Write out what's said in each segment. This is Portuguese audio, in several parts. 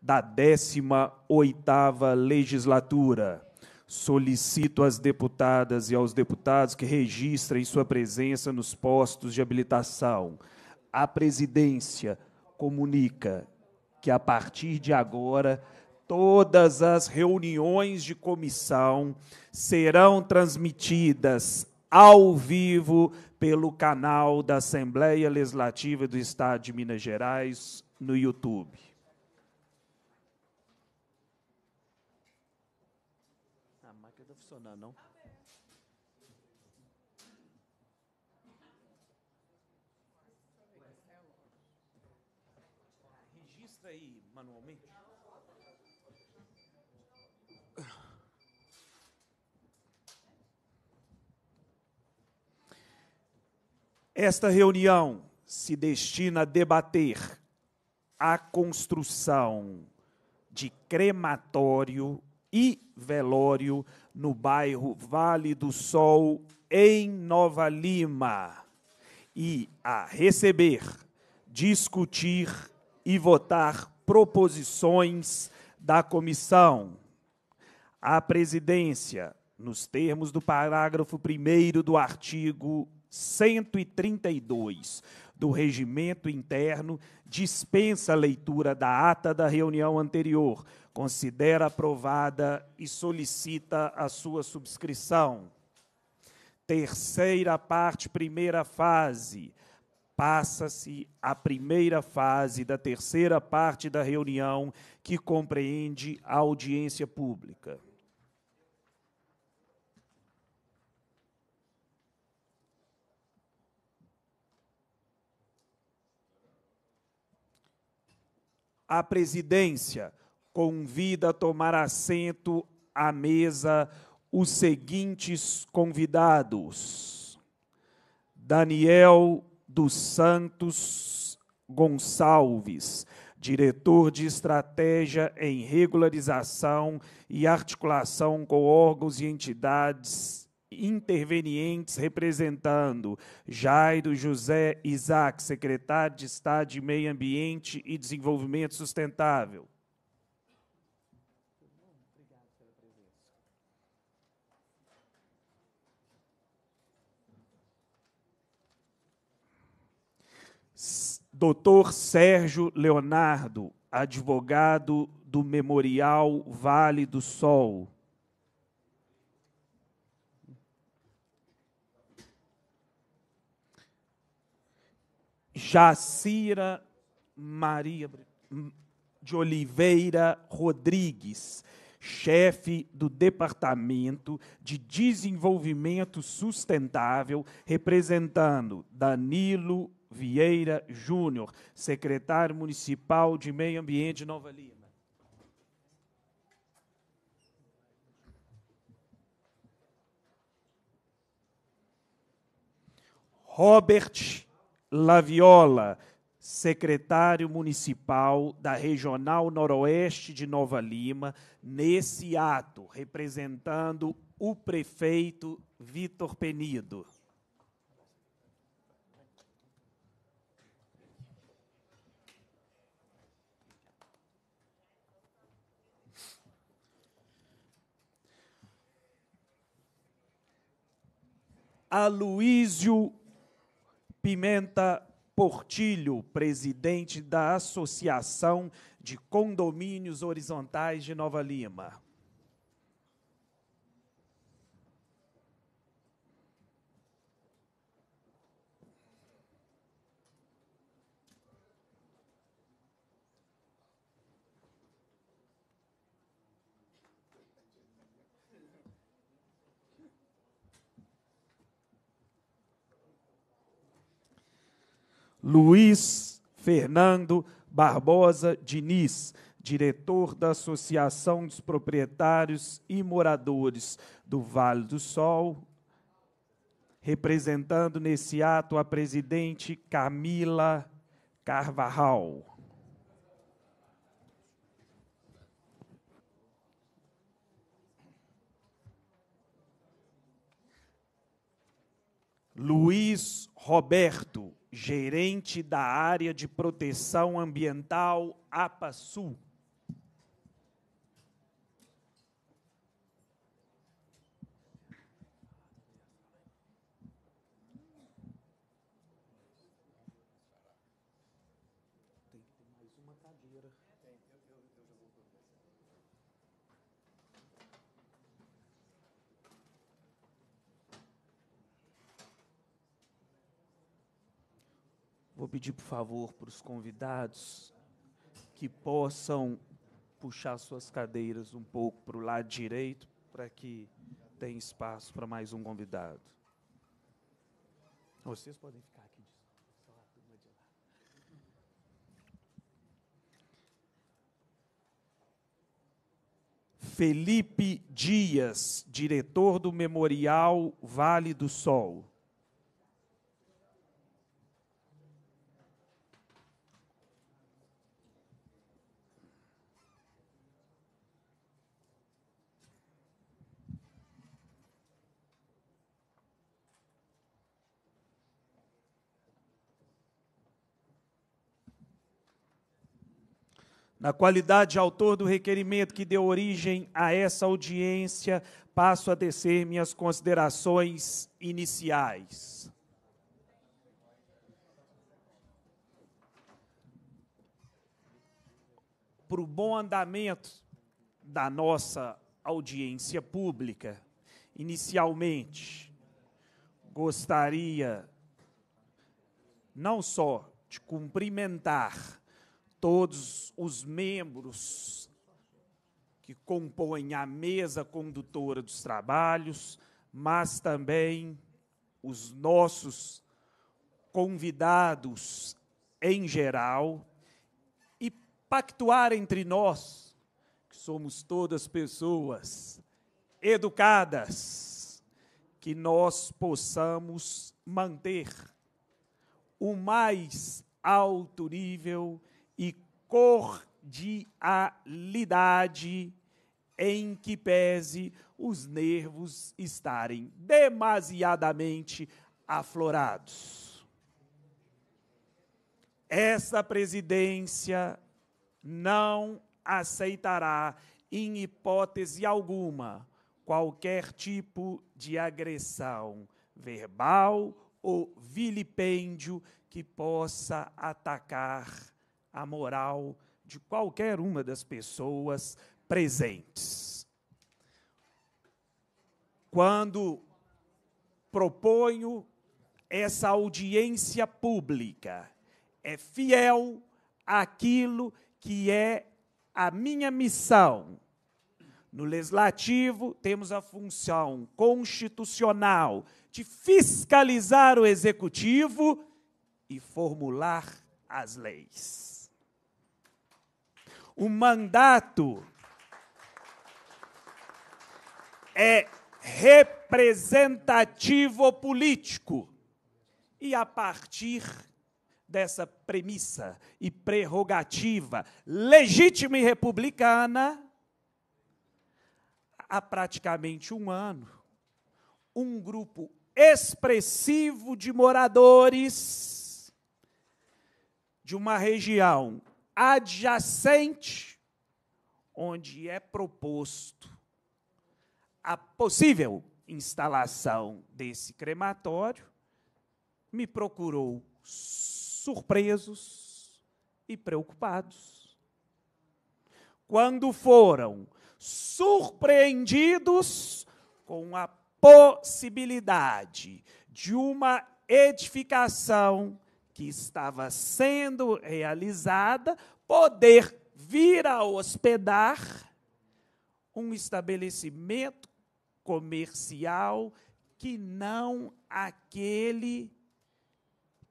da 18ª legislatura. Solicito às deputadas e aos deputados que registrem sua presença nos postos de habilitação. A presidência comunica que a partir de agora todas as reuniões de comissão serão transmitidas ao vivo pelo canal da Assembleia Legislativa do Estado de Minas Gerais no YouTube. não? Registra aí manualmente. Esta reunião se destina a debater a construção de crematório e velório no bairro Vale do Sol, em Nova Lima, e a receber, discutir e votar proposições da comissão. A presidência, nos termos do parágrafo 1 do artigo 132 do regimento interno, dispensa a leitura da ata da reunião anterior, considera aprovada e solicita a sua subscrição. Terceira parte, primeira fase. Passa-se a primeira fase da terceira parte da reunião, que compreende a audiência pública. A presidência, convida a tomar assento à mesa os seguintes convidados: Daniel dos Santos Gonçalves, diretor de estratégia em regularização e articulação com órgãos e entidades intervenientes representando Jairo José Isaac, secretário de Estado de Meio Ambiente e Desenvolvimento Sustentável. Doutor Sérgio Leonardo, advogado do Memorial Vale do Sol. Jacira Maria de Oliveira Rodrigues, chefe do Departamento de Desenvolvimento Sustentável, representando Danilo Vieira Júnior, secretário municipal de Meio Ambiente de Nova Lima. Robert Laviola, secretário municipal da Regional Noroeste de Nova Lima, nesse ato, representando o prefeito Vitor Penido. Aloísio Pimenta Portilho, presidente da Associação de Condomínios Horizontais de Nova Lima. Luiz Fernando Barbosa Diniz, diretor da Associação dos Proprietários e Moradores do Vale do Sol, representando nesse ato a presidente Camila Carvajal. Luiz Roberto gerente da área de proteção ambiental APA Sul. pedir, por favor, para os convidados que possam puxar suas cadeiras um pouco para o lado direito, para que tenha espaço para mais um convidado. Vocês podem ficar aqui. Felipe Dias, diretor do Memorial Vale do Sol. Na qualidade de autor do requerimento que deu origem a essa audiência, passo a descer minhas considerações iniciais. Para o bom andamento da nossa audiência pública, inicialmente, gostaria não só de cumprimentar todos os membros que compõem a mesa condutora dos trabalhos, mas também os nossos convidados em geral e pactuar entre nós, que somos todas pessoas educadas, que nós possamos manter o mais alto nível de e cordialidade em que pese os nervos estarem demasiadamente aflorados. Esta presidência não aceitará, em hipótese alguma, qualquer tipo de agressão verbal ou vilipêndio que possa atacar a moral de qualquer uma das pessoas presentes. Quando proponho essa audiência pública, é fiel àquilo que é a minha missão. No legislativo, temos a função constitucional de fiscalizar o executivo e formular as leis. O mandato é representativo político. E a partir dessa premissa e prerrogativa legítima e republicana, há praticamente um ano, um grupo expressivo de moradores de uma região adjacente, onde é proposto a possível instalação desse crematório, me procurou surpresos e preocupados. Quando foram surpreendidos com a possibilidade de uma edificação que estava sendo realizada poder vir a hospedar um estabelecimento comercial que não aquele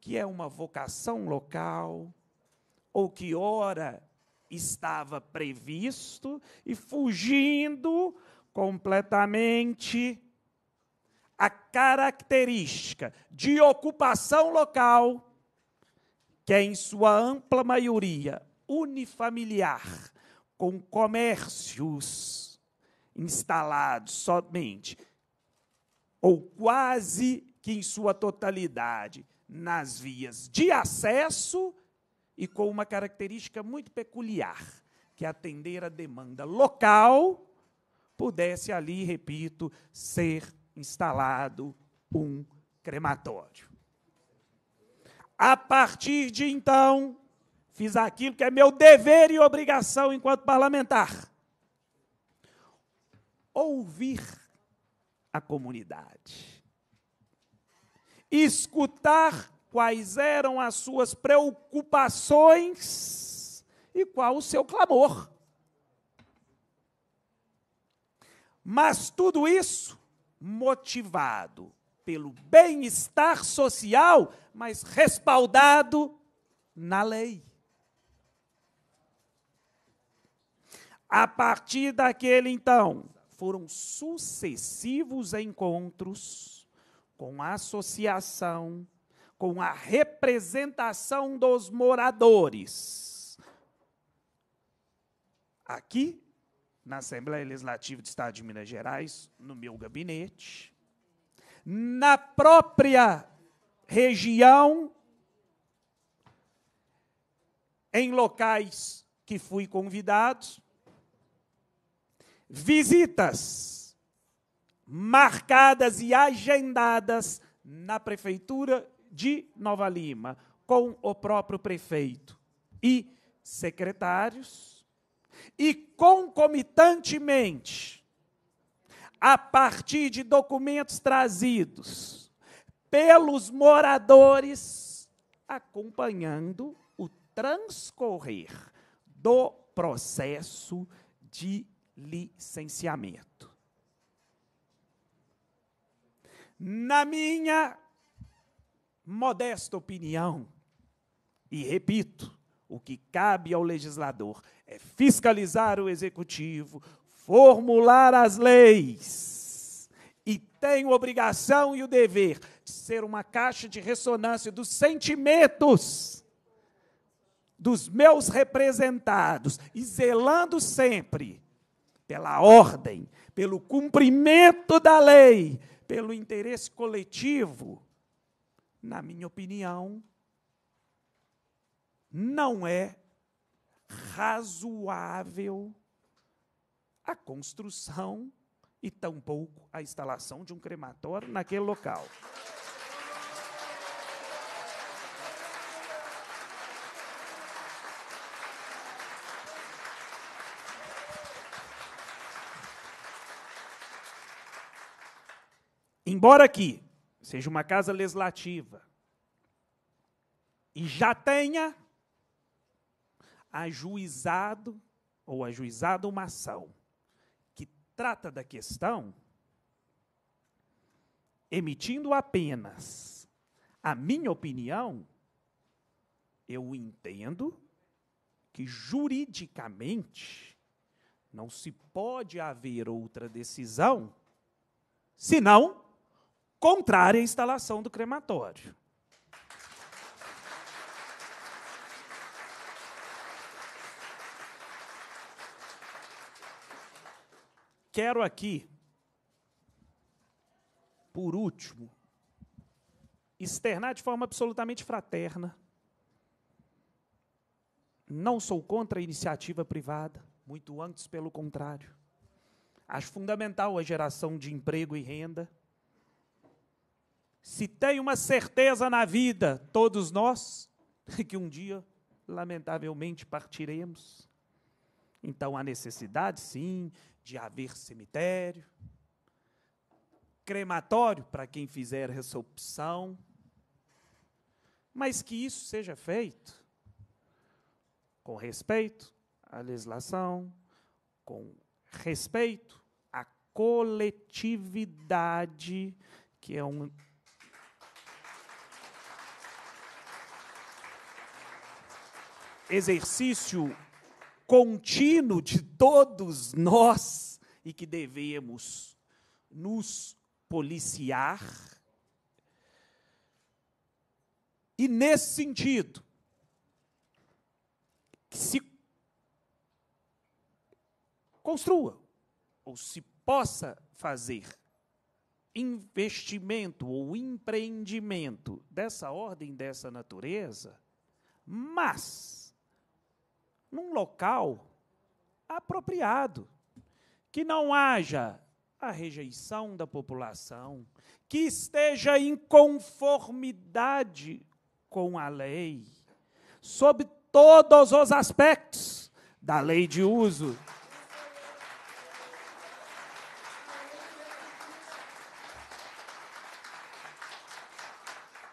que é uma vocação local ou que ora estava previsto e fugindo completamente a característica de ocupação local que é, em sua ampla maioria, unifamiliar, com comércios instalados somente, ou quase que em sua totalidade, nas vias de acesso e com uma característica muito peculiar, que é atender a demanda local, pudesse ali, repito, ser instalado um crematório. A partir de então, fiz aquilo que é meu dever e obrigação enquanto parlamentar: ouvir a comunidade, escutar quais eram as suas preocupações e qual o seu clamor. Mas tudo isso motivado pelo bem-estar social, mas respaldado na lei. A partir daquele então, foram sucessivos encontros com a associação, com a representação dos moradores. Aqui, na Assembleia Legislativa do Estado de Minas Gerais, no meu gabinete, na própria região, em locais que fui convidado, visitas marcadas e agendadas na prefeitura de Nova Lima, com o próprio prefeito e secretários, e concomitantemente a partir de documentos trazidos pelos moradores, acompanhando o transcorrer do processo de licenciamento. Na minha modesta opinião, e repito, o que cabe ao legislador é fiscalizar o executivo, formular as leis e tem obrigação e o dever de ser uma caixa de ressonância dos sentimentos dos meus representados e zelando sempre pela ordem, pelo cumprimento da lei, pelo interesse coletivo, na minha opinião, não é razoável a construção e tampouco a instalação de um crematório naquele local. Embora aqui seja uma casa legislativa e já tenha ajuizado ou ajuizado uma ação trata da questão emitindo apenas a minha opinião, eu entendo que juridicamente não se pode haver outra decisão senão contrária à instalação do crematório. Quero aqui, por último, externar de forma absolutamente fraterna. Não sou contra a iniciativa privada, muito antes, pelo contrário. Acho fundamental a geração de emprego e renda. Se tem uma certeza na vida, todos nós, que um dia, lamentavelmente, partiremos. Então há necessidade, sim, de haver cemitério, crematório para quem fizer essa opção, mas que isso seja feito com respeito à legislação, com respeito à coletividade, que é um exercício contínuo de todos nós e que devemos nos policiar. E nesse sentido, que se construa ou se possa fazer investimento ou empreendimento dessa ordem, dessa natureza, mas num local apropriado, que não haja a rejeição da população, que esteja em conformidade com a lei, sob todos os aspectos da lei de uso.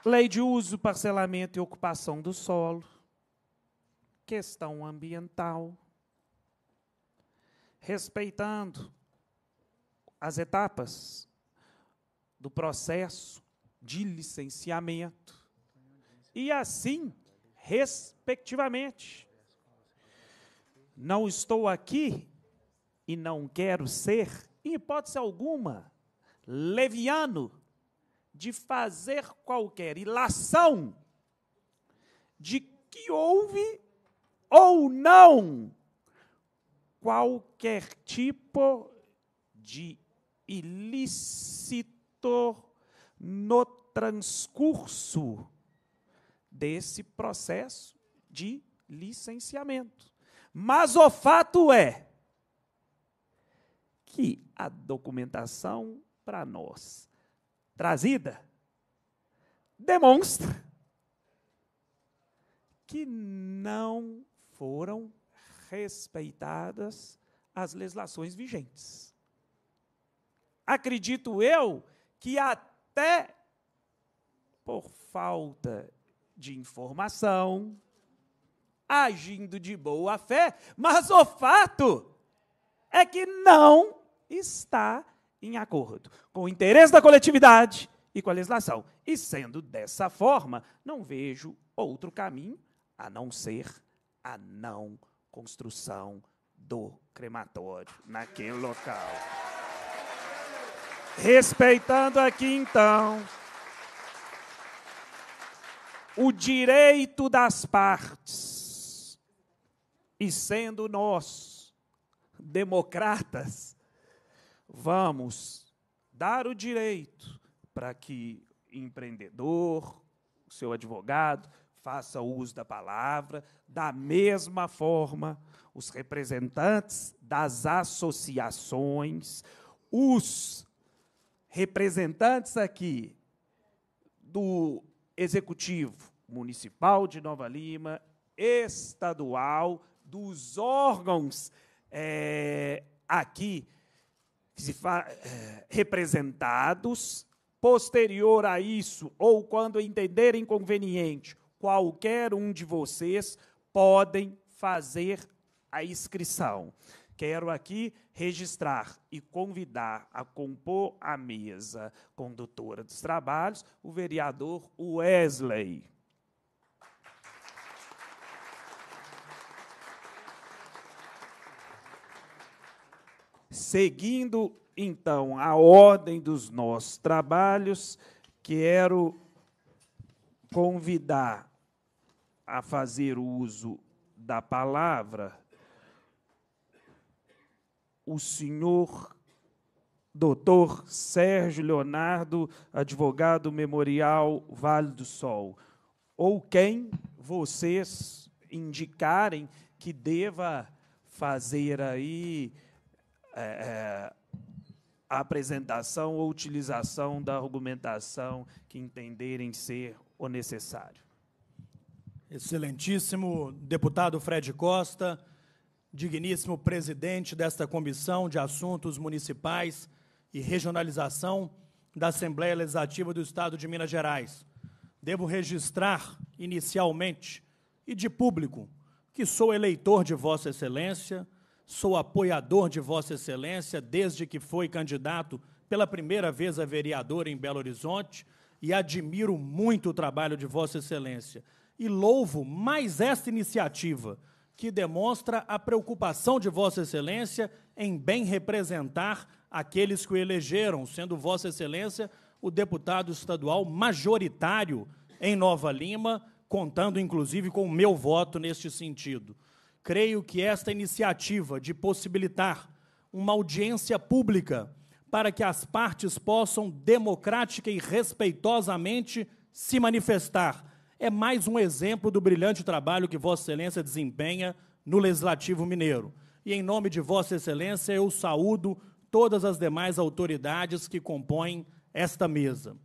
Lei de uso, parcelamento e ocupação do solo questão ambiental, respeitando as etapas do processo de licenciamento e assim, respectivamente. Não estou aqui e não quero ser, em hipótese alguma, leviano de fazer qualquer ilação de que houve ou não qualquer tipo de ilícito no transcurso desse processo de licenciamento. Mas o fato é que a documentação para nós trazida demonstra que não foram respeitadas as legislações vigentes. Acredito eu que até por falta de informação, agindo de boa fé, mas o fato é que não está em acordo com o interesse da coletividade e com a legislação. E sendo dessa forma, não vejo outro caminho a não ser a não construção do crematório naquele local. Respeitando aqui, então, o direito das partes, e sendo nós democratas, vamos dar o direito para que empreendedor, seu advogado, faça uso da palavra. Da mesma forma, os representantes das associações, os representantes aqui do Executivo Municipal de Nova Lima, estadual, dos órgãos é, aqui é, representados. Posterior a isso, ou quando entenderem conveniente, qualquer um de vocês podem fazer a inscrição. Quero aqui registrar e convidar a compor a mesa condutora dos trabalhos o vereador Wesley. Seguindo então a ordem dos nossos trabalhos, quero convidar a fazer uso da palavra o senhor doutor Sérgio Leonardo, advogado memorial Vale do Sol, ou quem vocês indicarem que deva fazer aí é, a é, apresentação ou utilização da argumentação que entenderem ser o necessário. Excelentíssimo deputado Fred Costa, digníssimo presidente desta Comissão de Assuntos Municipais e Regionalização da Assembleia Legislativa do Estado de Minas Gerais. Devo registrar inicialmente e de público que sou eleitor de Vossa Excelência, sou apoiador de Vossa Excelência desde que foi candidato pela primeira vez a vereador em Belo Horizonte e admiro muito o trabalho de Vossa Excelência e louvo mais esta iniciativa, que demonstra a preocupação de Vossa Excelência em bem representar aqueles que o elegeram, sendo Vossa Excelência o deputado estadual majoritário em Nova Lima, contando inclusive com o meu voto neste sentido. Creio que esta iniciativa de possibilitar uma audiência pública para que as partes possam democrática e respeitosamente se manifestar. É mais um exemplo do brilhante trabalho que Vossa Excelência desempenha no Legislativo Mineiro. E em nome de Vossa Excelência, eu saúdo todas as demais autoridades que compõem esta mesa.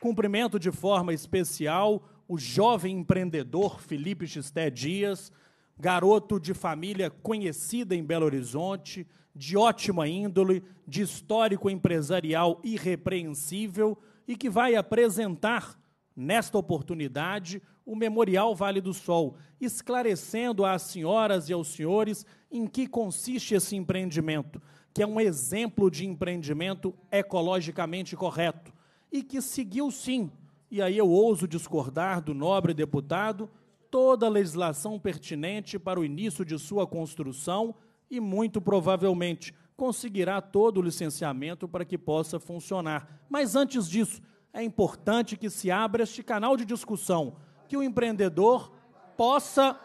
Cumprimento de forma especial o jovem empreendedor Felipe Xisté Dias, garoto de família conhecida em Belo Horizonte, de ótima índole, de histórico empresarial irrepreensível e que vai apresentar, nesta oportunidade, o Memorial Vale do Sol, esclarecendo às senhoras e aos senhores em que consiste esse empreendimento, que é um exemplo de empreendimento ecologicamente correto e que seguiu sim. E aí eu ouso discordar do nobre deputado toda a legislação pertinente para o início de sua construção e, muito provavelmente, conseguirá todo o licenciamento para que possa funcionar. Mas antes disso, é importante que se abra este canal de discussão, que o empreendedor possa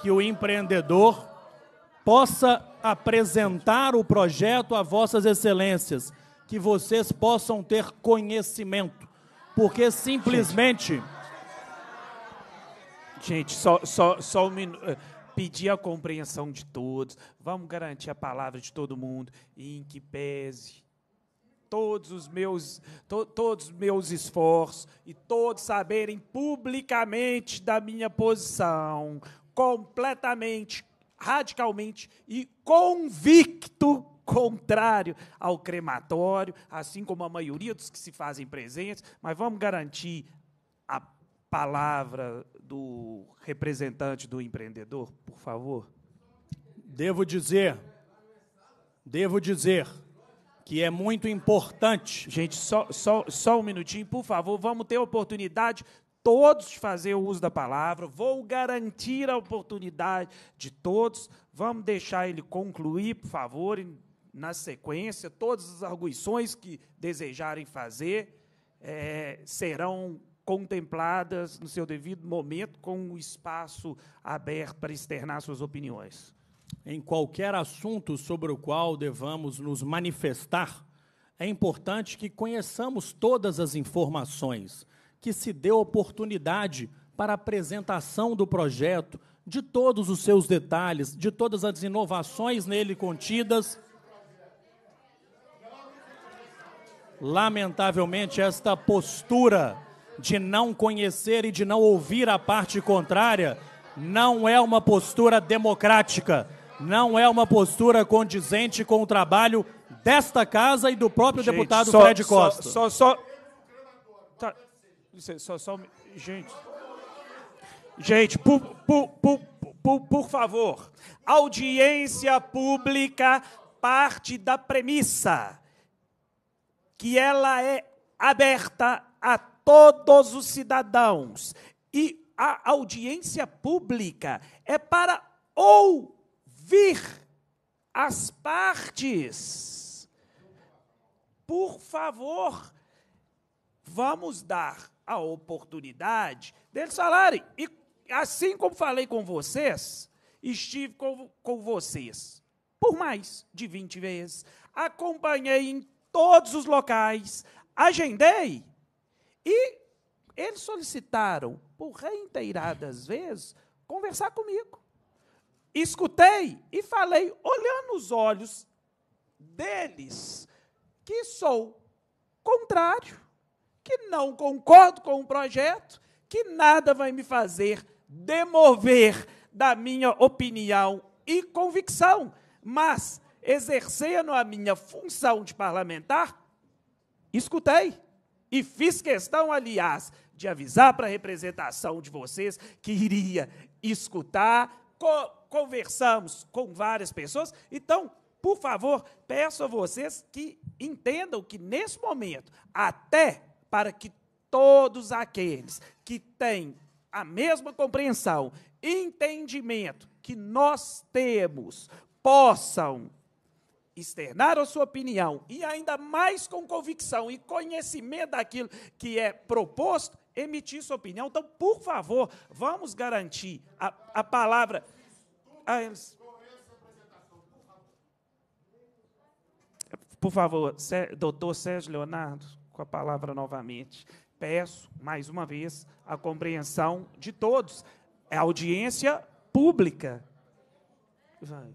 que o empreendedor possa apresentar o projeto a vossas excelências, que vocês possam ter conhecimento, porque simplesmente Gente, só, só, só um minuto. Eh, pedir a compreensão de todos, vamos garantir a palavra de todo mundo, em que pese todos os meus, to, todos os meus esforços e todos saberem publicamente da minha posição, completamente, radicalmente e convicto contrário ao crematório, assim como a maioria dos que se fazem presentes, mas vamos garantir a palavra do representante do empreendedor, por favor? Devo dizer, devo dizer que é muito importante. Gente, só, só, só um minutinho, por favor, vamos ter oportunidade todos de fazer o uso da palavra, vou garantir a oportunidade de todos. Vamos deixar ele concluir, por favor, na sequência, todas as arguições que desejarem fazer é, serão contempladas no seu devido momento, com um espaço aberto para externar suas opiniões. Em qualquer assunto sobre o qual devamos nos manifestar, é importante que conheçamos todas as informações, que se dê oportunidade para a apresentação do projeto, de todos os seus detalhes, de todas as inovações nele contidas. Lamentavelmente, esta postura de não conhecer e de não ouvir a parte contrária não é uma postura democrática, não é uma postura condizente com o trabalho desta casa e do próprio gente, deputado só, Fred Costa. Só, só, só... Tá. só, só... gente, gente, por, por, por, por, por favor, audiência pública parte da premissa que ela é aberta a todos os cidadãos. E a audiência pública é para ouvir as partes. Por favor, vamos dar a oportunidade deles falarem. E assim como falei com vocês, estive com, com vocês por mais de 20 vezes, acompanhei em todos os locais, agendei e eles solicitaram, por reinteiradas vezes, conversar comigo. Escutei e falei, olhando os olhos deles, que sou contrário, que não concordo com o projeto, que nada vai me fazer demover da minha opinião e convicção, mas exercendo a minha função de parlamentar, escutei e fiz questão, aliás, de avisar para a representação de vocês que iria escutar. Co conversamos com várias pessoas. Então, por favor, peço a vocês que entendam que nesse momento, até para que todos aqueles que têm a mesma compreensão, entendimento que nós temos, possam externar a sua opinião e ainda mais com convicção e conhecimento daquilo que é proposto, emitir sua opinião. Então, por favor, vamos garantir a, a palavra. A, ah, por favor, doutor Sérgio Leonardo, com a palavra novamente. Peço, mais uma vez, a compreensão de todos. É audiência pública. Vai.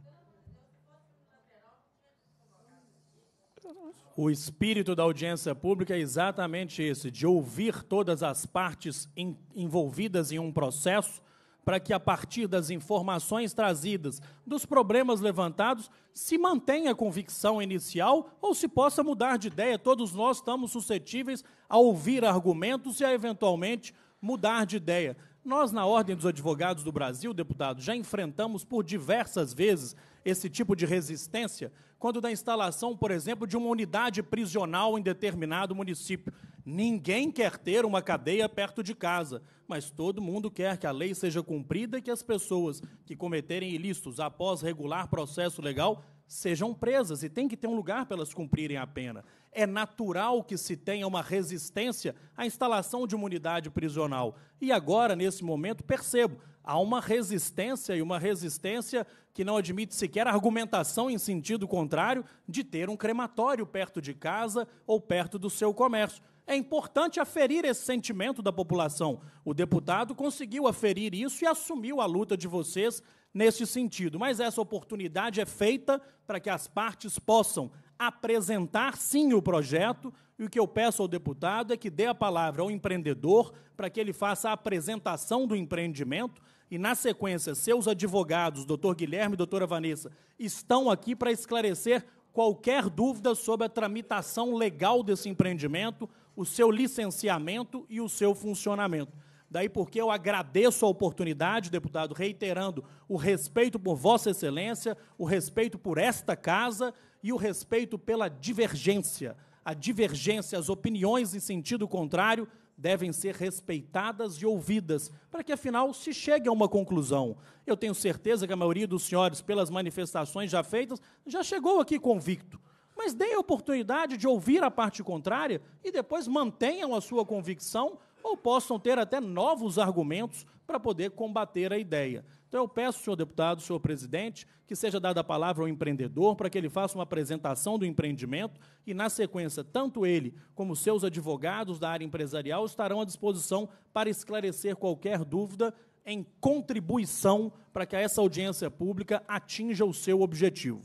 O espírito da audiência pública é exatamente esse, de ouvir todas as partes in, envolvidas em um processo, para que, a partir das informações trazidas, dos problemas levantados, se mantenha a convicção inicial ou se possa mudar de ideia. Todos nós estamos suscetíveis a ouvir argumentos e a, eventualmente, mudar de ideia. Nós, na Ordem dos Advogados do Brasil, deputado, já enfrentamos por diversas vezes esse tipo de resistência quando da instalação, por exemplo, de uma unidade prisional em determinado município. Ninguém quer ter uma cadeia perto de casa, mas todo mundo quer que a lei seja cumprida e que as pessoas que cometerem ilícitos após regular processo legal sejam presas e tem que ter um lugar para elas cumprirem a pena é natural que se tenha uma resistência à instalação de uma unidade prisional. E agora, nesse momento, percebo, há uma resistência e uma resistência que não admite sequer argumentação em sentido contrário de ter um crematório perto de casa ou perto do seu comércio. É importante aferir esse sentimento da população. O deputado conseguiu aferir isso e assumiu a luta de vocês nesse sentido. Mas essa oportunidade é feita para que as partes possam apresentar sim o projeto, e o que eu peço ao deputado é que dê a palavra ao empreendedor para que ele faça a apresentação do empreendimento e, na sequência, seus advogados, doutor Guilherme e doutora Vanessa, estão aqui para esclarecer qualquer dúvida sobre a tramitação legal desse empreendimento, o seu licenciamento e o seu funcionamento. Daí porque eu agradeço a oportunidade, deputado, reiterando o respeito por Vossa Excelência, o respeito por esta casa e o respeito pela divergência. A divergência, as opiniões em sentido contrário, devem ser respeitadas e ouvidas, para que afinal se chegue a uma conclusão. Eu tenho certeza que a maioria dos senhores, pelas manifestações já feitas, já chegou aqui convicto. Mas deem a oportunidade de ouvir a parte contrária e depois mantenham a sua convicção ou possam ter até novos argumentos para poder combater a ideia. Então, eu peço, senhor deputado, senhor presidente, que seja dada a palavra ao empreendedor para que ele faça uma apresentação do empreendimento e, na sequência, tanto ele como seus advogados da área empresarial estarão à disposição para esclarecer qualquer dúvida em contribuição para que essa audiência pública atinja o seu objetivo.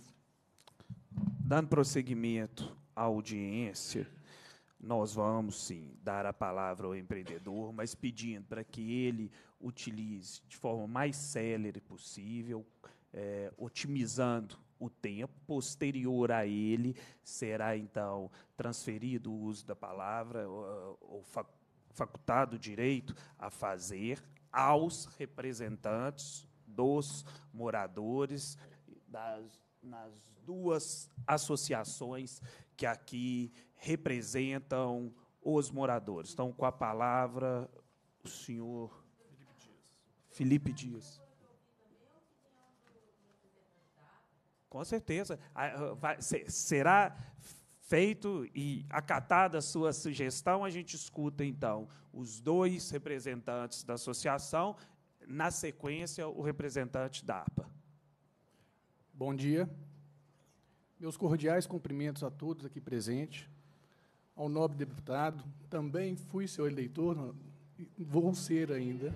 Dando prosseguimento à audiência, nós vamos sim dar a palavra ao empreendedor, mas pedindo para que ele utilize de forma mais célere possível, é, otimizando o tempo. Posterior a ele, será então transferido o uso da palavra ou, facultado o direito a fazer aos representantes dos moradores das, nas duas associações que aqui representam os moradores. Então, com a palavra, o senhor Felipe Dias. Felipe Dias. Com certeza. Ah, ah, será feito e acatada a sua sugestão, a gente escuta, então, os dois representantes da associação, na sequência, o representante da APA. Bom dia. Meus cordiais cumprimentos a todos aqui presentes, ao nobre deputado, também fui seu eleitor, vou ser ainda.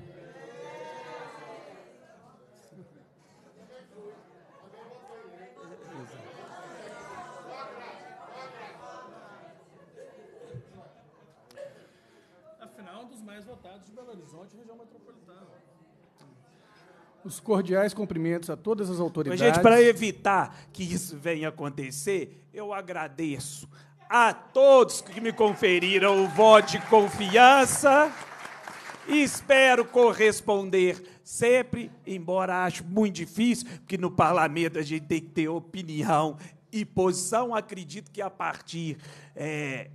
Afinal, um dos mais votados de Belo Horizonte e região metropolitana os cordiais cumprimentos a todas as autoridades. Mas, gente, para evitar que isso venha acontecer, eu agradeço a todos que me conferiram o voto de confiança e espero corresponder sempre, embora acho muito difícil, porque no parlamento a gente tem que ter opinião e posição. Acredito que a partir. É,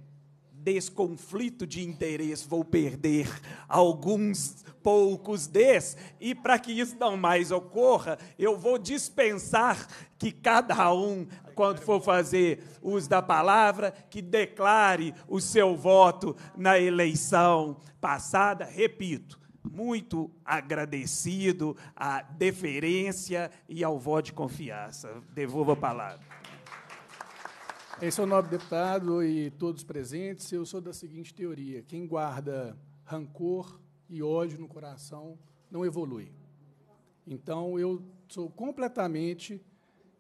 desconflito de interesse, vou perder alguns poucos des, e para que isso não mais ocorra, eu vou dispensar que cada um, quando for fazer uso da palavra, que declare o seu voto na eleição passada, repito, muito agradecido à deferência e ao voto de confiança. Devolvo a palavra. É o nobre deputado e todos presentes, eu sou da seguinte teoria: quem guarda rancor e ódio no coração não evolui. Então, eu sou completamente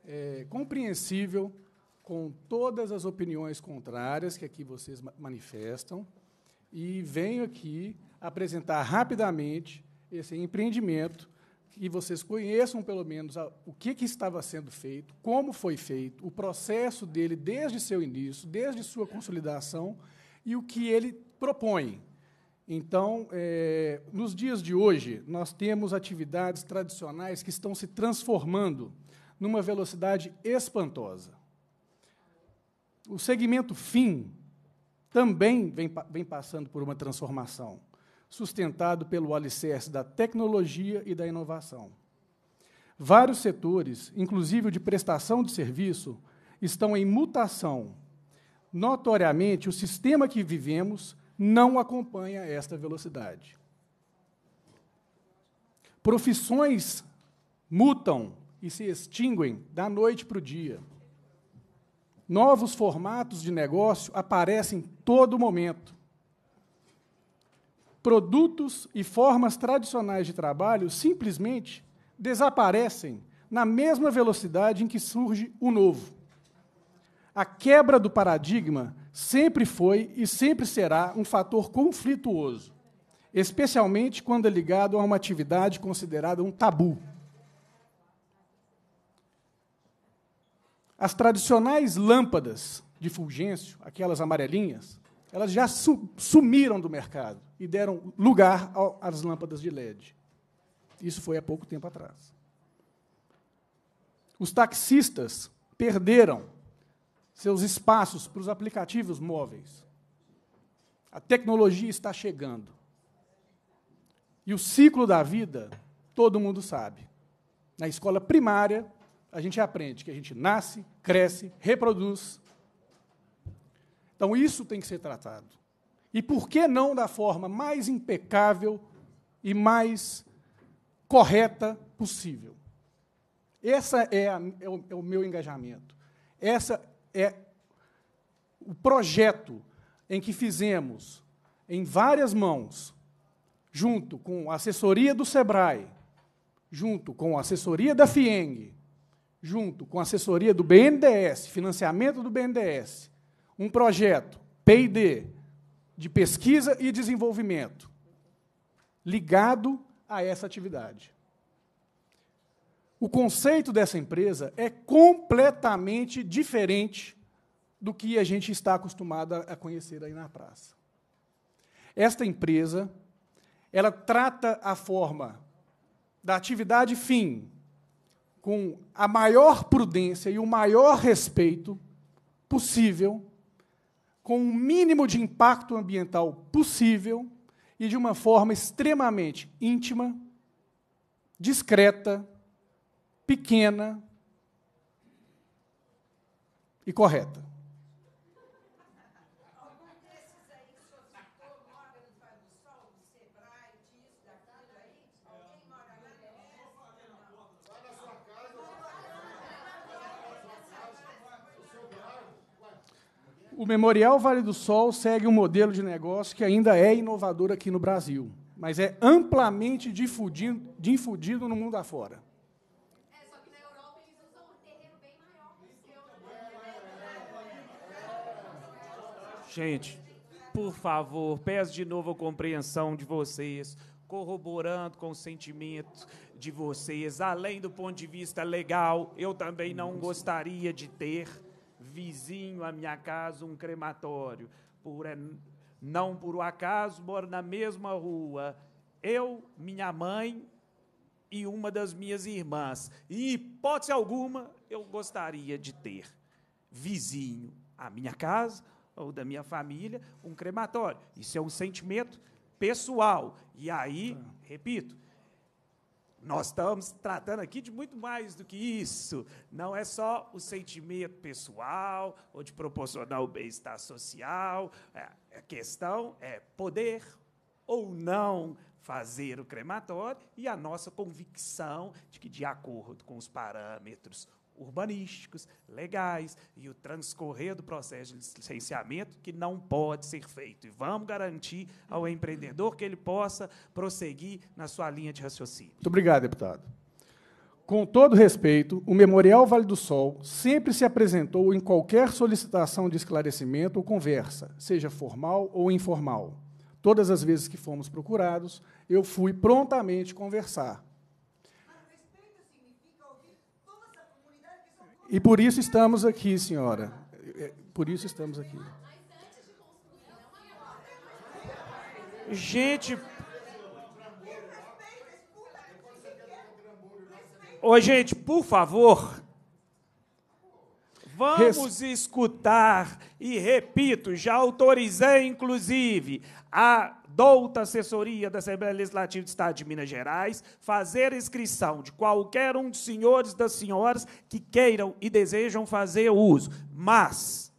é, compreensível com todas as opiniões contrárias que aqui vocês manifestam e venho aqui apresentar rapidamente esse empreendimento que vocês conheçam pelo menos a, o que, que, estava sendo feito, como foi feito, o processo dele desde seu início, desde sua consolidação e o que ele propõe. Então, é, nos dias de hoje, nós temos atividades tradicionais que estão se transformando numa velocidade espantosa. O segmento fim também vem, vem passando por uma transformação sustentado pelo alicerce da tecnologia e da inovação. Vários setores, inclusive o de prestação de serviço, estão em mutação. Notoriamente, o sistema que vivemos não acompanha esta velocidade. Profissões mutam e se extinguem da noite para o dia. Novos formatos de negócio aparecem todo momento produtos e formas tradicionais de trabalho simplesmente desaparecem na mesma velocidade em que surge o novo. A quebra do paradigma sempre foi e sempre será um fator conflituoso, especialmente quando é ligado a uma atividade considerada um tabu. As tradicionais lâmpadas de Fulgêncio, aquelas amarelinhas, elas já sumiram do mercado e deram lugar às lâmpadas de LED. Isso foi há pouco tempo atrás. Os taxistas perderam seus espaços para os aplicativos móveis. A tecnologia está chegando. E o ciclo da vida, todo mundo sabe. Na escola primária, a gente aprende que a gente nasce, cresce, reproduz então, isso tem que ser tratado. E por que não da forma mais impecável e mais correta possível? Essa é, a, é, o, é o meu engajamento. Essa é o projeto em que fizemos em várias mãos, junto com a assessoria do Sebrae, junto com a assessoria da FIENG, junto com a assessoria do BNDES, financiamento do BNDES, um projeto PD de pesquisa e desenvolvimento ligado a essa atividade. O conceito dessa empresa é completamente diferente do que a gente está acostumado a conhecer aí na praça. Esta empresa, ela trata a forma da atividade fim com a maior prudência e o maior respeito possível com o mínimo de impacto ambiental possível e de uma forma extremamente íntima, discreta, pequena e correta. O Memorial Vale do Sol segue um modelo de negócio que ainda é inovador aqui no Brasil, mas é amplamente difundido, difundido no mundo afora. É, só que na Europa eles um terreno bem maior que o seu. Né? Gente, por favor, peço de novo a compreensão de vocês, corroborando com o sentimento de vocês, além do ponto de vista legal, eu também não gostaria de ter vizinho à minha casa um crematório. Por, é, não por acaso moro na mesma rua. Eu, minha mãe e uma das minhas irmãs. E, hipótese alguma, eu gostaria de ter vizinho à minha casa ou da minha família um crematório. Isso é um sentimento pessoal. E aí, ah. repito, nós estamos tratando aqui de muito mais do que isso. Não é só o sentimento pessoal ou de proporcionar o bem-estar social. É, a questão é poder ou não fazer o crematório e a nossa convicção de que, de acordo com os parâmetros urbanísticos, legais, e o transcorrer do processo de licenciamento que não pode ser feito. E vamos garantir ao empreendedor que ele possa prosseguir na sua linha de raciocínio. Muito obrigado, deputado. Com todo respeito, o Memorial Vale do Sol sempre se apresentou em qualquer solicitação de esclarecimento ou conversa, seja formal ou informal. Todas as vezes que fomos procurados, eu fui prontamente conversar E por isso estamos aqui, senhora. É, por isso estamos aqui. Gente. Ô, gente, por favor, Vamos Res... escutar, e repito, já autorizei, inclusive, a douta assessoria da Assembleia Legislativa do Estado de Minas Gerais fazer inscrição de qualquer um dos senhores das senhoras que queiram e desejam fazer uso. Mas,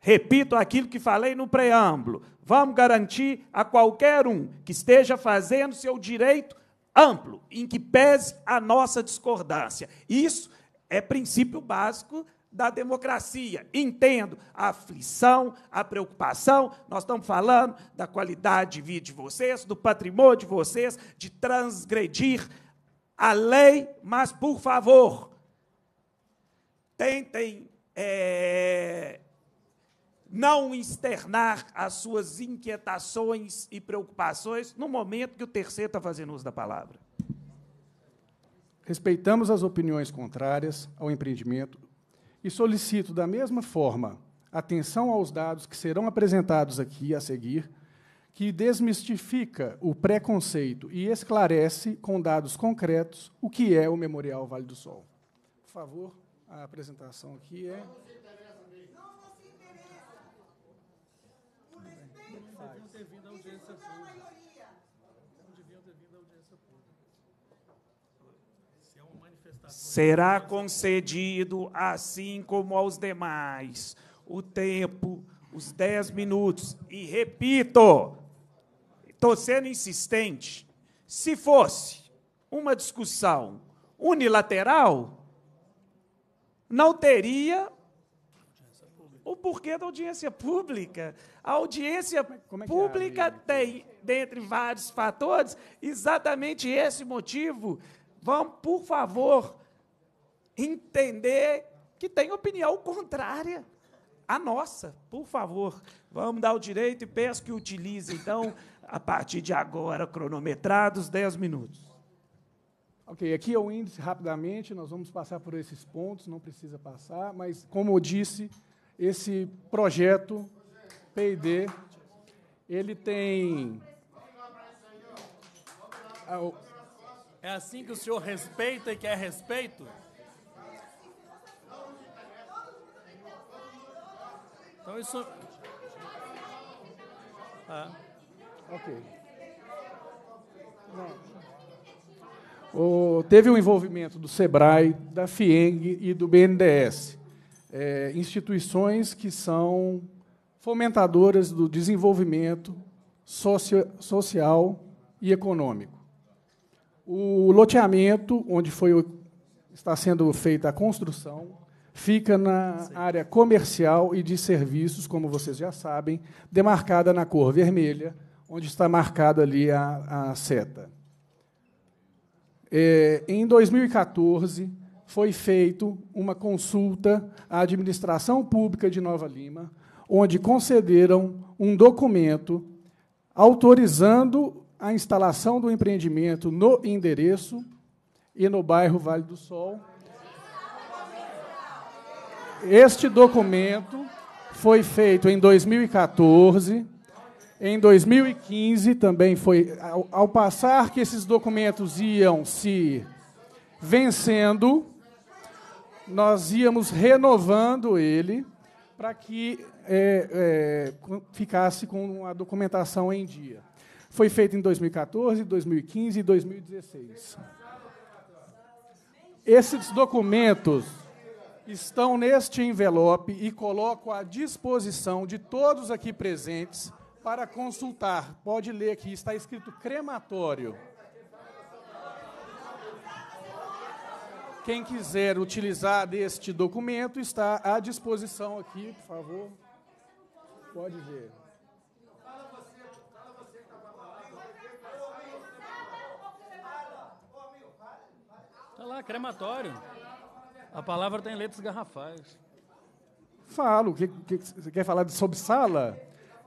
repito aquilo que falei no preâmbulo, vamos garantir a qualquer um que esteja fazendo seu direito amplo, em que pese a nossa discordância. Isso é princípio básico da democracia. Entendo a aflição, a preocupação. Nós estamos falando da qualidade de vida de vocês, do patrimônio de vocês, de transgredir a lei, mas, por favor, tentem é, não externar as suas inquietações e preocupações no momento que o terceiro está fazendo uso da palavra. Respeitamos as opiniões contrárias ao empreendimento e solicito, da mesma forma, atenção aos dados que serão apresentados aqui a seguir, que desmistifica o preconceito e esclarece com dados concretos o que é o Memorial Vale do Sol. Por favor, a apresentação aqui é. Não nos interessa. Não nos interessa. O respeito. será concedido, assim como aos demais, o tempo, os dez minutos. E repito, estou sendo insistente. Se fosse uma discussão unilateral, não teria o porquê da audiência pública. A audiência é, é pública a tem, dentre vários fatores, exatamente esse motivo Vamos, por favor, entender que tem opinião contrária à nossa. Por favor, vamos dar o direito e peço que utilize, então, a partir de agora, cronometrados 10 minutos. Ok, aqui é o índice rapidamente, nós vamos passar por esses pontos, não precisa passar, mas, como eu disse, esse projeto PD, ele tem. Ah, o é assim que o senhor respeita e quer respeito? Então isso. Ah. Ok. O, teve o um envolvimento do SEBRAE, da FIENG e do BNDES, é, instituições que são fomentadoras do desenvolvimento socio, social e econômico. O loteamento, onde foi está sendo feita a construção, fica na Sim. área comercial e de serviços, como vocês já sabem, demarcada na cor vermelha, onde está marcada ali a, a seta. É, em 2014, foi feita uma consulta à administração pública de Nova Lima, onde concederam um documento autorizando a instalação do empreendimento no endereço e no bairro Vale do Sol. Este documento foi feito em 2014. Em 2015 também foi. Ao, ao, passar que esses documentos iam se vencendo, nós íamos renovando ele para que é, é, ficasse com a documentação em dia. Foi feito em 2014, 2015 e 2016. Esses documentos estão neste envelope e coloco à disposição de todos aqui presentes para consultar. Pode ler aqui, está escrito crematório. Quem quiser utilizar deste documento está à disposição aqui, por favor. Pode ver. lá, crematório. A palavra tem tá letras garrafais. Falo. Que, que, você quer falar de sobre sala?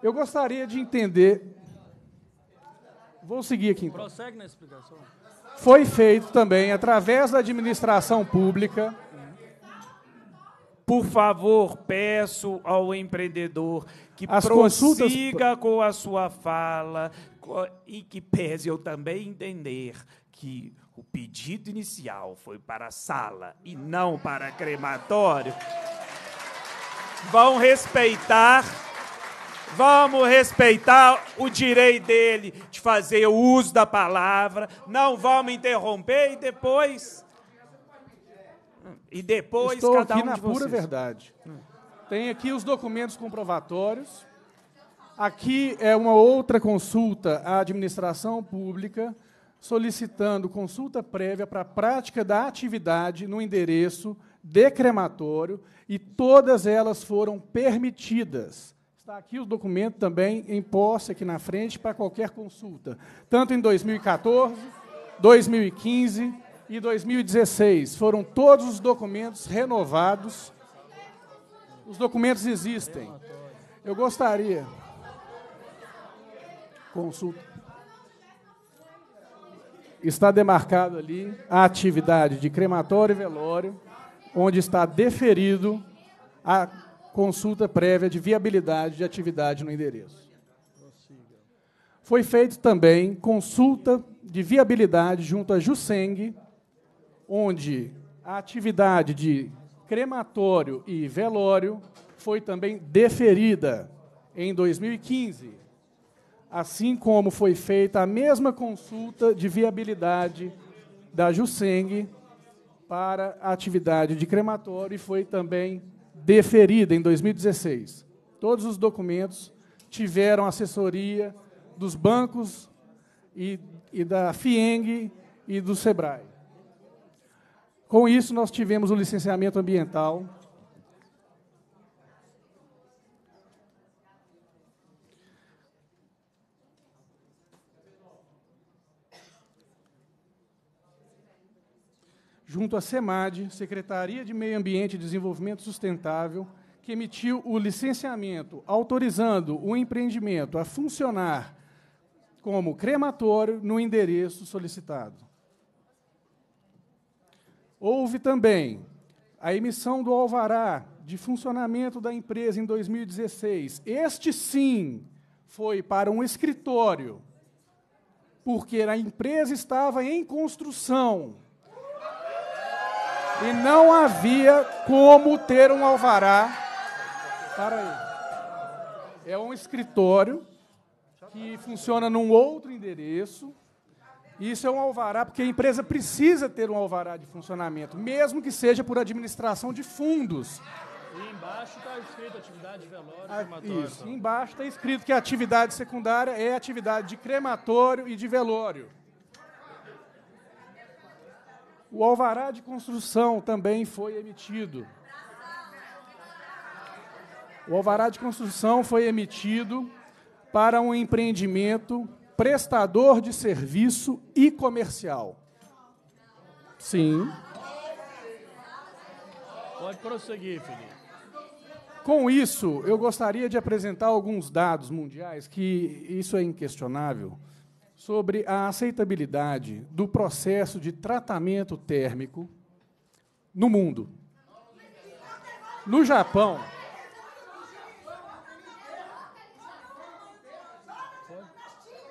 Eu gostaria de entender. Vou seguir aqui então. Prossegue na explicação. Foi feito também através da administração pública. Por favor, peço ao empreendedor que As prossiga consultas... com a sua fala e que pese eu também entender que o pedido inicial foi para a sala e não para crematório. Vão respeitar, vamos respeitar o direito dele de fazer o uso da palavra. Não vamos interromper e depois. E depois Estou cada aqui um na de pura vocês. verdade. Tem aqui os documentos comprovatórios. Aqui é uma outra consulta à administração pública solicitando consulta prévia para a prática da atividade no endereço de crematório e todas elas foram permitidas. Está aqui o documento também em posse aqui na frente para qualquer consulta, tanto em 2014, 2015 e 2016. Foram todos os documentos renovados. Os documentos existem. Eu gostaria. Consulta está demarcado ali a atividade de crematório e velório, onde está deferido a consulta prévia de viabilidade de atividade no endereço. Foi feita também consulta de viabilidade junto à Juseng, onde a atividade de crematório e velório foi também deferida em 2015 assim como foi feita a mesma consulta de viabilidade da Juseng para a atividade de crematório e foi também deferida em 2016. Todos os documentos tiveram assessoria dos bancos e, e da FIENG e do SEBRAE. Com isso, nós tivemos o licenciamento ambiental, junto à SEMAD, Secretaria de Meio Ambiente e Desenvolvimento Sustentável, que emitiu o licenciamento autorizando o empreendimento a funcionar como crematório no endereço solicitado. Houve também a emissão do alvará de funcionamento da empresa em 2016. Este sim foi para um escritório, porque a empresa estava em construção e não havia como ter um alvará. Para aí. É um escritório que funciona num outro endereço. Isso é um alvará, porque a empresa precisa ter um alvará de funcionamento, mesmo que seja por administração de fundos. E embaixo está escrito atividade velório e ah, crematório. Isso, tá? embaixo está escrito que a atividade secundária é atividade de crematório e de velório. O alvará de construção também foi emitido. O alvará de construção foi emitido para um empreendimento prestador de serviço e comercial. Sim. Pode prosseguir, Felipe. Com isso, eu gostaria de apresentar alguns dados mundiais que isso é inquestionável sobre a aceitabilidade do processo de tratamento térmico no mundo. No Japão.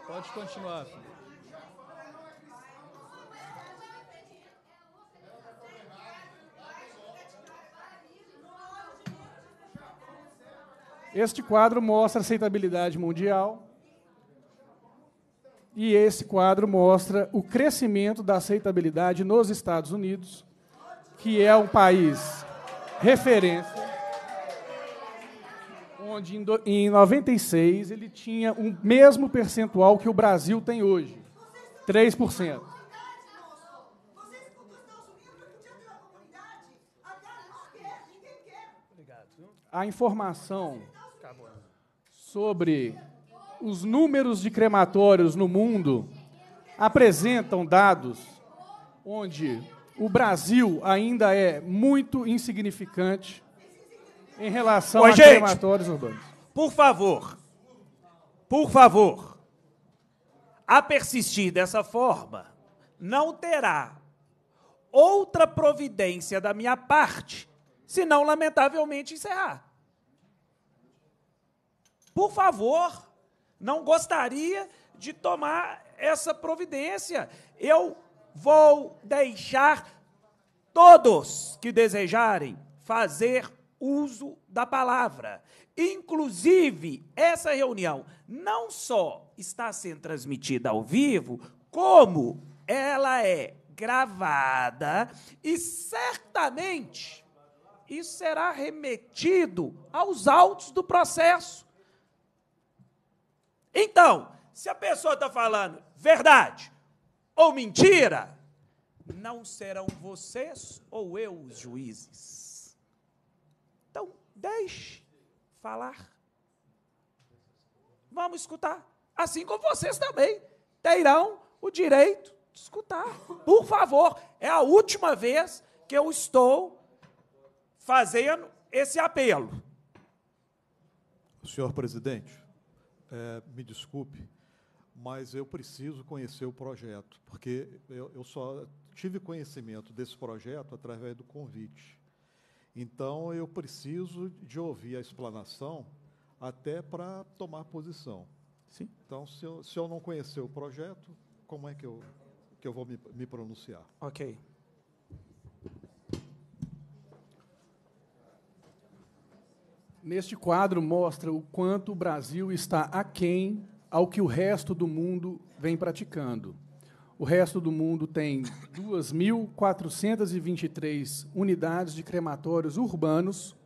Pode continuar. Este quadro mostra a aceitabilidade mundial e esse quadro mostra o crescimento da aceitabilidade nos Estados Unidos, que é um país referência, onde em 96 ele tinha o mesmo percentual que o Brasil tem hoje, 3%. A informação sobre os números de crematórios no mundo apresentam dados onde o Brasil ainda é muito insignificante em relação Oi, a gente, crematórios urbanos. Por favor, por favor, a persistir dessa forma, não terá outra providência da minha parte, senão, lamentavelmente, encerrar. Por favor não gostaria de tomar essa providência. Eu vou deixar todos que desejarem fazer uso da palavra. Inclusive, essa reunião não só está sendo transmitida ao vivo, como ela é gravada e certamente isso será remetido aos autos do processo. Então, se a pessoa está falando verdade ou mentira, não serão vocês ou eu os juízes. Então, deixe falar. Vamos escutar. Assim como vocês também terão o direito de escutar. Por favor, é a última vez que eu estou fazendo esse apelo. Senhor presidente, é, me desculpe, mas eu preciso conhecer o projeto, porque eu, eu só tive conhecimento desse projeto através do convite. Então, eu preciso de ouvir a explanação até para tomar posição. Sim. Então, se eu, se eu não conhecer o projeto, como é que eu, que eu vou me, me pronunciar? Ok. Neste quadro mostra o quanto o Brasil está aquém ao que o resto do mundo vem praticando. O resto do mundo tem 2.423 unidades de crematórios urbanos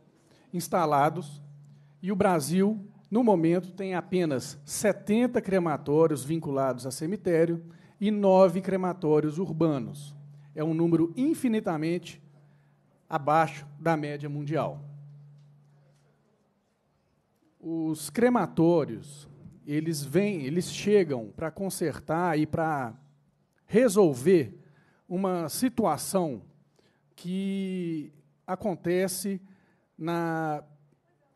instalados e o Brasil, no momento, tem apenas 70 crematórios vinculados a cemitério e 9 crematórios urbanos. É um número infinitamente abaixo da média mundial os crematórios, eles vêm, eles chegam para consertar e para resolver uma situação que acontece na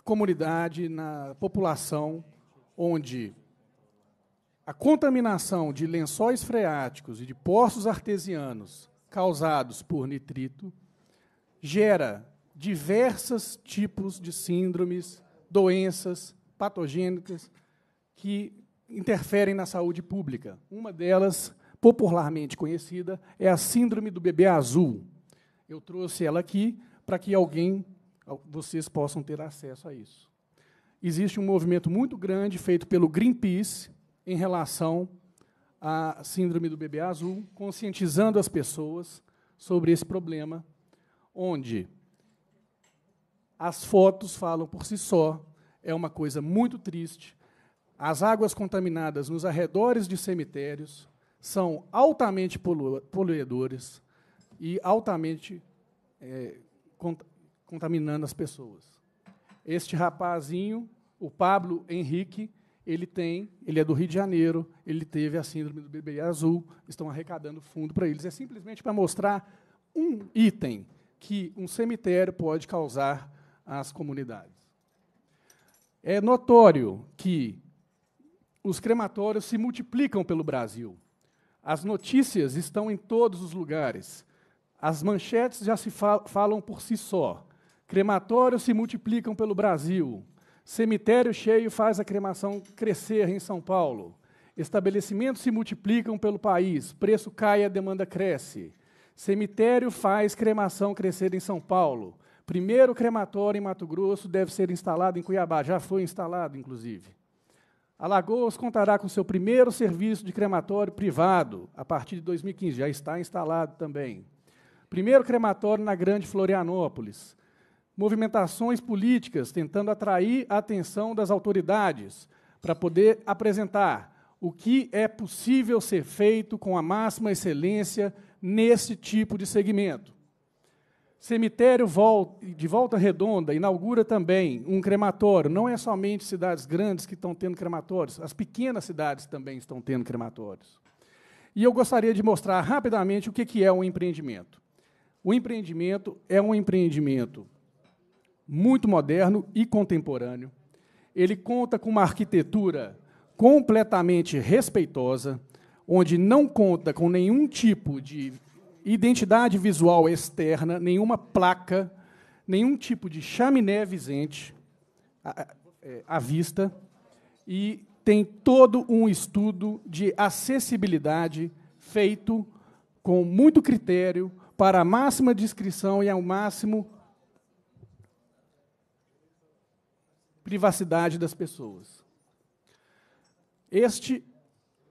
comunidade, na população, onde a contaminação de lençóis freáticos e de poços artesianos causados por nitrito gera diversos tipos de síndromes doenças patogênicas que interferem na saúde pública. Uma delas, popularmente conhecida, é a síndrome do bebê azul. Eu trouxe ela aqui para que alguém, vocês possam ter acesso a isso. Existe um movimento muito grande feito pelo Greenpeace em relação à síndrome do bebê azul, conscientizando as pessoas sobre esse problema, onde as fotos falam por si só, é uma coisa muito triste. As águas contaminadas nos arredores de cemitérios são altamente poluidores e altamente é, cont contaminando as pessoas. Este rapazinho, o Pablo Henrique, ele tem, ele é do Rio de Janeiro, ele teve a síndrome do bebê azul, estão arrecadando fundo para eles. É simplesmente para mostrar um item que um cemitério pode causar às comunidades. É notório que os crematórios se multiplicam pelo Brasil. As notícias estão em todos os lugares. As manchetes já se fa falam por si só. Crematórios se multiplicam pelo Brasil. Cemitério cheio faz a cremação crescer em São Paulo. Estabelecimentos se multiplicam pelo país. Preço cai, a demanda cresce. Cemitério faz cremação crescer em São Paulo. Primeiro crematório em Mato Grosso deve ser instalado em Cuiabá, já foi instalado, inclusive. Alagoas contará com seu primeiro serviço de crematório privado a partir de 2015, já está instalado também. Primeiro crematório na Grande Florianópolis. Movimentações políticas tentando atrair a atenção das autoridades para poder apresentar o que é possível ser feito com a máxima excelência nesse tipo de segmento. Cemitério de Volta Redonda inaugura também um crematório. Não é somente cidades grandes que estão tendo crematórios, as pequenas cidades também estão tendo crematórios. E eu gostaria de mostrar rapidamente o que é um empreendimento. O empreendimento é um empreendimento muito moderno e contemporâneo. Ele conta com uma arquitetura completamente respeitosa, onde não conta com nenhum tipo de identidade visual externa, nenhuma placa, nenhum tipo de chaminé visente à, é, à vista, e tem todo um estudo de acessibilidade feito com muito critério para a máxima descrição e ao máximo privacidade das pessoas. Este,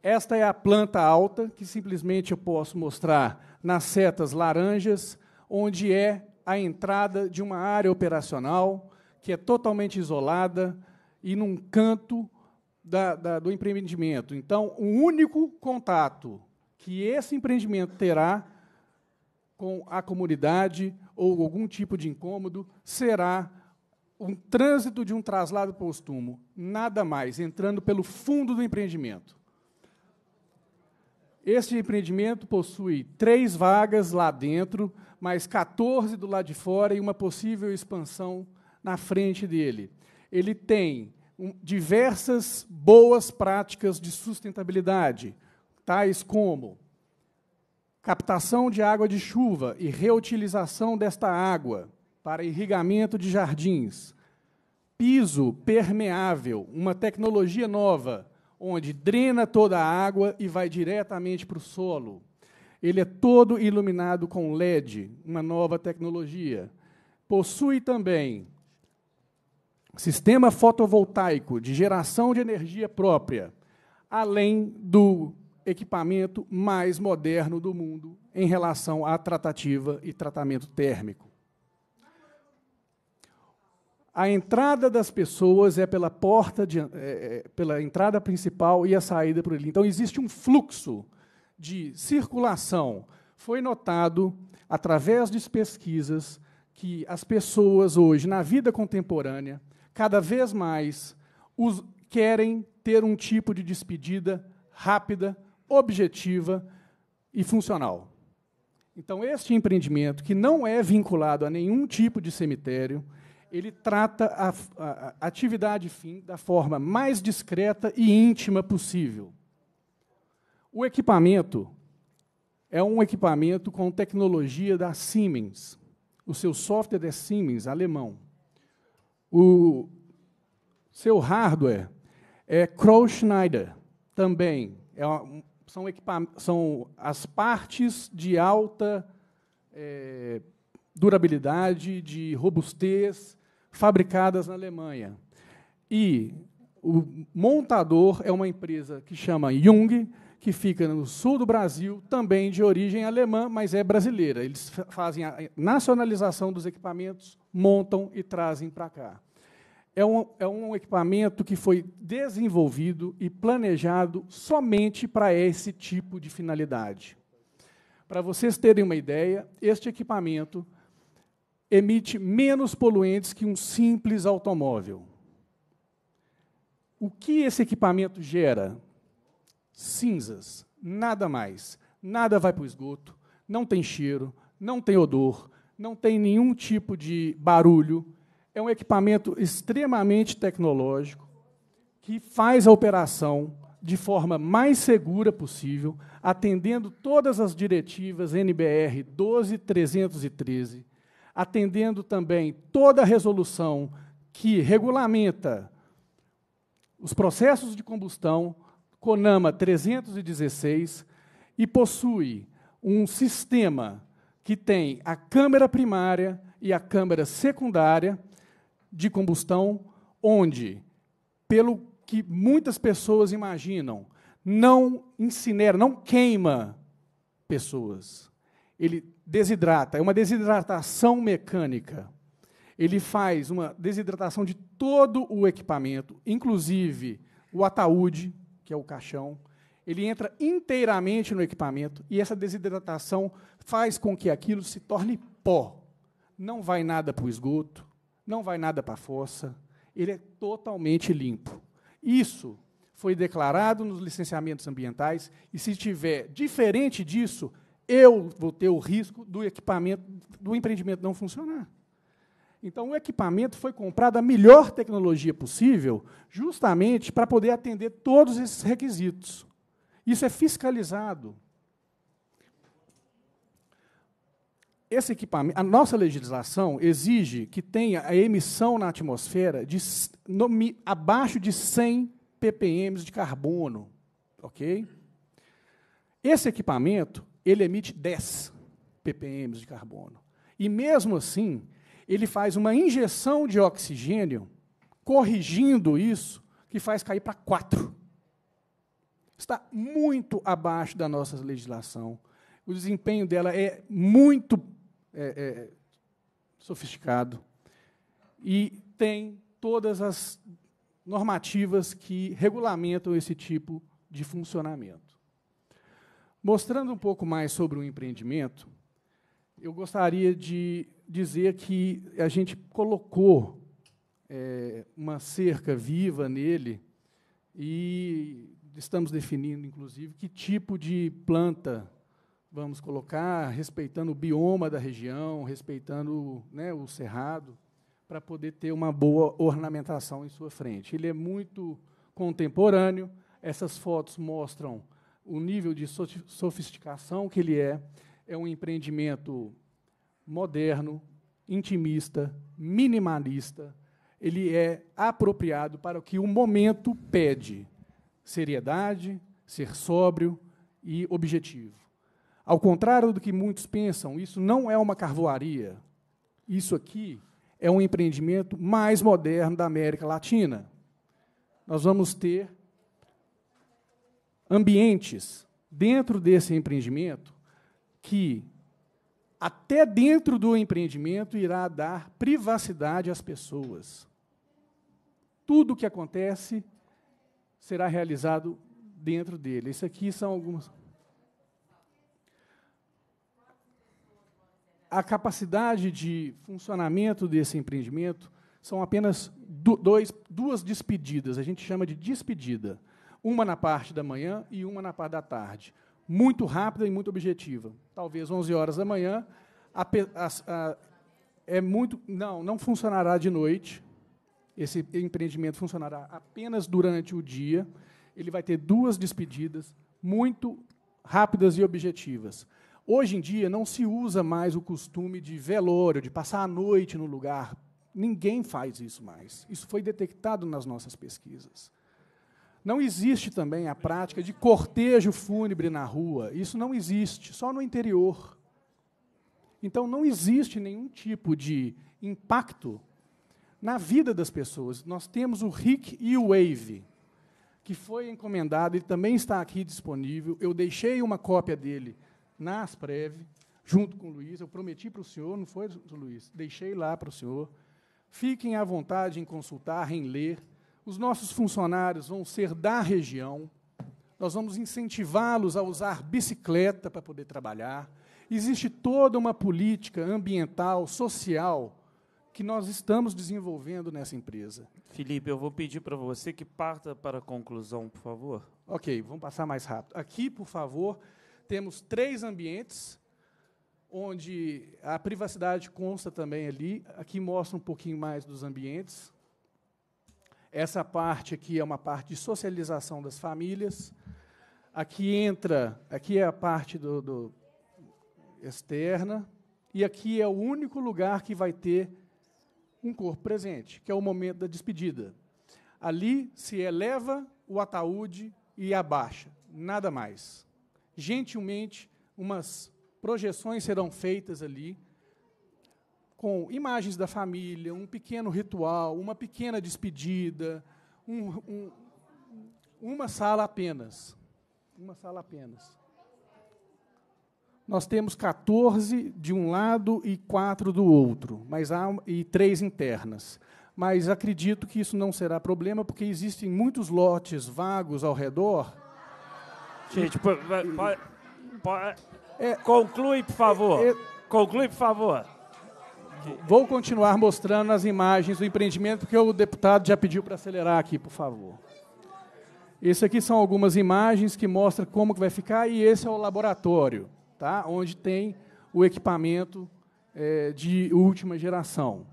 esta é a planta alta que simplesmente eu posso mostrar nas setas laranjas, onde é a entrada de uma área operacional que é totalmente isolada e num canto da, da, do empreendimento. Então, o único contato que esse empreendimento terá com a comunidade ou algum tipo de incômodo será um trânsito de um traslado postumo, nada mais, entrando pelo fundo do empreendimento. Este empreendimento possui três vagas lá dentro, mais 14 do lado de fora e uma possível expansão na frente dele. Ele tem um, diversas boas práticas de sustentabilidade, tais como captação de água de chuva e reutilização desta água para irrigamento de jardins, piso permeável, uma tecnologia nova onde drena toda a água e vai diretamente para o solo. Ele é todo iluminado com LED, uma nova tecnologia. Possui também sistema fotovoltaico de geração de energia própria, além do equipamento mais moderno do mundo em relação à tratativa e tratamento térmico. A entrada das pessoas é pela porta, de, é, é, pela entrada principal e a saída por ali. Então, existe um fluxo de circulação. Foi notado, através de pesquisas, que as pessoas hoje, na vida contemporânea, cada vez mais os, querem ter um tipo de despedida rápida, objetiva e funcional. Então, este empreendimento, que não é vinculado a nenhum tipo de cemitério, ele trata a, a, a atividade fim da forma mais discreta e íntima possível. O equipamento é um equipamento com tecnologia da Siemens. O seu software é Siemens, alemão. O seu hardware é Crow Schneider, também. É uma, são, são, as partes de alta é, durabilidade, de robustez, fabricadas na Alemanha. E o montador é uma empresa que chama Jung, que fica no sul do Brasil, também de origem alemã, mas é brasileira. Eles fazem a nacionalização dos equipamentos, montam e trazem para cá. É um, é um equipamento que foi desenvolvido e planejado somente para esse tipo de finalidade. Para vocês terem uma ideia, este equipamento emite menos poluentes que um simples automóvel. O que esse equipamento gera? Cinzas, nada mais. Nada vai para o esgoto, não tem cheiro, não tem odor, não tem nenhum tipo de barulho. É um equipamento extremamente tecnológico que faz a operação de forma mais segura possível, atendendo todas as diretivas NBR 12313 atendendo também toda a resolução que regulamenta os processos de combustão, CONAMA 316, e possui um sistema que tem a câmara primária e a câmara secundária de combustão, onde, pelo que muitas pessoas imaginam, não incinera, não queima pessoas ele desidrata, é uma desidratação mecânica. Ele faz uma desidratação de todo o equipamento, inclusive o ataúde, que é o caixão. Ele entra inteiramente no equipamento e essa desidratação faz com que aquilo se torne pó. Não vai nada para o esgoto, não vai nada para a fossa, ele é totalmente limpo. Isso foi declarado nos licenciamentos ambientais e se tiver diferente disso, eu vou ter o risco do equipamento, do empreendimento não funcionar. Então, o equipamento foi comprado a melhor tecnologia possível, justamente para poder atender todos esses requisitos. Isso é fiscalizado. Esse equipamento, a nossa legislação exige que tenha a emissão na atmosfera de no, abaixo de 100 ppm de carbono, ok? Esse equipamento ele emite 10 ppm de carbono. E mesmo assim, ele faz uma injeção de oxigênio, corrigindo isso, que faz cair para 4. Está muito abaixo da nossa legislação. O desempenho dela é muito é, é, sofisticado. E tem todas as normativas que regulamentam esse tipo de funcionamento. Mostrando um pouco mais sobre o empreendimento, eu gostaria de dizer que a gente colocou é, uma cerca viva nele e estamos definindo, inclusive, que tipo de planta vamos colocar, respeitando o bioma da região, respeitando né, o cerrado, para poder ter uma boa ornamentação em sua frente. Ele é muito contemporâneo, essas fotos mostram o nível de sofisticação que ele é. É um empreendimento moderno, intimista, minimalista. Ele é apropriado para o que o momento pede: seriedade, ser sóbrio e objetivo. Ao contrário do que muitos pensam, isso não é uma carvoaria. Isso aqui é um empreendimento mais moderno da América Latina. Nós vamos ter ambientes dentro desse empreendimento que, até dentro do empreendimento, irá dar privacidade às pessoas. Tudo o que acontece será realizado dentro dele. Isso aqui são algumas. A capacidade de funcionamento desse empreendimento são apenas dois, duas despedidas. A gente chama de despedida uma na parte da manhã e uma na parte da tarde. Muito rápida e muito objetiva. Talvez 11 horas da manhã, a, a, a, é muito. Não, não funcionará de noite. Esse empreendimento funcionará apenas durante o dia. Ele vai ter duas despedidas muito rápidas e objetivas. Hoje em dia não se usa mais o costume de velório, de passar a noite no lugar. Ninguém faz isso mais. Isso foi detectado nas nossas pesquisas. Não existe também a prática de cortejo fúnebre na rua. Isso não existe, só no interior. Então não existe nenhum tipo de impacto na vida das pessoas. Nós temos o Rick e o Wave, que foi encomendado, ele também está aqui disponível. Eu deixei uma cópia dele nas Asprev, junto com o Luiz. Eu prometi para o senhor, não foi, Luiz? Deixei lá para o senhor. Fiquem à vontade em consultar, em ler. Os nossos funcionários vão ser da região, nós vamos incentivá-los a usar bicicleta para poder trabalhar. Existe toda uma política ambiental, social, que nós estamos desenvolvendo nessa empresa. Felipe, eu vou pedir para você que parta para a conclusão, por favor. Ok, vamos passar mais rápido. Aqui, por favor, temos três ambientes onde a privacidade consta também ali. Aqui mostra um pouquinho mais dos ambientes. Essa parte aqui é uma parte de socialização das famílias. Aqui entra, aqui é a parte do, do externa. E aqui é o único lugar que vai ter um corpo presente, que é o momento da despedida. Ali se eleva o ataúde e abaixa, nada mais. Gentilmente, umas projeções serão feitas ali com imagens da família, um pequeno ritual, uma pequena despedida, um, um, uma sala apenas. Uma sala apenas. Nós temos 14 de um lado e 4 do outro, mas há, e três internas. Mas acredito que isso não será problema, porque existem muitos lotes vagos ao redor. Gente, pode, pode, é, conclui, por favor. É, é, conclui, por favor. Vou continuar mostrando as imagens do empreendimento, porque o deputado já pediu para acelerar aqui, por favor. Esse aqui são algumas imagens que mostram como que vai ficar, e esse é o laboratório, tá? onde tem o equipamento é, de última geração.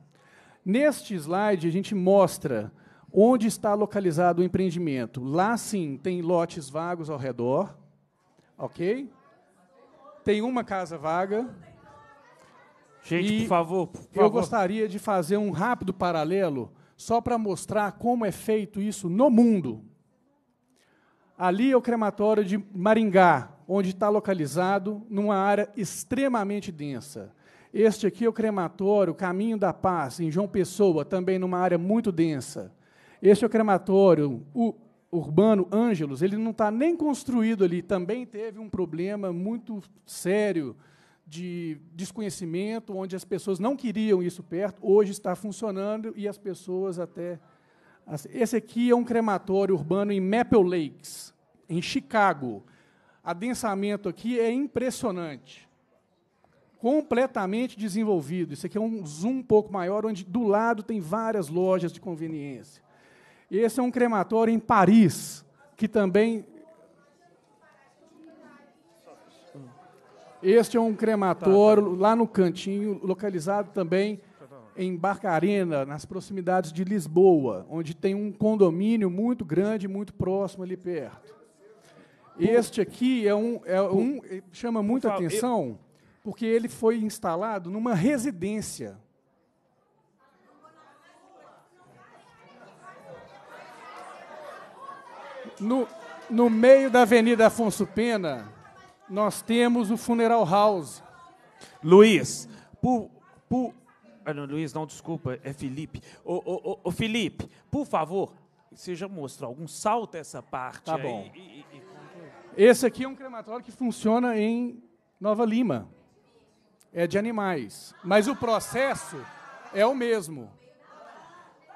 Neste slide, a gente mostra onde está localizado o empreendimento. Lá, sim, tem lotes vagos ao redor, ok? Tem uma casa vaga Gente, e por favor, por favor. Eu gostaria de fazer um rápido paralelo só para mostrar como é feito isso no mundo. Ali é o crematório de Maringá, onde está localizado numa área extremamente densa. Este aqui é o crematório Caminho da Paz, em João Pessoa, também numa área muito densa. Este é o crematório o urbano Ângelos, ele não está nem construído ali, também teve um problema muito sério de desconhecimento, onde as pessoas não queriam isso perto, hoje está funcionando e as pessoas até. Esse aqui é um crematório urbano em Maple Lakes, em Chicago. Adensamento aqui é impressionante. Completamente desenvolvido. Isso aqui é um zoom um pouco maior, onde do lado tem várias lojas de conveniência. Esse é um crematório em Paris, que também Este é um crematório tá, tá. lá no cantinho, localizado também em Barcarena, nas proximidades de Lisboa, onde tem um condomínio muito grande, muito próximo ali perto. Este aqui é um, é um chama muita atenção porque ele foi instalado numa residência. No, no meio da Avenida Afonso Pena, nós temos o Funeral House. Luiz, por, por... Ah, não, Luiz, não, desculpa, é Felipe. O Felipe, por favor, você já mostrou algum salto essa parte Tá aí. bom. E, e, e... Esse aqui é um crematório que funciona em Nova Lima. É de animais. Mas o processo é o mesmo.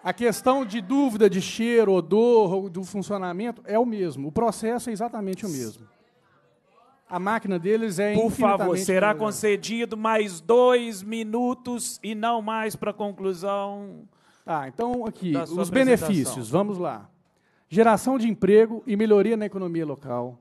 A questão de dúvida de cheiro, odor, do funcionamento é o mesmo. O processo é exatamente o mesmo. A máquina deles é Por favor, será melhor. concedido mais dois minutos e não mais para conclusão. Tá, então aqui, os benefícios, vamos lá. Geração de emprego e melhoria na economia local.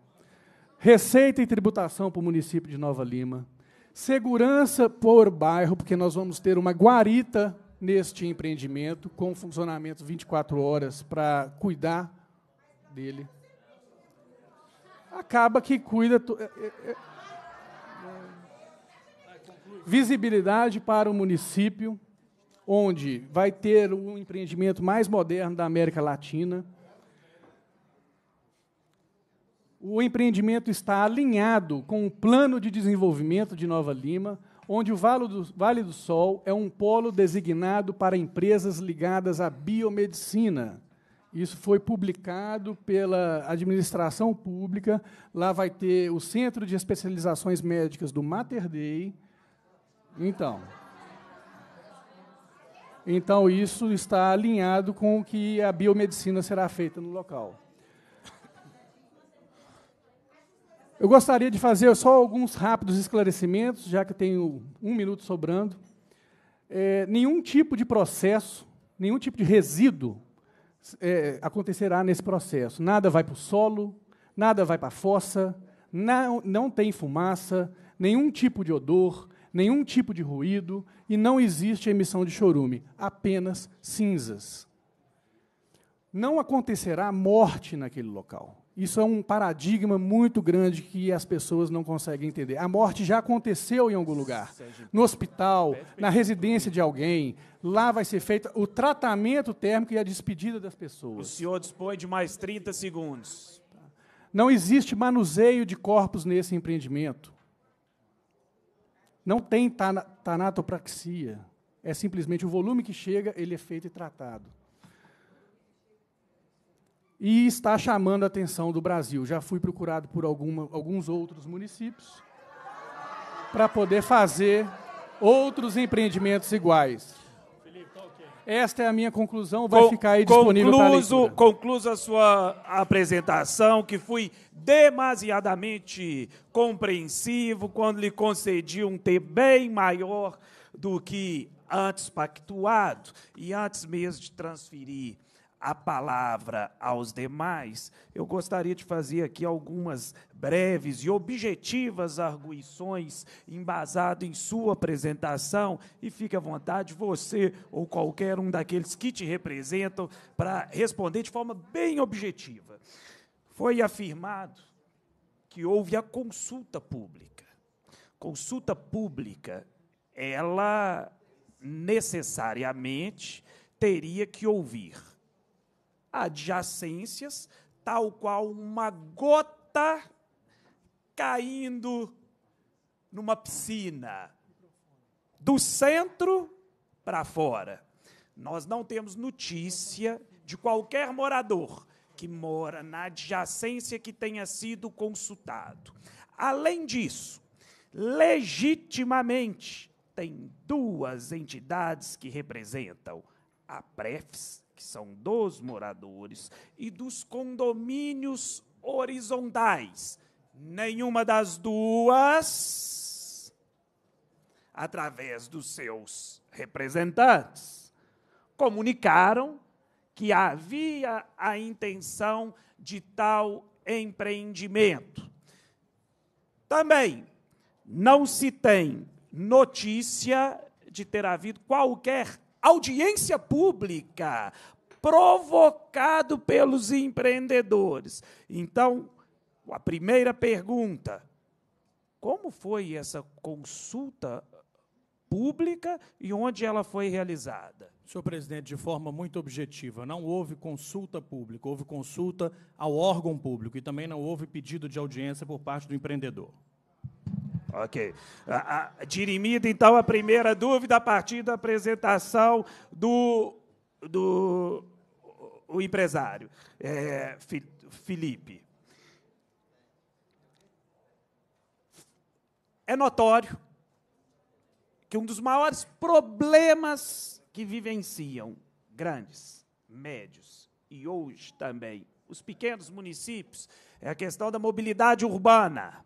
Receita e tributação para o município de Nova Lima. Segurança por bairro, porque nós vamos ter uma guarita neste empreendimento, com funcionamento 24 horas para cuidar dele acaba que cuida. Tu... É, é, é, visibilidade para o município, onde vai ter o empreendimento mais moderno da América Latina. O empreendimento está alinhado com o plano de desenvolvimento de Nova Lima, onde o Vale do Sol é um polo designado para empresas ligadas à biomedicina isso foi publicado pela administração pública. Lá vai ter o Centro de Especializações Médicas do Mater Dei. Então, então isso está alinhado com o que a biomedicina será feita no local. Eu gostaria de fazer só alguns rápidos esclarecimentos, já que tenho um minuto sobrando. É, nenhum tipo de processo, nenhum tipo de resíduo é, acontecerá nesse processo. Nada vai para o solo, nada vai para a fossa, não, não tem fumaça, nenhum tipo de odor, nenhum tipo de ruído e não existe emissão de chorume, apenas cinzas. Não acontecerá morte naquele local. Isso é um paradigma muito grande que as pessoas não conseguem entender. A morte já aconteceu em algum lugar. No hospital, na residência de alguém, lá vai ser feito o tratamento térmico e a despedida das pessoas. O senhor dispõe de mais 30 segundos. Não existe manuseio de corpos nesse empreendimento. Não tem tanatopraxia. É simplesmente o volume que chega, ele é feito e tratado e está chamando a atenção do Brasil. Já fui procurado por alguma, alguns outros municípios para poder fazer outros empreendimentos iguais. Esta é a minha conclusão, vai Con ficar aí disponível concluso, para a Concluso a sua apresentação, que fui demasiadamente compreensivo quando lhe concedi um tempo bem maior do que antes pactuado e antes mesmo de transferir a palavra aos demais, eu gostaria de fazer aqui algumas breves e objetivas arguições embasado em sua apresentação e fique à vontade você ou qualquer um daqueles que te representam para responder de forma bem objetiva. Foi afirmado que houve a consulta pública. Consulta pública, ela necessariamente teria que ouvir adjacências, tal qual uma gota caindo numa piscina, do centro para fora. Nós não temos notícia de qualquer morador que mora na adjacência que tenha sido consultado. Além disso, legitimamente, tem duas entidades que representam a PREFS que são dos moradores, e dos condomínios horizontais. Nenhuma das duas, através dos seus representantes, comunicaram que havia a intenção de tal empreendimento. Também não se tem notícia de ter havido qualquer audiência pública, provocado pelos empreendedores. Então, a primeira pergunta: como foi essa consulta pública e onde ela foi realizada? Senhor presidente, de forma muito objetiva, não houve consulta pública, houve consulta ao órgão público e também não houve pedido de audiência por parte do empreendedor. Ok. dirimida, então, a primeira dúvida a partir da apresentação do, do o empresário, é, Felipe. É notório que um dos maiores problemas que vivenciam grandes, médios e hoje também os pequenos municípios é a questão da mobilidade urbana.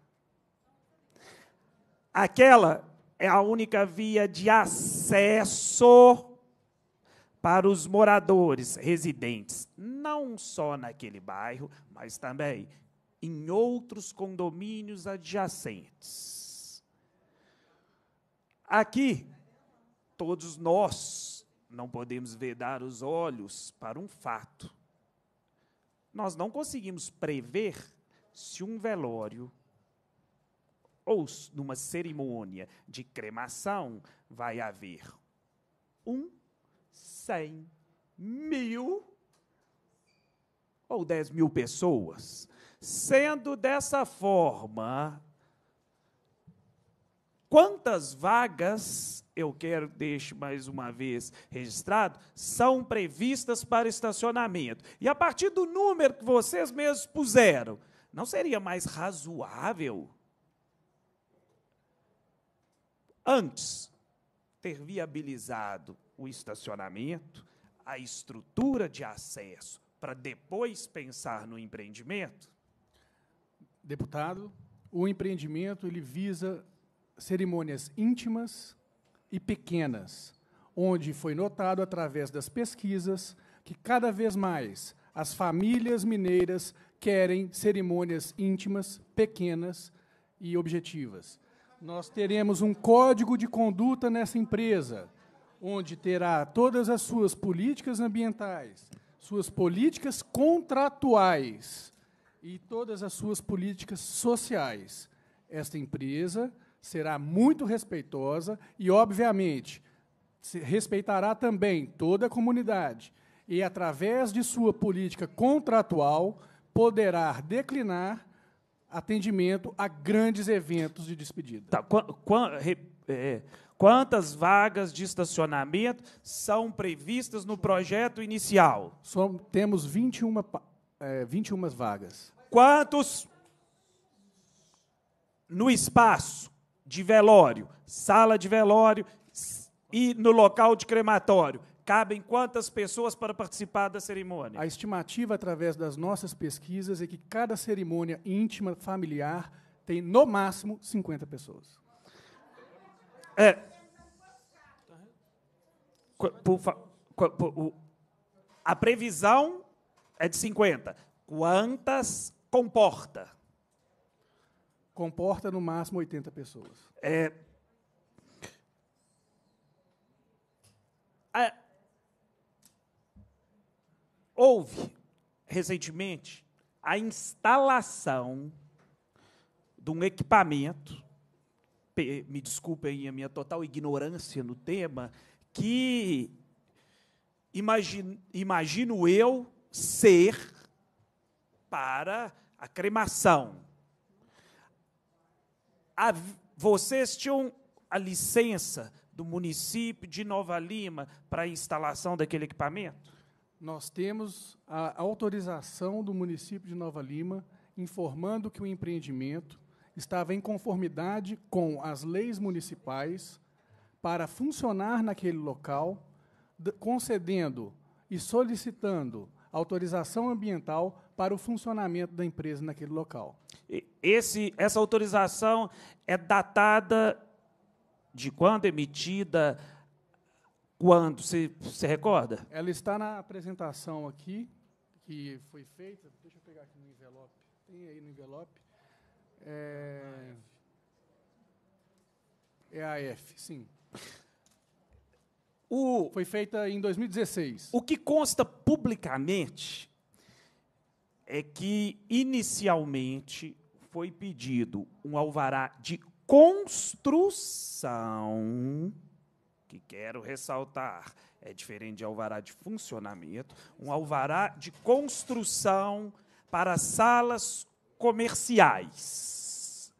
Aquela é a única via de acesso para os moradores residentes, não só naquele bairro, mas também em outros condomínios adjacentes. Aqui, todos nós não podemos vedar os olhos para um fato. Nós não conseguimos prever se um velório ou numa cerimônia de cremação, vai haver um, cem, mil ou dez mil pessoas. Sendo dessa forma, quantas vagas, eu quero deixar mais uma vez registrado, são previstas para estacionamento. E a partir do número que vocês mesmos puseram, não seria mais razoável antes ter viabilizado o estacionamento, a estrutura de acesso, para depois pensar no empreendimento? Deputado, o empreendimento ele visa cerimônias íntimas e pequenas, onde foi notado através das pesquisas que cada vez mais as famílias mineiras querem cerimônias íntimas, pequenas e objetivas nós teremos um código de conduta nessa empresa, onde terá todas as suas políticas ambientais, suas políticas contratuais e todas as suas políticas sociais. Esta empresa será muito respeitosa e, obviamente, respeitará também toda a comunidade e, através de sua política contratual, poderá declinar atendimento a grandes eventos de despedida. Tá, qu qu é, é, quantas vagas de estacionamento são previstas no projeto inicial? temos 21, é, 21 vagas. Quantos no espaço de velório, sala de velório e no local de crematório? Cabem quantas pessoas para participar da cerimônia? A estimativa através das nossas pesquisas é que cada cerimônia íntima familiar tem no máximo 50 pessoas. É. Por, por, por, a previsão é de 50. Quantas comporta? Comporta no máximo 80 pessoas. É. é houve recentemente a instalação de um equipamento, me desculpem a minha total ignorância no tema, que imagino, imagino eu ser para a cremação. A, vocês tinham a licença do município de Nova Lima para a instalação daquele equipamento? nós temos a autorização do município de Nova Lima informando que o empreendimento estava em conformidade com as leis municipais para funcionar naquele local, concedendo e solicitando autorização ambiental para o funcionamento da empresa naquele local. Esse, essa autorização é datada de quando emitida? Quando? Você, você recorda? Ela está na apresentação aqui, que foi feita. Deixa eu pegar aqui no envelope. Tem aí no envelope. É, é a F, sim. O, foi feita em 2016. O que consta publicamente é que, inicialmente, foi pedido um alvará de construção que quero ressaltar é diferente de alvará de funcionamento, um alvará de construção para salas comerciais.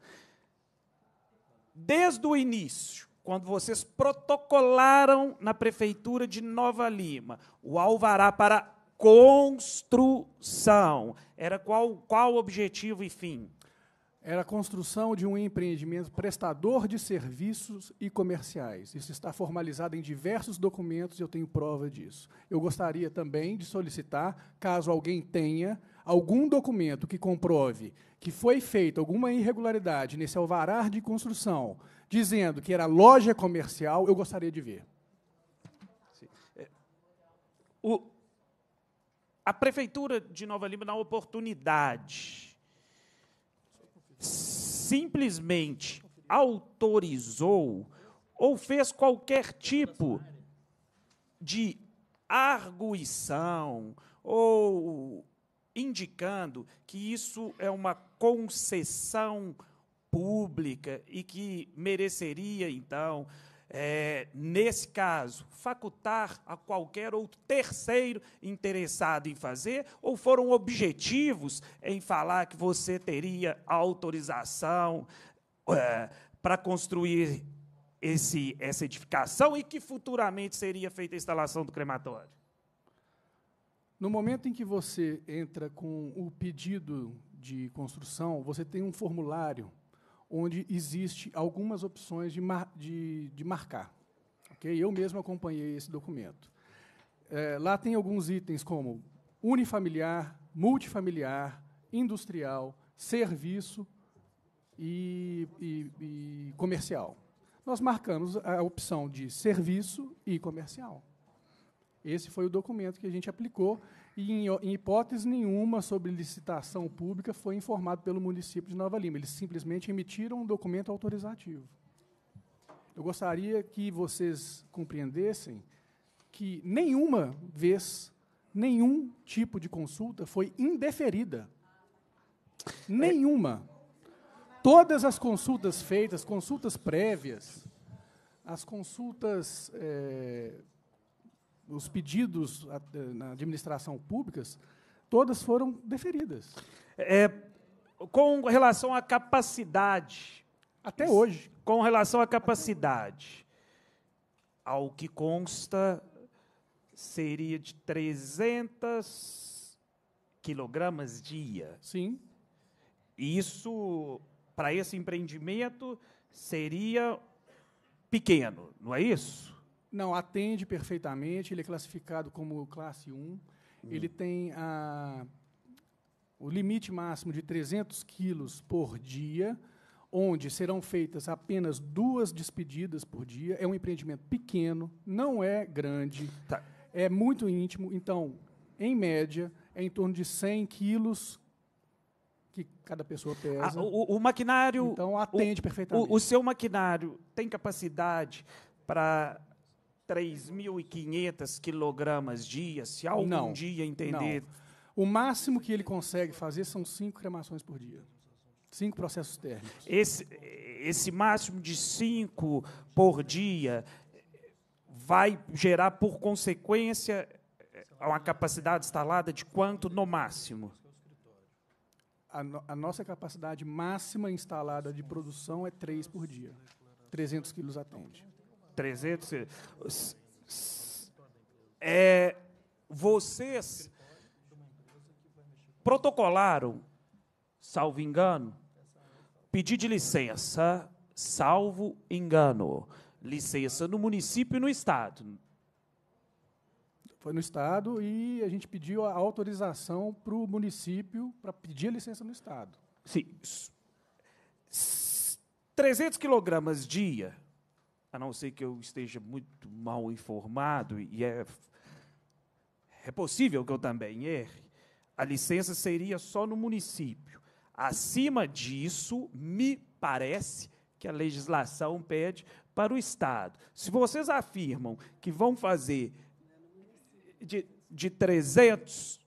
Desde o início, quando vocês protocolaram na prefeitura de Nova Lima o alvará para construção, era qual qual objetivo e fim? era a construção de um empreendimento prestador de serviços e comerciais. Isso está formalizado em diversos documentos e eu tenho prova disso. Eu gostaria também de solicitar, caso alguém tenha, algum documento que comprove que foi feita alguma irregularidade nesse alvará de construção, dizendo que era loja comercial, eu gostaria de ver. É, o, a Prefeitura de Nova Lima dá uma oportunidade simplesmente autorizou ou fez qualquer tipo de arguição ou indicando que isso é uma concessão pública e que mereceria, então, é, nesse caso, facultar a qualquer outro terceiro interessado em fazer, ou foram objetivos em falar que você teria autorização é, para construir esse, essa edificação e que futuramente seria feita a instalação do crematório? No momento em que você entra com o pedido de construção, você tem um formulário onde existe algumas opções de, mar, de, de marcar. Okay? Eu mesmo acompanhei esse documento. É, lá tem alguns itens como unifamiliar, multifamiliar, industrial, serviço e, e, e comercial. Nós marcamos a opção de serviço e comercial. Esse foi o documento que a gente aplicou e, em, em hipótese nenhuma sobre licitação pública, foi informado pelo município de Nova Lima. Eles simplesmente emitiram um documento autorizativo. Eu gostaria que vocês compreendessem que nenhuma vez, nenhum tipo de consulta foi indeferida. Nenhuma. Todas as consultas feitas, consultas prévias, as consultas é, os pedidos eh, na administração públicas, todas foram deferidas. É, com relação à capacidade. Até hoje. Com relação à capacidade, ao que consta, seria de 300 quilogramas dia. Sim. Isso, para esse empreendimento, seria pequeno, não é isso? Não, atende perfeitamente, ele é classificado como classe 1. Hum. Ele tem a, ah, o limite máximo de 300 quilos por dia, onde serão feitas apenas duas despedidas por dia. É um empreendimento pequeno, não é grande, tá. é muito íntimo. Então, em média, é em torno de 100 quilos que cada pessoa pesa. Ah, o, o, maquinário. Então, atende o, perfeitamente. O, o seu maquinário tem capacidade para 3.500 quilogramas dia, se algum não, dia entender. Não. O máximo que ele consegue fazer são cinco cremações por dia. Cinco processos térmicos. Esse, esse máximo de cinco por dia vai gerar, por consequência, uma capacidade instalada de quanto no máximo? A, no, a nossa capacidade máxima instalada de produção é três por dia. 300 quilos atende. 300. É, vocês protocolaram, salvo engano, pedir de licença, salvo engano, licença no município e no estado. Foi no estado e a gente pediu a autorização para o município para pedir a licença no estado. Sim. 300 quilogramas dia a não ser que eu esteja muito mal informado, e é, é possível que eu também erre, a licença seria só no município. Acima disso, me parece que a legislação pede para o Estado. Se vocês afirmam que vão fazer de, de 300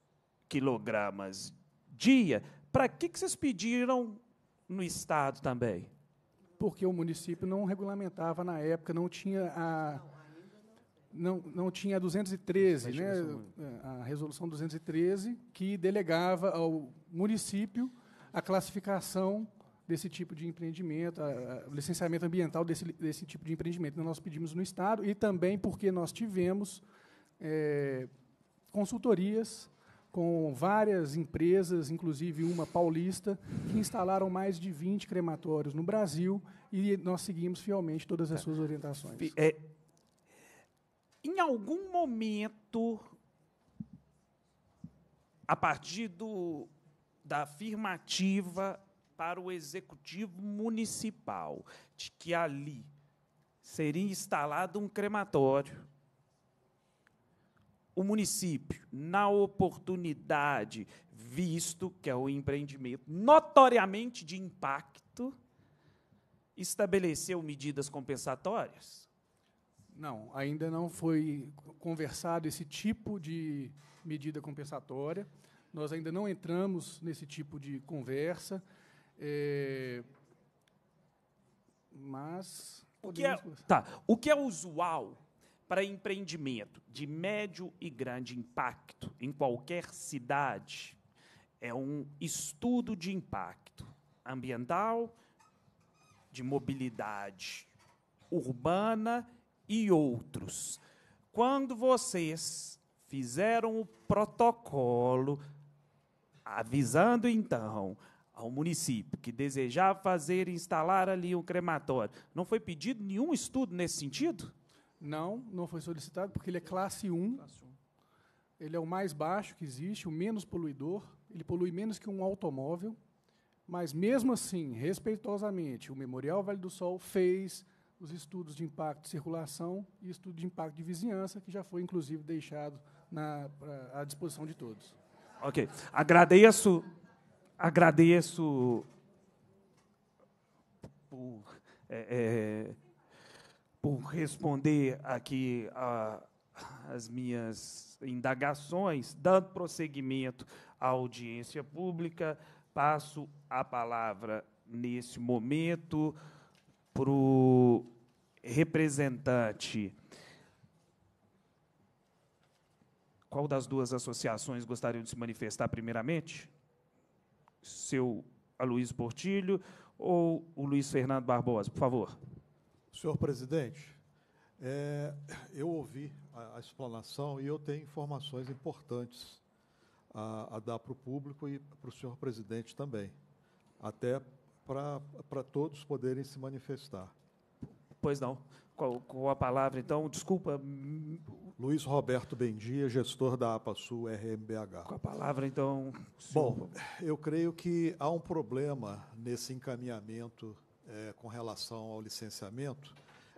quilogramas dia, para que, que vocês pediram no Estado também? porque o município não regulamentava na época, não tinha a não, não tinha 213, né, é, a resolução 213, que delegava ao município a classificação desse tipo de empreendimento, o licenciamento ambiental desse, desse tipo de empreendimento. Então, nós pedimos no Estado e também porque nós tivemos é, consultorias com várias empresas, inclusive uma paulista, que instalaram mais de 20 crematórios no Brasil e nós seguimos fielmente todas as tá. suas orientações. É, em algum momento, a partir do, da afirmativa para o executivo municipal de que ali seria instalado um crematório o município, na oportunidade, visto que é o empreendimento notoriamente de impacto, estabeleceu medidas compensatórias? Não, ainda não foi conversado esse tipo de medida compensatória. Nós ainda não entramos nesse tipo de conversa. É, mas. O que, é, tá, o que é usual para empreendimento de médio e grande impacto em qualquer cidade é um estudo de impacto ambiental, de mobilidade urbana e outros. Quando vocês fizeram o protocolo avisando então ao município que desejava fazer instalar ali um crematório, não foi pedido nenhum estudo nesse sentido? Não, não foi solicitado, porque ele é classe 1. Classe 1. Ele é o mais baixo que existe, o menos poluidor. Ele polui menos que um automóvel. Mas, mesmo assim, respeitosamente, o Memorial Vale do Sol fez os estudos de impacto de circulação e estudo de impacto de vizinhança, que já foi, inclusive, deixado na, pra, à disposição de todos. Ok. Agradeço, agradeço por... É, é por responder aqui a, as minhas indagações, dando prosseguimento à audiência pública, passo a palavra nesse momento para o representante. Qual das duas associações gostariam de se manifestar primeiramente? Seu Aloysio Portilho ou o Luiz Fernando Barbosa, por favor. Senhor presidente, é, eu ouvi a, a, explanação e eu tenho informações importantes a, a dar para o público e para o senhor presidente também, até para todos poderem se manifestar. Pois não. Com, com a palavra, então, desculpa. Luiz Roberto Bendia, gestor da Apasu RMBH. Com a palavra, então. Senhor... Bom, eu creio que há um problema nesse encaminhamento é, com relação ao licenciamento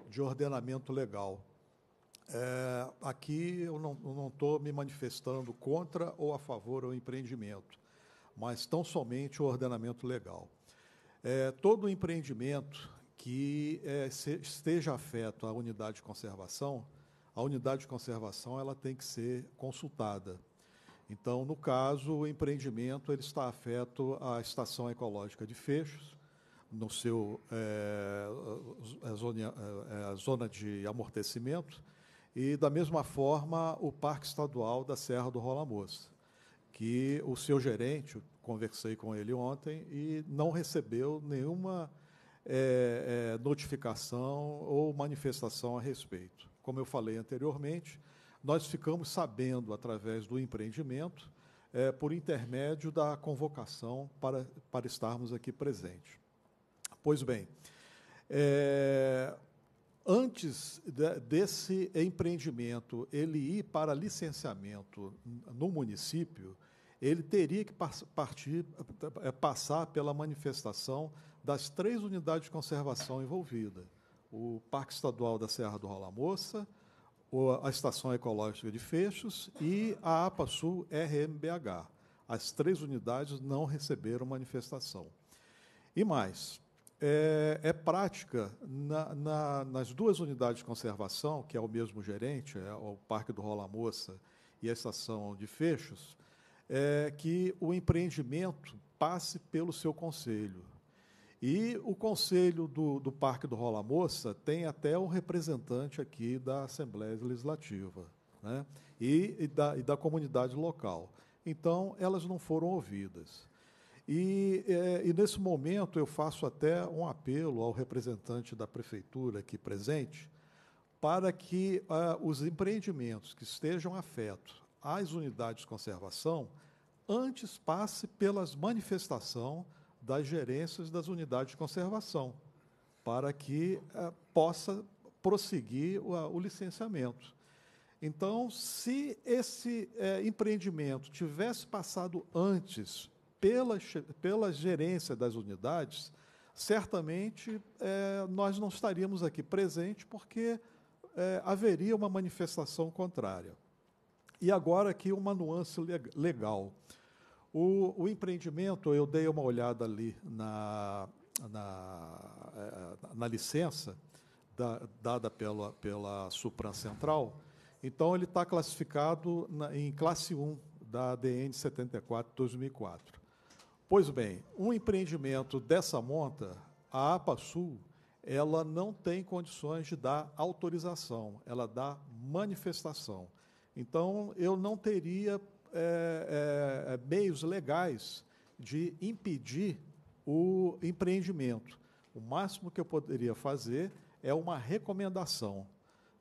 de ordenamento legal. É, aqui eu não estou me manifestando contra ou a favor ao empreendimento, mas tão somente o ordenamento legal. É, todo empreendimento que é, se, esteja afeto à unidade de conservação, a unidade de conservação ela tem que ser consultada. Então, no caso, o empreendimento ele está afeto à estação ecológica de Fechos, no seu é, a zona, é, é, a zona de amortecimento e da mesma forma o Parque Estadual da Serra do Rola Moça, que o seu gerente, conversei com ele ontem e não recebeu nenhuma é, é, notificação ou manifestação a respeito. Como eu falei anteriormente, nós ficamos sabendo através do empreendimento é, por intermédio da convocação para, para estarmos aqui presentes. Pois bem, é, antes de, desse empreendimento ele ir para licenciamento no município, ele teria que partir, é, passar pela manifestação das três unidades de conservação envolvidas: o Parque Estadual da Serra do Rola Moça, a Estação Ecológica de Fechos e a APA Sul RMBH. As três unidades não receberam manifestação. E mais, é, é prática na, na, nas duas unidades de conservação, que é o mesmo gerente, é o Parque do Rola Moça e a Estação de Fechos, é, que o empreendimento passe pelo seu conselho. E o conselho do, do Parque do Rola Moça tem até um representante aqui da Assembleia Legislativa né? e, e, da, e da comunidade local. Então, elas não foram ouvidas. E, é, e, nesse momento eu faço até um apelo ao representante da prefeitura aqui presente para que uh, os empreendimentos que estejam afetos às unidades de conservação antes passe pelas manifestação das gerências das unidades de conservação para que uh, possa prosseguir o, o, licenciamento. Então, se esse é, empreendimento tivesse passado antes pela, pela gerência das unidades, certamente é, nós não estaríamos aqui presentes porque é, haveria uma manifestação contrária. E agora aqui uma nuance legal. O, o empreendimento, eu dei uma olhada ali na, na, é, na licença da, dada pela, pela Supran Central, então ele está classificado na, em classe 1 da DN 74 2004. Pois bem, um empreendimento dessa monta, a Sul ela não tem condições de dar autorização, ela dá manifestação. Então, eu não teria é, é, é, meios legais de impedir o empreendimento. O máximo que eu poderia fazer é uma recomendação.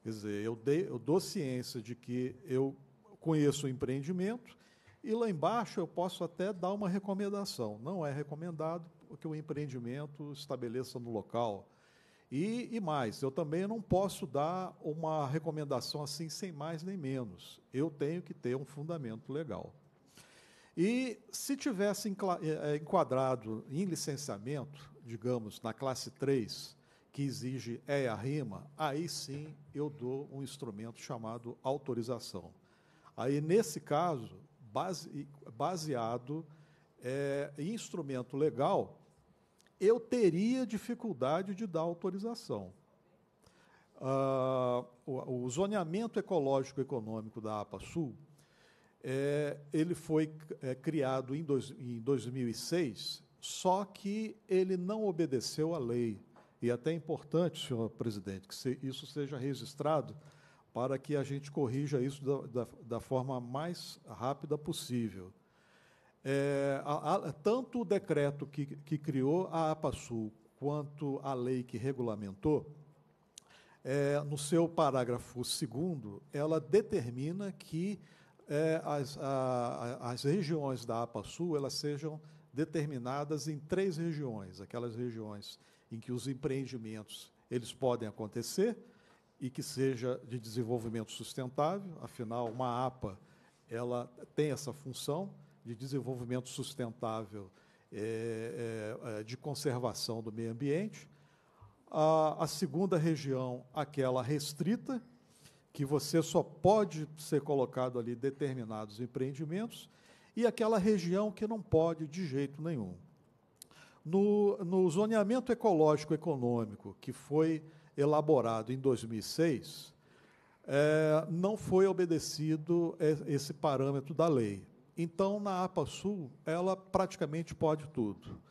Quer dizer, eu, dei, eu dou ciência de que eu conheço o empreendimento, e lá embaixo eu posso até dar uma recomendação. Não é recomendado que o empreendimento estabeleça no local. E, e, mais, eu também não posso dar uma recomendação assim sem mais nem menos. Eu tenho que ter um fundamento legal. E se tivesse eh, eh, enquadrado em licenciamento, digamos, na classe 3, que exige é a rima, aí sim eu dou um instrumento chamado autorização. Aí, nesse caso, base, baseado é, em instrumento legal, eu teria dificuldade de dar autorização. Ah, o, o zoneamento ecológico econômico da APA Sul, é, ele foi é, criado em, dois, em 2006, só que ele não obedeceu à lei. E é até é importante, senhor presidente, que isso seja registrado, para que a gente corrija isso da, da, da forma mais rápida possível. É, a, a, tanto o decreto que, que criou a APASUL quanto a lei que regulamentou, é, no seu parágrafo segundo, ela determina que é, as, a, as regiões da APASUL elas sejam determinadas em três regiões, aquelas regiões em que os empreendimentos eles podem acontecer, e que seja de desenvolvimento sustentável, afinal, uma APA ela tem essa função de desenvolvimento sustentável, é, é, é, de conservação do meio ambiente. A, a segunda região, aquela restrita, que você só pode ser colocado ali determinados empreendimentos, e aquela região que não pode de jeito nenhum. No, no zoneamento ecológico econômico, que foi elaborado em 2006, é, não foi obedecido é, esse parâmetro da lei. Então, na APA Sul, ela praticamente pode tudo.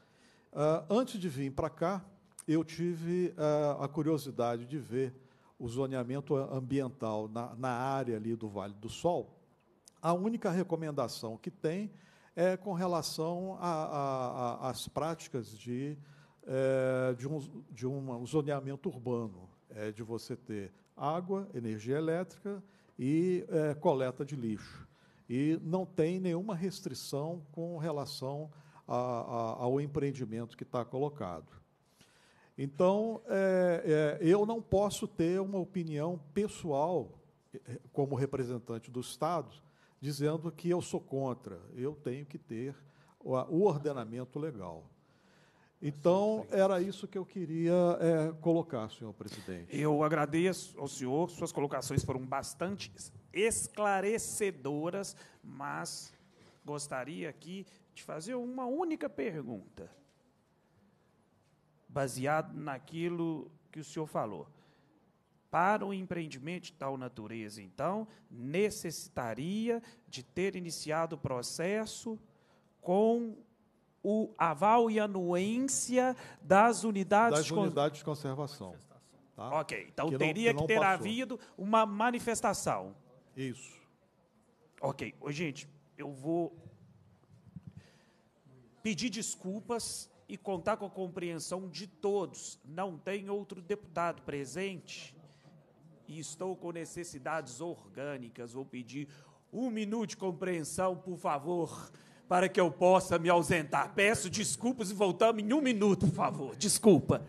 Uh, antes de vir para cá, eu tive uh, a curiosidade de ver o zoneamento ambiental na, na área ali do Vale do Sol. A única recomendação que tem é com relação às práticas de é, de, um, de um zoneamento urbano, é, de você ter água, energia elétrica e é, coleta de lixo. E não tem nenhuma restrição com relação a, a, ao empreendimento que está colocado. Então, é, é, eu não posso ter uma opinião pessoal, é, como representante do Estado, dizendo que eu sou contra. Eu tenho que ter o ordenamento legal. Então, era isso que eu queria é, colocar, senhor presidente. Eu agradeço ao senhor, suas colocações foram bastante esclarecedoras, mas gostaria aqui de fazer uma única pergunta, baseado naquilo que o senhor falou. Para um empreendimento de tal natureza, então, necessitaria de ter iniciado o processo com o, aval e anuência das unidades, das unidades de conservação. Tá? Ok, então que teria não, que, que ter passou. havido uma manifestação. Isso. Ok, Ô, gente, eu vou pedir desculpas e contar com a compreensão de todos. Não tem outro deputado presente e estou com necessidades orgânicas. Vou pedir um minuto de compreensão, por favor para que eu possa me ausentar. Peço desculpas e voltamos em um minuto, por favor. Desculpa.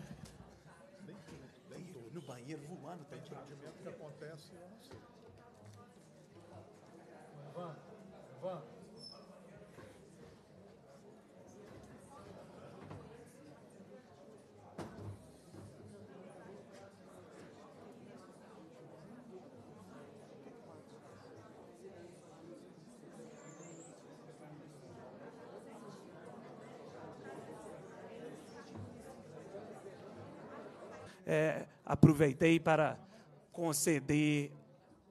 aproveitei para conceder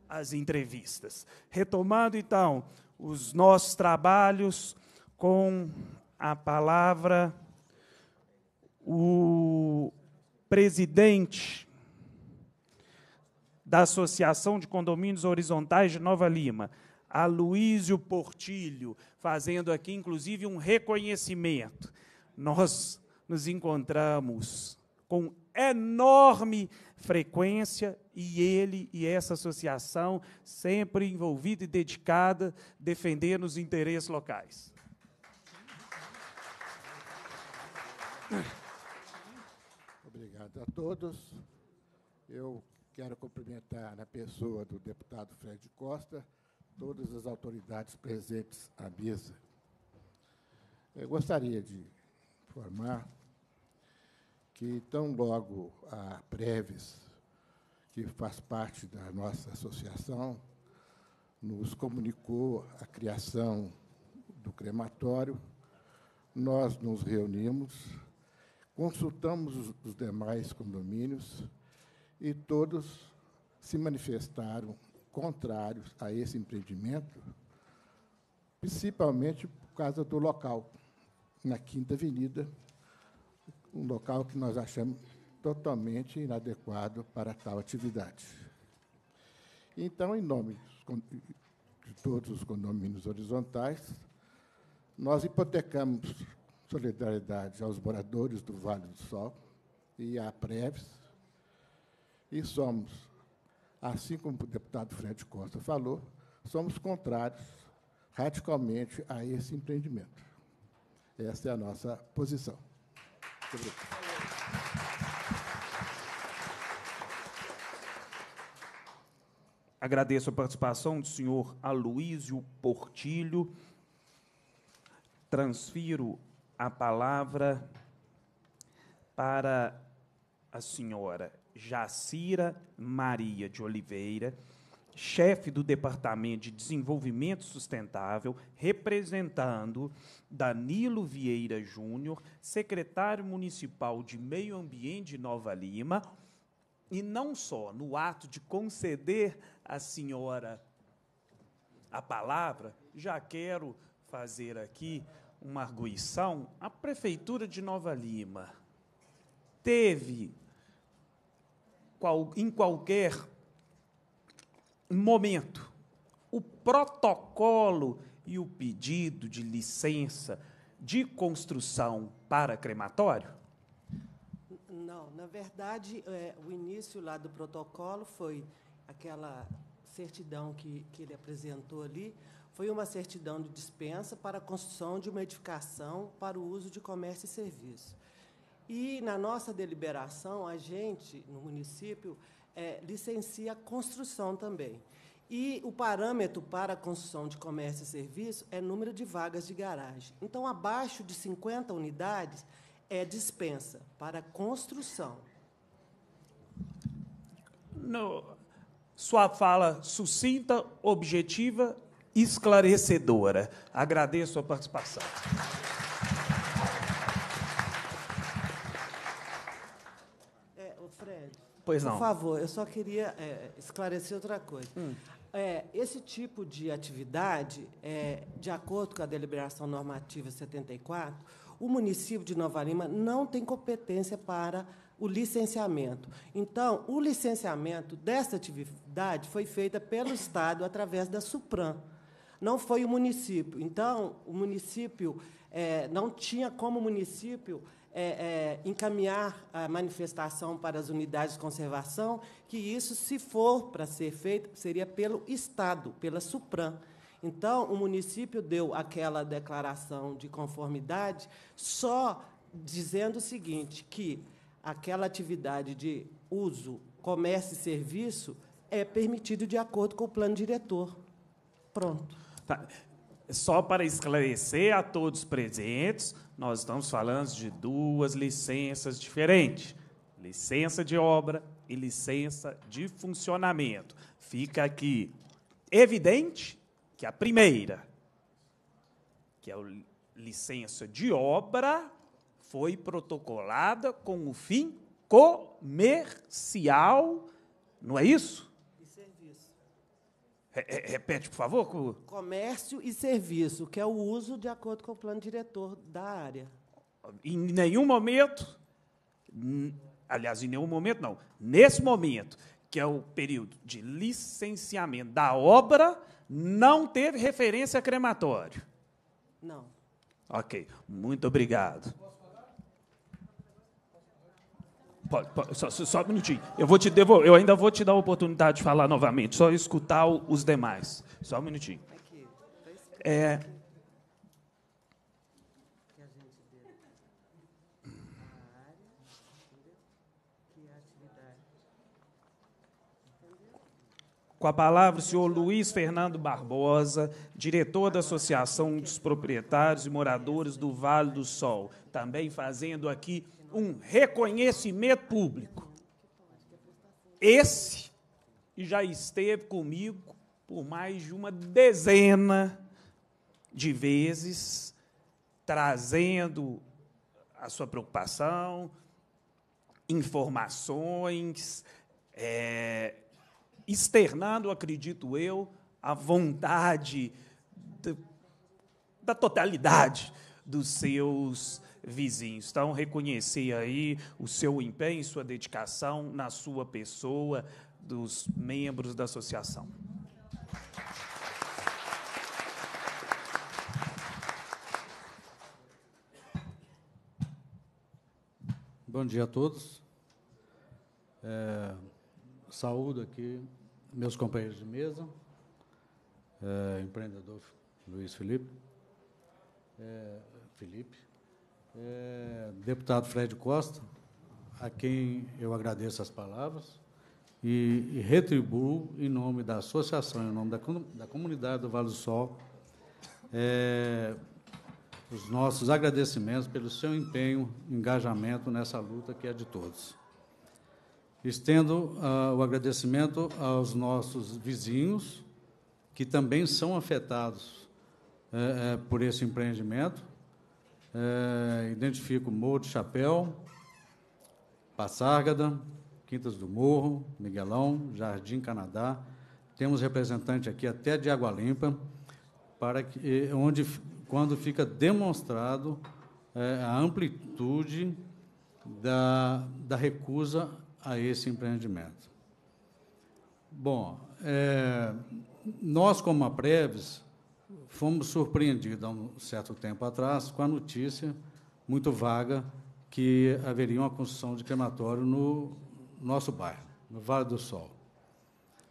as entrevistas. Retomando então os nossos trabalhos com a palavra, o presidente da Associação de Condomínios Horizontais de Nova Lima, Aloísio Portilho, fazendo aqui inclusive um reconhecimento. Nós nos encontramos com enorme frequência e ele e essa associação sempre envolvida e dedicada defendendo os interesses locais. Obrigado a todos. Eu quero cumprimentar na pessoa do deputado Fred Costa todas as autoridades presentes à mesa. Eu gostaria de informar que tão logo a Preves, que faz parte da nossa associação, nos comunicou a criação do crematório, nós nos reunimos, consultamos os demais condomínios e todos se manifestaram contrários a esse empreendimento, principalmente por causa do local, na Quinta Avenida, um local que nós achamos totalmente inadequado para tal atividade. Então, em nome de todos os condomínios horizontais, nós hipotecamos solidariedade aos moradores do Vale do Sol e à Preves, e somos, assim como o deputado Fred Costa falou, somos contrários radicalmente a esse empreendimento. Essa é a nossa posição. Muito obrigado. Agradeço a participação do senhor Aloísio Portilho. Transfiro a palavra para a senhora Jacira Maria de Oliveira chefe do Departamento de Desenvolvimento Sustentável, representando Danilo Vieira Júnior, secretário municipal de Meio Ambiente de Nova Lima, e não só no ato de conceder à senhora a palavra, já quero fazer aqui uma arguição, a prefeitura de Nova Lima teve qual, em qualquer momento, o protocolo e o pedido de licença de construção para crematório? Não, na verdade, é, o início lá do protocolo foi aquela certidão que, que ele apresentou ali, foi uma certidão de dispensa para a construção de uma edificação para o uso de comércio e serviço. E, na nossa deliberação, a gente, no município, é, licencia a construção também. E o parâmetro para a construção de comércio e serviço é número de vagas de garagem. Então, abaixo de 50 unidades é dispensa para construção. No, sua fala sucinta, objetiva, esclarecedora. Agradeço a participação. Pois não. Por favor, eu só queria é, esclarecer outra coisa. Hum. É, esse tipo de atividade, é, de acordo com a deliberação normativa 74, o município de Nova Lima não tem competência para o licenciamento. Então, o licenciamento dessa atividade foi feita pelo Estado através da Supran, não foi o município. Então, o município é, não tinha como município é, é, encaminhar a manifestação para as unidades de conservação, que isso, se for para ser feito, seria pelo Estado, pela SUPRAM. Então, o município deu aquela declaração de conformidade só dizendo o seguinte, que aquela atividade de uso, comércio e serviço é permitido de acordo com o plano diretor. Pronto. Tá. Só para esclarecer a todos presentes, nós estamos falando de duas licenças diferentes: licença de obra e licença de funcionamento. Fica aqui evidente que a primeira, que é a licença de obra, foi protocolada com o fim comercial, não é isso? Repete, por favor. Comércio e serviço, que é o uso de acordo com o plano diretor da área. Em nenhum momento, aliás, em nenhum momento não, nesse momento, que é o período de licenciamento da obra, não teve referência a crematório. Não. Ok, muito obrigado. Pode, pode, só, só, um minutinho. Eu vou te devolver, eu ainda vou te dar a oportunidade de falar novamente, só escutar o, os demais. Só um minutinho. É... Com a palavra o senhor Luiz Fernando Barbosa, diretor da Associação dos Proprietários e Moradores do Vale do Sol, também fazendo aqui um reconhecimento público. Esse e já esteve comigo por mais de uma dezena de vezes, trazendo a sua preocupação, informações, é, externando, acredito eu, a vontade de, da totalidade dos seus vizinhos. Então, reconhecer aí o seu empenho, sua dedicação na sua pessoa, dos membros da associação. Bom dia a todos. É, saúdo aqui meus companheiros de mesa, é, empreendedor Luiz Felipe, é, Felipe, é, deputado Fred Costa, a quem eu agradeço as palavras e, e retribuo em nome da associação, em nome da, da comunidade do Vale do Sol, é, os nossos agradecimentos pelo seu empenho, engajamento nessa luta que é de todos. Estendo uh, o agradecimento aos nossos vizinhos, que também são afetados uh, uh, por esse empreendimento, é, identifico Morro do Chapéu, Passárgada, Quintas do Morro, Miguelão, Jardim Canadá. Temos representante aqui até de Água Limpa, para que, onde, quando fica demonstrado é, a amplitude da, da recusa a esse empreendimento. Bom, é, nós, como a Preves, fomos surpreendidos há um certo tempo atrás com a notícia muito vaga que haveria uma construção de crematório no nosso bairro, no Vale do Sol.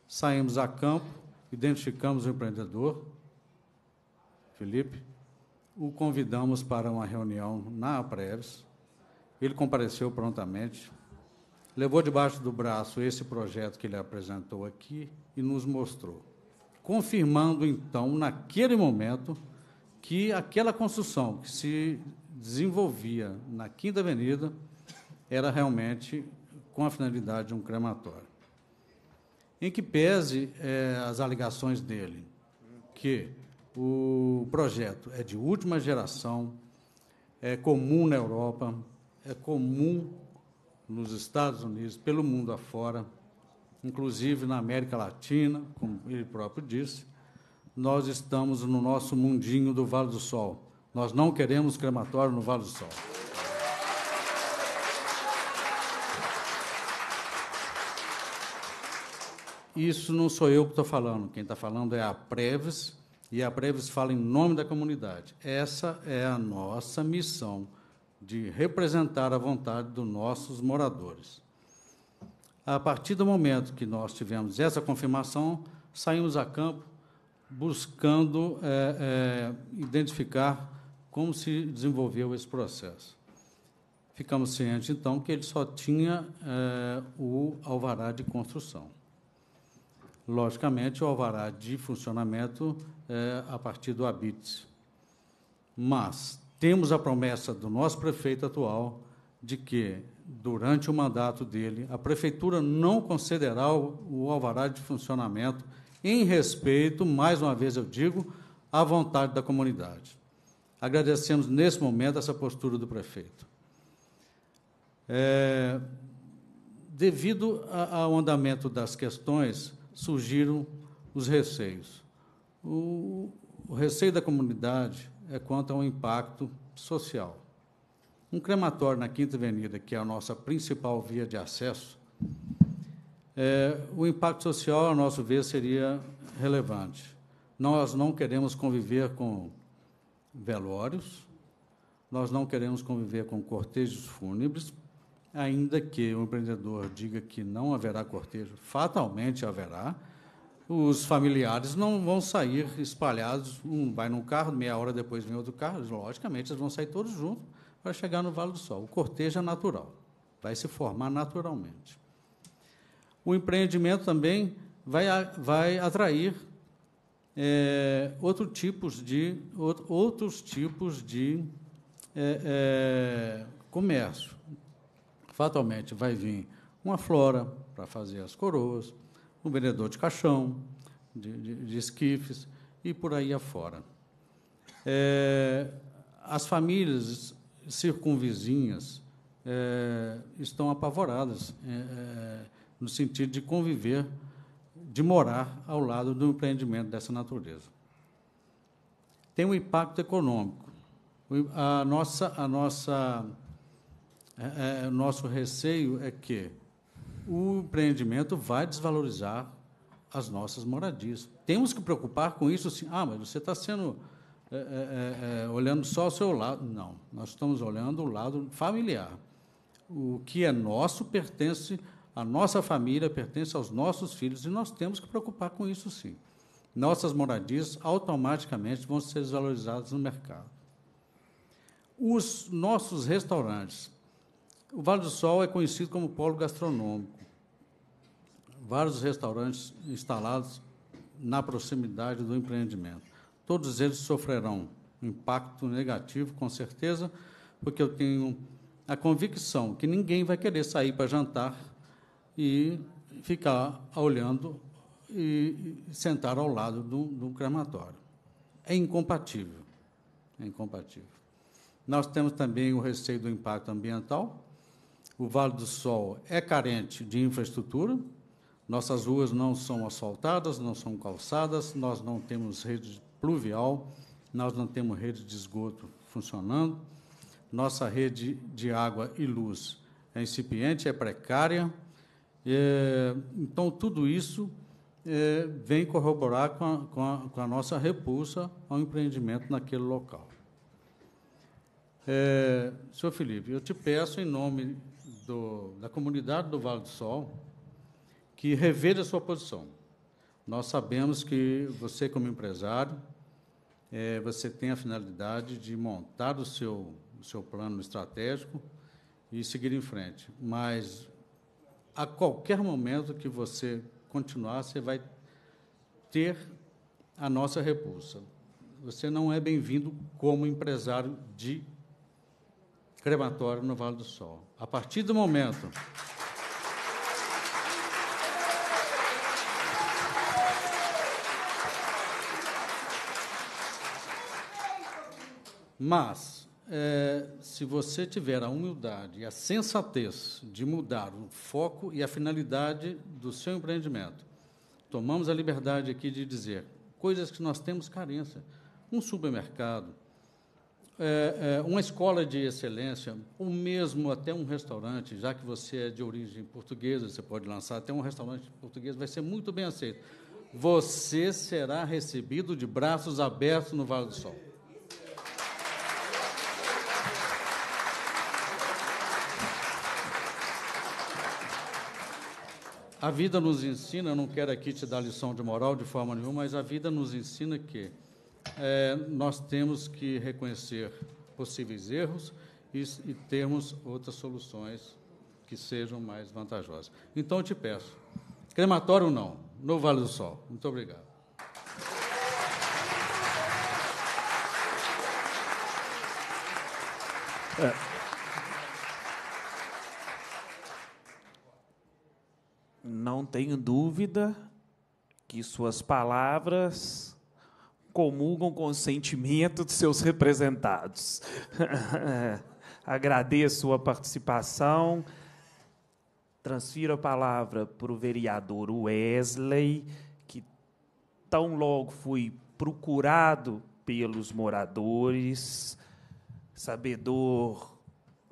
Saímos a campo, identificamos o empreendedor, Felipe, o convidamos para uma reunião na Prévis. Ele compareceu prontamente, levou debaixo do braço esse projeto que ele apresentou aqui e nos mostrou confirmando então, naquele momento, que aquela construção que se desenvolvia na Quinta Avenida era realmente com a finalidade de um crematório. Em que pese é, as alegações dele que o projeto é de última geração, é comum na Europa, é comum nos Estados Unidos, pelo mundo afora, inclusive na América Latina, como ele próprio disse, nós estamos no nosso mundinho do Vale do Sol. Nós não queremos crematório no Vale do Sol. Isso não sou eu que estou falando, quem está falando é a Preves, e a Preves fala em nome da comunidade. Essa é a nossa missão de representar a vontade dos nossos moradores. A partir do momento que nós tivemos essa confirmação, saímos a campo buscando é, é, identificar como se desenvolveu esse processo. Ficamos cientes, então, que ele só tinha é, o alvará de construção. Logicamente, o alvará de funcionamento é, a partir do habite. Mas temos a promessa do nosso prefeito atual de que durante o mandato dele, a Prefeitura não concederá o alvará de funcionamento em respeito, mais uma vez eu digo, à vontade da comunidade. Agradecemos, nesse momento, essa postura do prefeito. É, devido a, ao andamento das questões, surgiram os receios. O, o receio da comunidade é quanto ao impacto social. Um crematório na Quinta Avenida, que é a nossa principal via de acesso, é, o impacto social, a nosso ver, seria relevante. Nós não queremos conviver com velórios, nós não queremos conviver com cortejos fúnebres, ainda que o empreendedor diga que não haverá cortejo, fatalmente haverá. Os familiares não vão sair espalhados, um vai num carro, meia hora depois vem outro carro, logicamente eles vão sair todos juntos vai chegar no Vale do Sol. O cortejo é natural, vai se formar naturalmente. O empreendimento também vai, vai atrair é, outro tipos de, outros tipos de é, é, comércio. Fatalmente vai vir uma flora para fazer as coroas, um vendedor de caixão, de, de, de esquifes e por aí afora. É, as famílias circunvizinhas é, estão apavoradas é, é, no sentido de conviver, de morar ao lado do empreendimento dessa natureza. Tem um impacto econômico. A nossa, a nossa, é, é nosso receio é que o empreendimento vai desvalorizar as nossas moradias. Temos que preocupar com isso, sim. Ah, mas você está sendo é é, é, é, olhando só o seu lado. Não, nós estamos olhando o lado familiar. O que é nosso pertence à nossa família, pertence aos nossos filhos, e nós temos que preocupar com isso sim. Nossas moradias automaticamente vão ser valorizadas no mercado. Os nossos restaurantes. O Vale do Sol é conhecido como polo gastronômico. Vários restaurantes instalados na proximidade do empreendimento todos eles sofrerão um impacto negativo, com certeza, porque eu tenho a convicção que ninguém vai querer sair para jantar e ficar olhando e sentar ao lado do, do crematório. É incompatível. É incompatível. Nós temos também o receio do impacto ambiental. O Vale do Sol é carente de infraestrutura. Nossas ruas não são asfaltadas, não são calçadas, nós não temos rede de pluvial, nós não temos rede de esgoto funcionando, nossa rede de água e luz é incipiente, é precária. É, então, tudo isso é, vem corroborar com a, com, a, com a, nossa repulsa ao empreendimento naquele local. É, senhor Felipe, eu te peço, em nome do, da comunidade do Vale do Sol, que reveja a sua posição. Nós sabemos que você, como empresário, é, você tem a finalidade de montar o seu, o seu plano estratégico e seguir em frente. Mas a qualquer momento que você continuar, você vai ter a nossa repulsa. Você não é bem-vindo como empresário de crematório no Vale do Sol. A partir do momento. Mas, é, se você tiver a humildade e a sensatez de mudar o foco e a finalidade do seu empreendimento, tomamos a liberdade aqui de dizer coisas que nós temos carência. Um supermercado, é, é, uma escola de excelência, ou mesmo até um restaurante, já que você é de origem portuguesa, você pode lançar até um restaurante português, vai ser muito bem aceito. Você será recebido de braços abertos no Vale do Sol. A vida nos ensina, eu não quero aqui te dar lição de moral de forma nenhuma, mas a vida nos ensina que é, nós temos que reconhecer possíveis erros e, e termos outras soluções que sejam mais vantajosas. Então, eu te peço, crematório não, no Vale do Sol. Muito obrigado. É. não tenho dúvida que suas palavras comungam com o sentimento de seus representados. Agradeço a participação. Transfiro a palavra para o vereador Wesley, que tão logo fui procurado pelos moradores, sabedor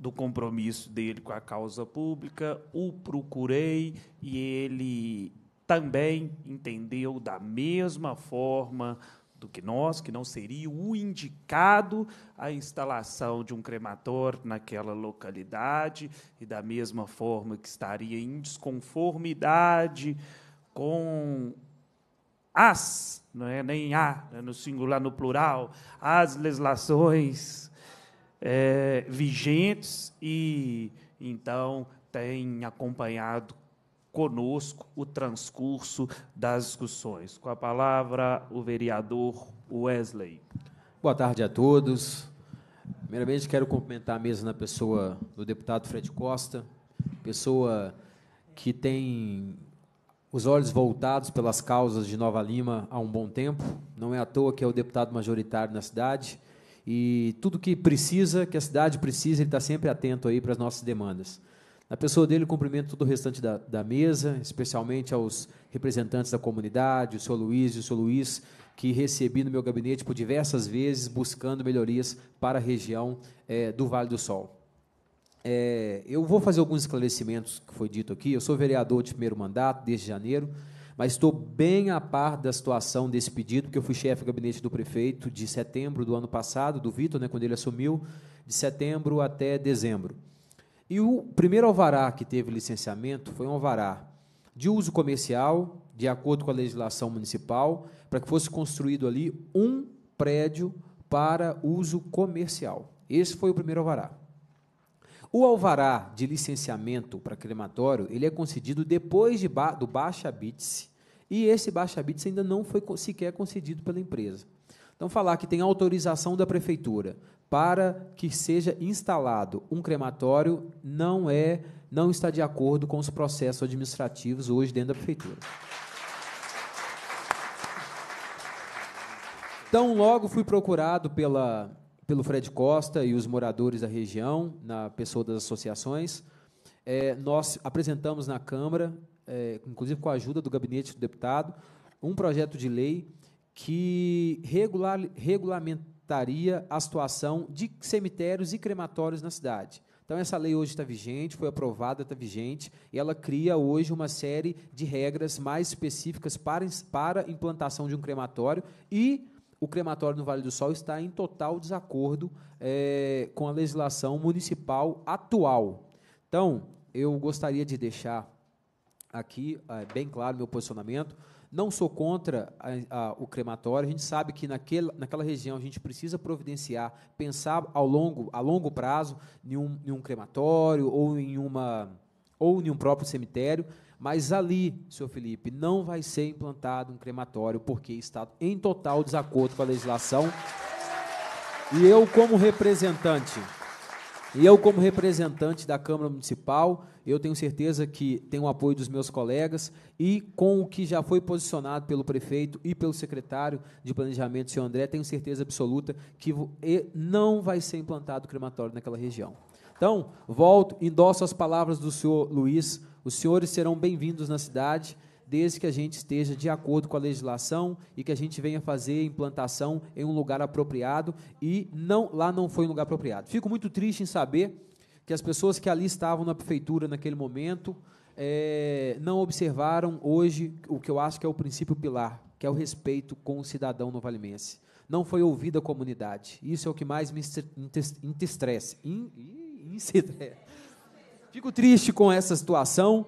do compromisso dele com a causa pública, o procurei e ele também entendeu da mesma forma do que nós, que não seria o indicado a instalação de um crematório naquela localidade e da mesma forma que estaria em desconformidade com as, não é nem a, é no singular, no plural, as legislações é, vigentes e então tem acompanhado conosco o transcurso das discussões. Com a palavra, o vereador Wesley. Boa tarde a todos. Primeiramente, quero cumprimentar a mesa na pessoa do deputado Fred Costa, pessoa que tem os olhos voltados pelas causas de Nova Lima há um bom tempo. Não é à toa que é o deputado majoritário na cidade e tudo que precisa, que a cidade precisa, ele está sempre atento aí para as nossas demandas. Na pessoa dele, cumprimento todo o restante da, da, mesa, especialmente aos representantes da comunidade, o seu Luiz e o seu Luiz, que recebi no meu gabinete por diversas vezes, buscando melhorias para a região é, do Vale do Sol. É, eu vou fazer alguns esclarecimentos que foi dito aqui. Eu sou vereador de primeiro mandato, desde janeiro mas estou bem a par da situação desse pedido, porque eu fui chefe de gabinete do prefeito de setembro do ano passado, do Vitor, né, quando ele assumiu, de setembro até dezembro. E o primeiro alvará que teve licenciamento foi um alvará de uso comercial, de acordo com a legislação municipal, para que fosse construído ali um prédio para uso comercial. Esse foi o primeiro alvará. O alvará de licenciamento para crematório, ele é concedido depois de ba do baixa habite-se e esse baixa habite-se ainda não foi sequer concedido pela empresa. Então falar que tem autorização da prefeitura para que seja instalado um crematório não é não está de acordo com os processos administrativos hoje dentro da prefeitura. Então logo fui procurado pela pelo Fred Costa e os moradores da região, na pessoa das associações. É, nós apresentamos na Câmara, é, inclusive com a ajuda do gabinete do deputado, um projeto de lei que regular, regulamentaria a situação de cemitérios e crematórios na cidade. Então, essa lei hoje está vigente, foi aprovada, está vigente, e ela cria hoje uma série de regras mais específicas para, para implantação de um crematório e o crematório no Vale do Sol está em total desacordo é, com a legislação municipal atual. Então, eu gostaria de deixar aqui é, bem claro meu posicionamento. Não sou contra a, a, o crematório. A gente sabe que naquela região a gente precisa providenciar, pensar ao longo, a longo prazo em um, em um crematório ou em uma ou em um próprio cemitério. Mas ali, seu Felipe, não vai ser implantado um crematório, porque está em total desacordo com a legislação. E eu, como representante, e eu, como representante da Câmara Municipal, eu tenho certeza que tenho o apoio dos meus colegas e com o que já foi posicionado pelo prefeito e pelo secretário de Planejamento, senhor André, tenho certeza absoluta que não vai ser implantado crematório naquela região. Então, volto, endosso as palavras do senhor Luiz os senhores serão bem-vindos na cidade, desde que a gente esteja de acordo com a legislação e que a gente venha fazer implantação em um lugar apropriado e não lá não foi um lugar apropriado. Fico muito triste em saber que as pessoas que ali estavam na prefeitura naquele momento é, não observaram hoje o que eu acho que é o princípio pilar, que é o respeito com o cidadão novalimense. Não foi ouvida a comunidade. Isso é o que mais me entristece. In, in, in, Fico triste com essa situação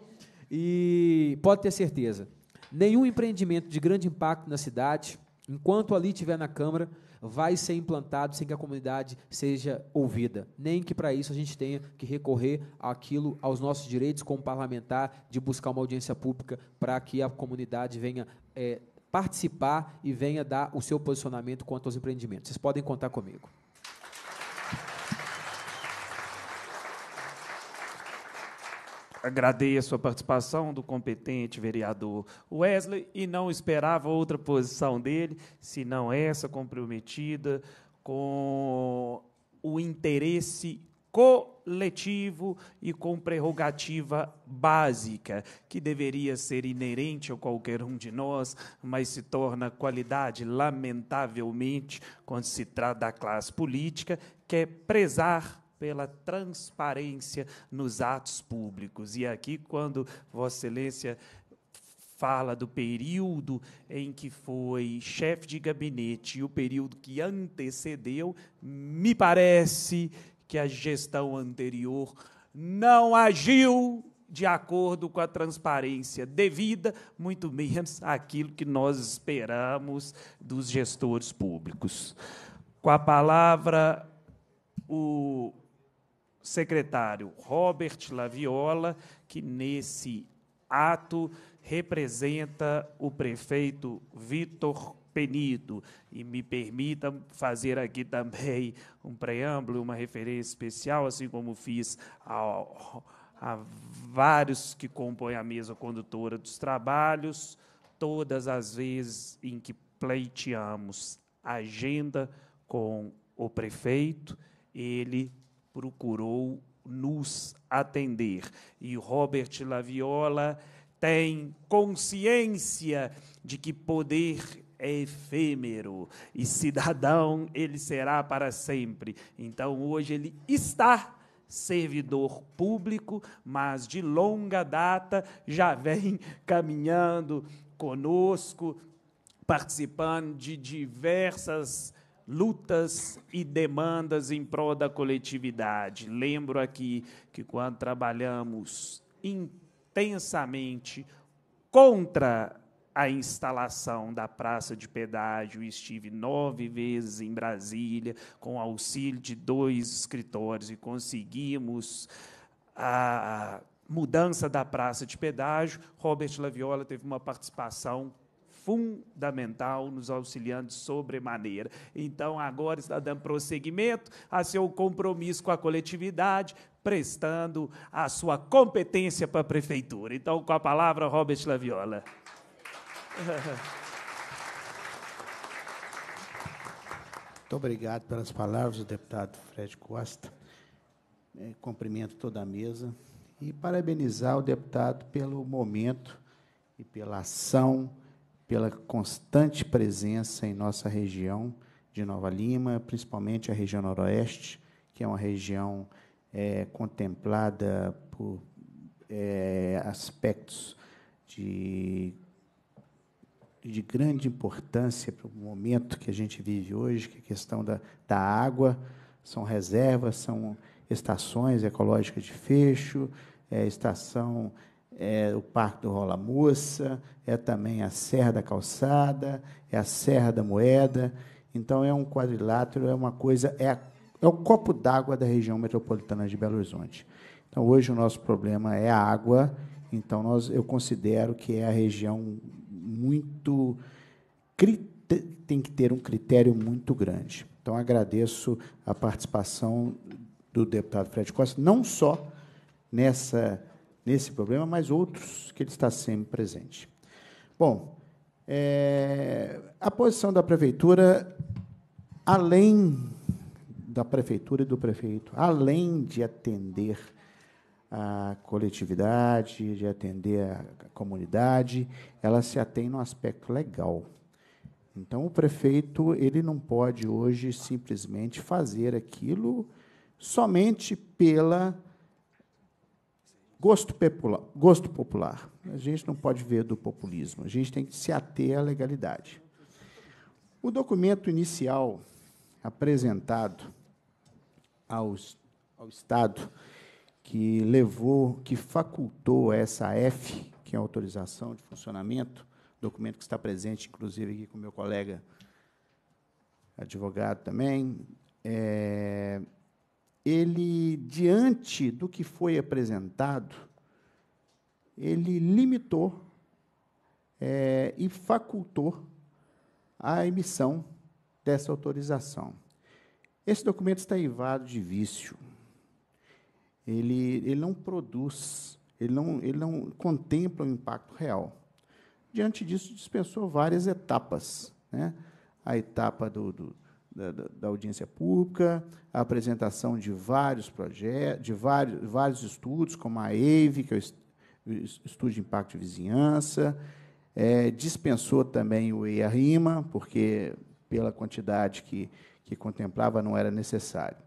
e pode ter certeza, nenhum empreendimento de grande impacto na cidade, enquanto ali estiver na Câmara, vai ser implantado sem que a comunidade seja ouvida, nem que para isso a gente tenha que recorrer àquilo, aos nossos direitos como parlamentar, de buscar uma audiência pública para que a comunidade venha é, participar e venha dar o seu posicionamento quanto aos empreendimentos. Vocês podem contar comigo. Agradeço a participação do competente vereador Wesley e não esperava outra posição dele, senão essa comprometida com o interesse coletivo e com prerrogativa básica, que deveria ser inerente a qualquer um de nós, mas se torna qualidade, lamentavelmente, quando se trata da classe política, que é prezar pela transparência nos atos públicos. E é aqui, quando Vossa Excelência fala do período em que foi chefe de gabinete e o período que antecedeu, me parece que a gestão anterior não agiu de acordo com a transparência devida, muito menos aquilo que nós esperamos dos gestores públicos. Com a palavra, o secretário Robert Laviola, que nesse ato representa o prefeito Vitor Penido. E me permita fazer aqui também um preâmbulo, uma referência especial, assim como fiz ao, a vários que compõem a mesa condutora dos trabalhos, todas as vezes em que pleiteamos agenda com o prefeito, ele procurou nos atender. E Robert Laviola tem consciência de que poder é efêmero e cidadão ele será para sempre. Então hoje ele está servidor público, mas de longa data já vem caminhando conosco, participando de diversas lutas e demandas em prol da coletividade. Lembro aqui que quando trabalhamos intensamente contra a instalação da praça de pedágio, estive nove vezes em Brasília com auxílio de dois escritórios e conseguimos a mudança da praça de pedágio. Robert Laviola teve uma participação fundamental, nos auxiliando sobremaneira. Então, agora está dando prosseguimento a seu compromisso com a coletividade, prestando a sua competência para a prefeitura. Então, com a palavra, Robert Laviola. Muito obrigado pelas palavras do deputado Fred Costa. É, cumprimento toda a mesa e parabenizar o deputado pelo momento e pela ação pela constante presença em nossa região de Nova Lima, principalmente a região noroeste, que é uma região é, contemplada por é, aspectos de, de grande importância para o momento que a gente vive hoje, que é a questão da, da água, são reservas, são estações ecológicas de fecho, é, estação é o Parque do Rola Moça, é também a Serra da Calçada, é a Serra da Moeda. Então é um quadrilátero, é uma coisa, é, a, é o copo d'água da região metropolitana de Belo Horizonte. Então hoje o nosso problema é a água. Então nós, eu considero que é a região muito tem que ter um critério muito grande. Então agradeço a participação do deputado Fred Costa, não só nessa nesse problema, mas outros que ele está sempre presente. Bom, é, a posição da prefeitura, além da prefeitura e do prefeito, além de atender a coletividade, de atender a comunidade, ela se atém no aspecto legal. Então, o prefeito ele não pode hoje simplesmente fazer aquilo somente pela Gosto popular, gosto popular. A gente não pode ver do populismo, a gente tem que se ater à legalidade. O documento inicial apresentado ao, ao Estado, que levou, que facultou essa F, que é a autorização de funcionamento, documento que está presente, inclusive, aqui com meu colega advogado também, é, ele, diante do que foi apresentado, ele limitou é, e facultou a emissão dessa autorização. Esse documento está evado de vício. Ele, ele não produz, ele não, ele não contempla o impacto real. Diante disso, dispensou várias etapas. Né? A etapa do, do da, da, audiência pública, a apresentação de vários projetos, de vários, vários estudos, como a EIV, que é o Estudo de Impacto de Vizinhança, é, dispensou também o EIA-RIMA, porque pela quantidade que, que contemplava não era necessário.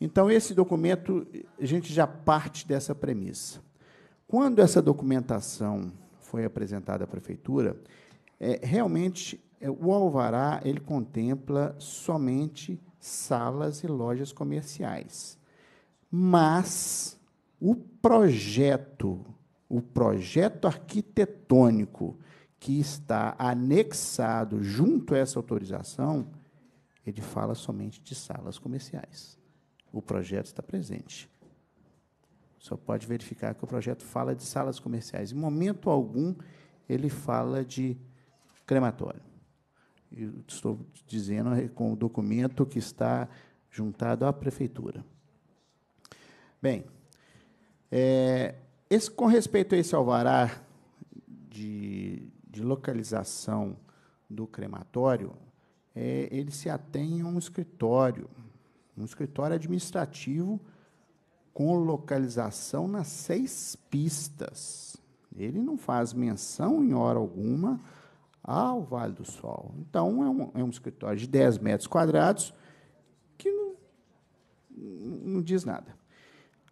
Então, esse documento, a gente já parte dessa premissa. Quando essa documentação foi apresentada à prefeitura, é, realmente é, o alvará ele contempla somente salas e lojas comerciais. Mas o projeto, o projeto arquitetônico que está anexado junto a essa autorização, ele fala somente de salas comerciais. O projeto está presente. Só pode verificar que o projeto fala de salas comerciais. Em momento algum, ele fala de crematório estou dizendo é, com o documento que está juntado à prefeitura. Bem, é, esse, com respeito a esse alvará de, de localização do crematório, é, ele se atém a um escritório, um escritório administrativo com localização nas seis pistas. Ele não faz menção em hora alguma ao Vale do Sol. Então, é um, é um escritório de 10 metros quadrados que não, não diz nada.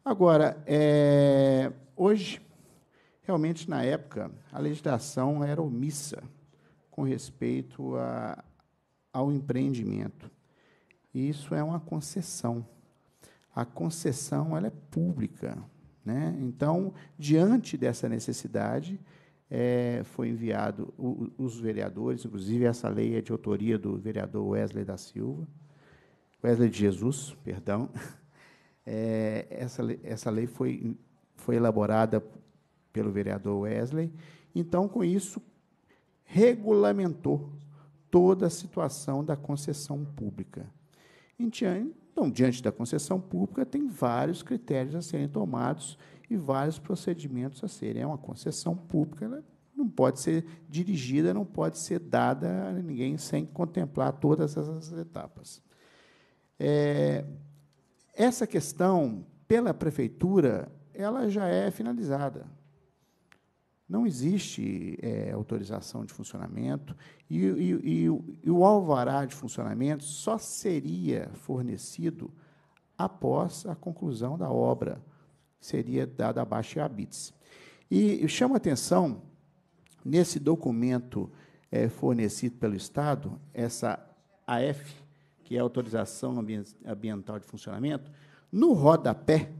Agora, é, hoje, realmente, na época, a legislação era omissa com respeito a, ao empreendimento. E isso é uma concessão. A concessão ela é pública. Né? Então, diante dessa necessidade, é, foi enviado o, os vereadores, inclusive essa lei é de autoria do vereador Wesley da Silva, Wesley de Jesus, perdão. É, essa, essa lei foi, foi elaborada pelo vereador Wesley. Então, com isso, regulamentou toda a situação da concessão pública. Então, diante da concessão pública, tem vários critérios a serem tomados e vários procedimentos a serem. É uma concessão pública, ela não pode ser dirigida, não pode ser dada a ninguém sem contemplar todas essas etapas. É, essa questão, pela prefeitura, ela já é finalizada. Não existe é, autorização de funcionamento e, e, e, e, o alvará de funcionamento só seria fornecido após a conclusão da obra seria dada abaixo de habites. E chama atenção, nesse documento é, fornecido pelo Estado, essa AF, que é Autorização Ambiental de Funcionamento, no rodapé,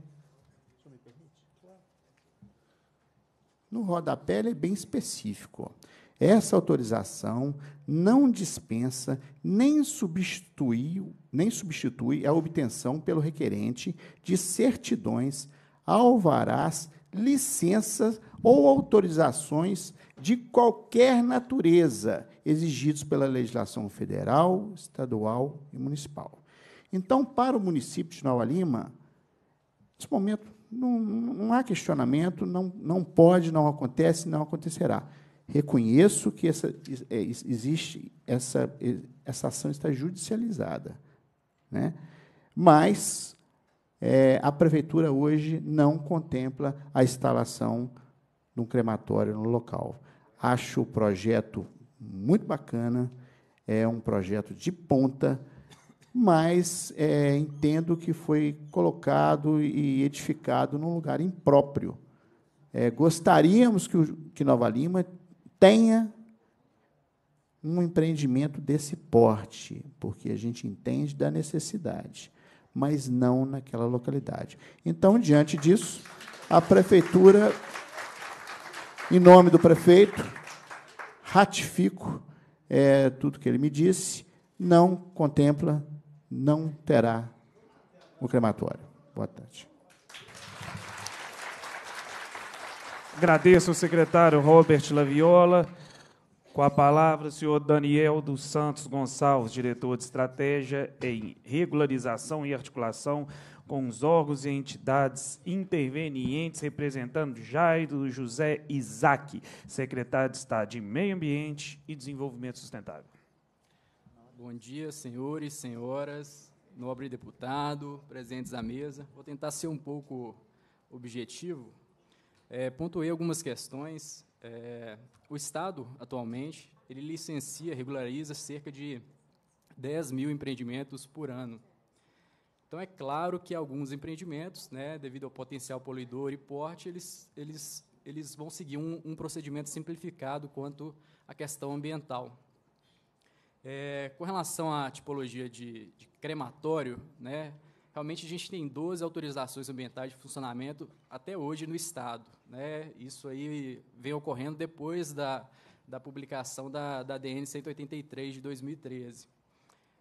no rodapé ele é bem específico. Essa autorização não dispensa nem substitui, nem substitui a obtenção pelo requerente de certidões alvarás, licenças ou autorizações de qualquer natureza exigidos pela legislação federal, estadual e municipal. Então, para o município de Nova Lima, nesse momento não, não há questionamento, não, não pode, não acontece, não acontecerá. Reconheço que essa, é, existe essa, essa ação está judicializada, né? Mas é, a prefeitura hoje não contempla a instalação de um crematório no local. Acho o projeto muito bacana, é um projeto de ponta, mas é, entendo que foi colocado e edificado num lugar impróprio. É, gostaríamos que, o, que Nova Lima tenha um empreendimento desse porte, porque a gente entende da necessidade mas não naquela localidade. Então, diante disso, a prefeitura, em nome do prefeito, ratifico é, tudo que ele me disse, não contempla, não terá o crematório. Boa tarde. Agradeço ao secretário Robert Laviola. Com a palavra, o senhor Daniel dos Santos Gonçalves, diretor de Estratégia em Regularização e Articulação com os órgãos e entidades intervenientes, representando Jairo José Isaac, secretário de Estado de Meio Ambiente e Desenvolvimento Sustentável. Bom dia, senhores, senhoras, nobre deputado, presentes à mesa. Vou tentar ser um pouco objetivo. É, pontuei algumas questões é, o Estado, atualmente, ele licencia, regulariza cerca de 10 mil empreendimentos por ano. Então, é claro que alguns empreendimentos, né, devido ao potencial poluidor e porte, eles, eles, eles vão seguir um, um procedimento simplificado quanto à questão ambiental. É, com relação à tipologia de, de crematório, né, realmente a gente tem 12 autorizações ambientais de funcionamento até hoje no Estado. Né? Isso aí vem ocorrendo depois da, da publicação da, da DN 183 de 2013.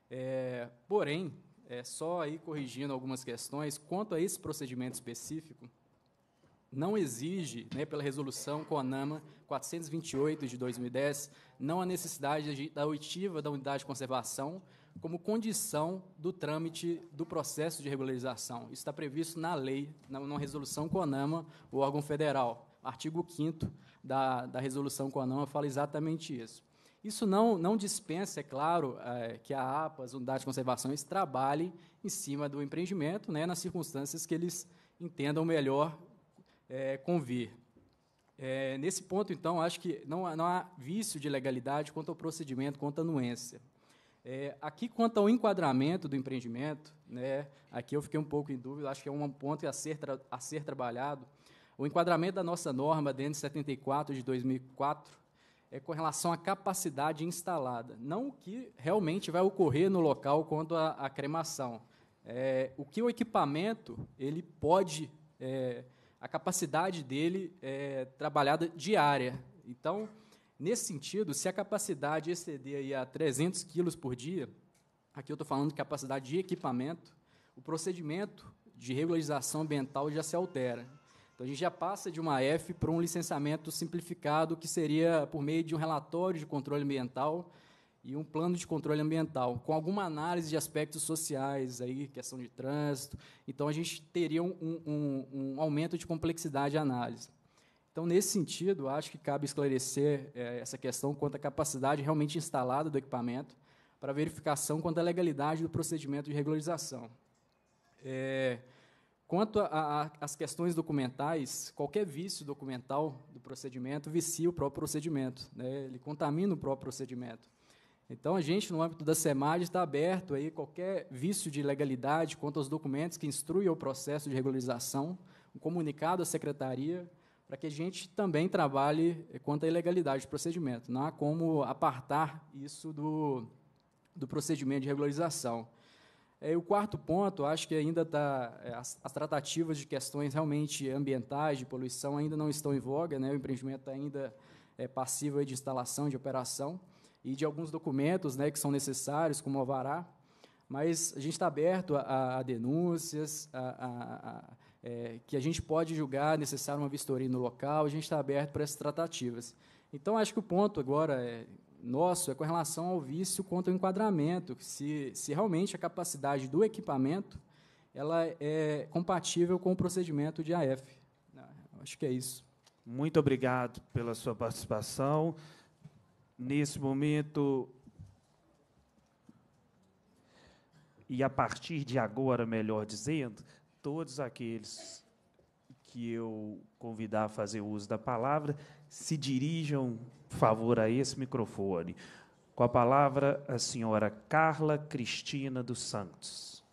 É, porém, é, só aí corrigindo algumas questões, quanto a esse procedimento específico, não exige, né, pela resolução CONAMA 428 de 2010, não a necessidade da oitiva da unidade de conservação como condição do trâmite do processo de regularização. Isso está previsto na lei, na, na resolução CONAMA, o órgão federal. Artigo 5 da, da resolução CONAMA fala exatamente isso. Isso não, não dispensa, é claro, é, que a APA, as unidades de conservação, trabalhem em cima do empreendimento, né, nas circunstâncias que eles entendam melhor é, convir. É, nesse ponto, então, acho que não, não há vício de legalidade quanto ao procedimento, quanto à anuência. É, aqui, quanto ao enquadramento do empreendimento, né, aqui eu fiquei um pouco em dúvida, acho que é um ponto a ser, a ser trabalhado. O enquadramento da nossa norma, DN 74 de 2004, é com relação à capacidade instalada, não o que realmente vai ocorrer no local quando a, cremação. É, o que o equipamento ele pode, é, a capacidade dele é trabalhada diária. Então, Nesse sentido, se a capacidade exceder aí a 300 quilos por dia, aqui eu estou falando de capacidade de equipamento, o procedimento de regularização ambiental já se altera. Então, a gente já passa de uma F para um licenciamento simplificado, que seria por meio de um relatório de controle ambiental e um plano de controle ambiental, com alguma análise de aspectos sociais, aí, questão de trânsito. Então, a gente teria um, um, um aumento de complexidade de análise. Então, nesse sentido, acho que cabe esclarecer é, essa questão quanto à capacidade realmente instalada do equipamento para verificação quanto à legalidade do procedimento de regularização. É, quanto às questões documentais, qualquer vício documental do procedimento vicia o próprio procedimento, né? ele contamina o próprio procedimento. Então, a gente, no âmbito da SEMAD, está aberto aí qualquer vício de legalidade quanto aos documentos que instruem o processo de regularização, um comunicado à secretaria, para que a gente também trabalhe quanto à ilegalidade do procedimento. Não há como apartar isso do, do procedimento de regularização. É, e o quarto ponto, acho que ainda está. É, as, as, tratativas de questões realmente ambientais, de poluição, ainda não estão em voga, né? o empreendimento ainda é passivo de instalação, de operação, e de alguns documentos né, que são necessários, como o Alvará. Mas a gente está aberto a, a denúncias, a, a, é, que a gente pode julgar necessário uma vistoria no local, a gente está aberto para essas tratativas. Então, acho que o ponto agora é, nosso é com relação ao vício quanto ao enquadramento, se, se realmente a capacidade do equipamento ela é compatível com o procedimento de AF. Acho que é isso. Muito obrigado pela sua participação. Nesse momento, e a partir de agora, melhor dizendo, todos aqueles que eu convidar a fazer uso da palavra se dirijam, por favor, a esse microfone. Com a palavra, a senhora Carla Cristina dos Santos.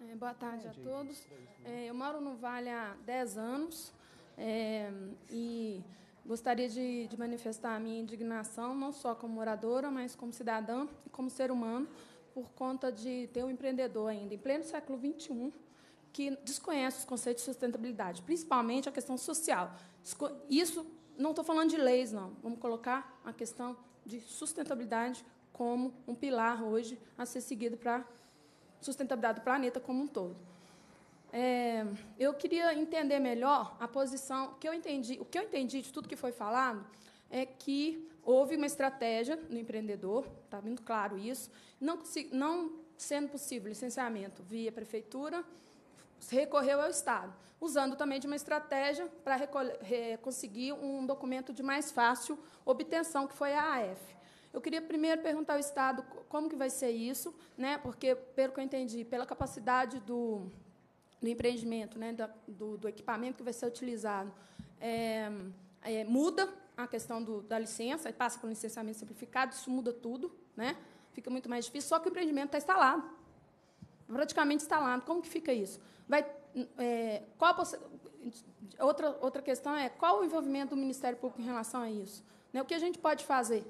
É, boa tarde a todos. É, eu moro no Vale há 10 anos é, e Gostaria de, de, manifestar a minha indignação, não só como moradora, mas como cidadã e como ser humano, por conta de ter um empreendedor ainda em pleno século XXI que desconhece os conceitos de sustentabilidade, principalmente a questão social. Isso, não estou falando de leis, não. Vamos colocar a questão de sustentabilidade como um pilar hoje a ser seguido para a sustentabilidade do planeta como um todo é, eu queria entender melhor a posição que eu entendi. O que eu entendi de tudo que foi falado é que houve uma estratégia no empreendedor, está muito claro isso, não, não sendo possível licenciamento via prefeitura, recorreu ao Estado, usando também de uma estratégia para conseguir um documento de mais fácil obtenção, que foi a AF. Eu queria primeiro perguntar ao Estado como que vai ser isso, né? porque, pelo que eu entendi, pela capacidade do, do empreendimento, né, do, do equipamento que vai ser utilizado, é, é, muda a questão do, da licença, passa para o licenciamento simplificado, isso muda tudo, né? fica muito mais difícil, só que o empreendimento está instalado, praticamente instalado. Como que fica isso? Vai, é, qual outra, outra questão é qual o envolvimento do Ministério Público em relação a isso? Né? O que a gente pode fazer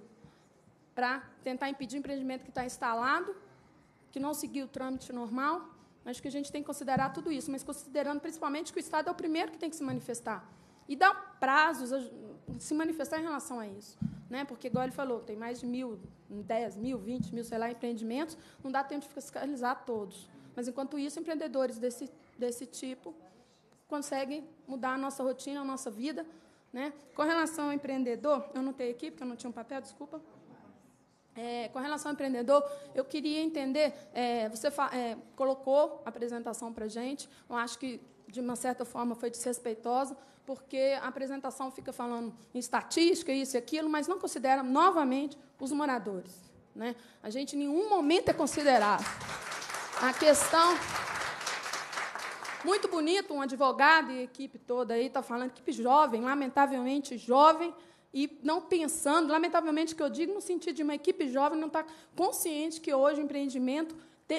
para tentar impedir o empreendimento que está instalado, que não seguiu o trâmite normal, Acho que a gente tem que considerar tudo isso, mas considerando principalmente que o Estado é o primeiro que tem que se manifestar. E dar prazos a se manifestar em relação a isso. Né? Porque, igual ele falou, tem mais de mil, dez mil, vinte mil, sei lá, empreendimentos, não dá tempo de fiscalizar todos. Mas, enquanto isso, empreendedores desse, desse tipo conseguem mudar a nossa rotina, a nossa vida. Né? Com relação ao empreendedor, eu não tenho aqui, porque eu não tinha um papel, desculpa. É, com relação ao empreendedor, eu queria entender, é, você é, colocou a apresentação para a gente, eu acho que, de uma certa forma, foi desrespeitosa, porque a apresentação fica falando em estatística, isso e aquilo, mas não considera, novamente, os moradores. Né? A gente, em nenhum momento, é considerado. A questão... Muito bonito, um advogado e a equipe toda aí está falando, equipe jovem, lamentavelmente jovem, e não pensando, lamentavelmente que eu digo no sentido de uma equipe jovem não estar tá consciente que hoje o empreendimento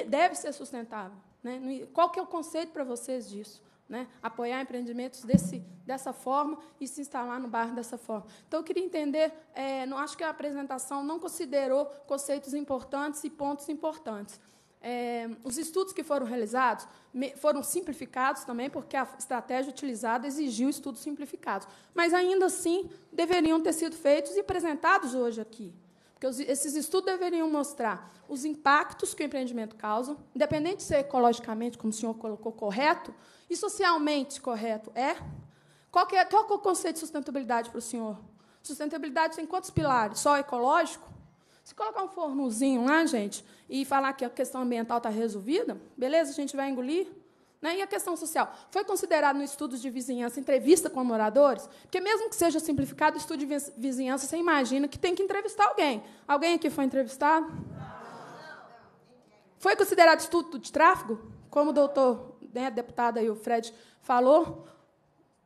deve ser sustentável. Né? Qual que é o conceito para vocês disso? Né? Apoiar empreendimentos desse, dessa forma e se instalar no bairro dessa forma. Então, eu queria entender, é, não acho que a apresentação não considerou conceitos importantes e pontos importantes. É, os estudos que foram realizados foram simplificados também, porque a estratégia utilizada exigiu estudos simplificados. Mas, ainda assim, deveriam ter sido feitos e apresentados hoje aqui. Porque os, esses estudos deveriam mostrar os impactos que o empreendimento causa, independente de ser ecologicamente, como o senhor colocou, correto, e socialmente correto é. Qual, é, qual é o conceito de sustentabilidade para o senhor? Sustentabilidade tem quantos pilares? Só ecológico? Se colocar um fornozinho lá, gente, e falar que a questão ambiental está resolvida, beleza, a gente vai engolir. Né? E a questão social? Foi considerado no estudo de vizinhança entrevista com moradores? Porque, mesmo que seja simplificado, o estudo de vizinhança, você imagina que tem que entrevistar alguém. Alguém aqui foi entrevistado? Foi considerado estudo de tráfego? Como o doutor, né, deputada aí, o Fred, falou.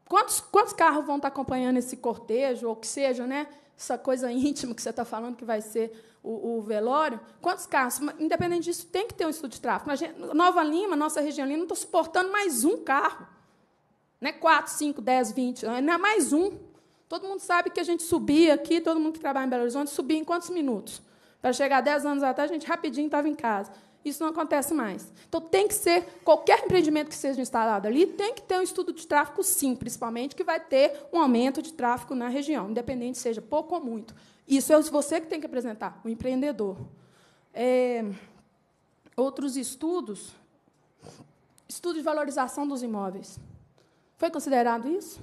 Quantos, quantos carros vão estar tá acompanhando esse cortejo, ou que seja, né? essa coisa íntima que você está falando que vai ser o, o, velório, quantos carros? Independente disso, tem que ter um estudo de tráfego. Nova Lima, nossa região ali, não estou suportando mais um carro. Não é quatro, cinco, dez, vinte, não é mais um. Todo mundo sabe que a gente subia aqui, todo mundo que trabalha em Belo Horizonte subia em quantos minutos? Para chegar dez anos atrás, a gente rapidinho estava em casa. Isso não acontece mais. Então, tem que ser, qualquer empreendimento que seja instalado ali, tem que ter um estudo de tráfego, sim, principalmente, que vai ter um aumento de tráfego na região, independente seja pouco ou muito. Isso é você que tem que apresentar, o empreendedor. É, outros estudos, estudo de valorização dos imóveis. Foi considerado isso?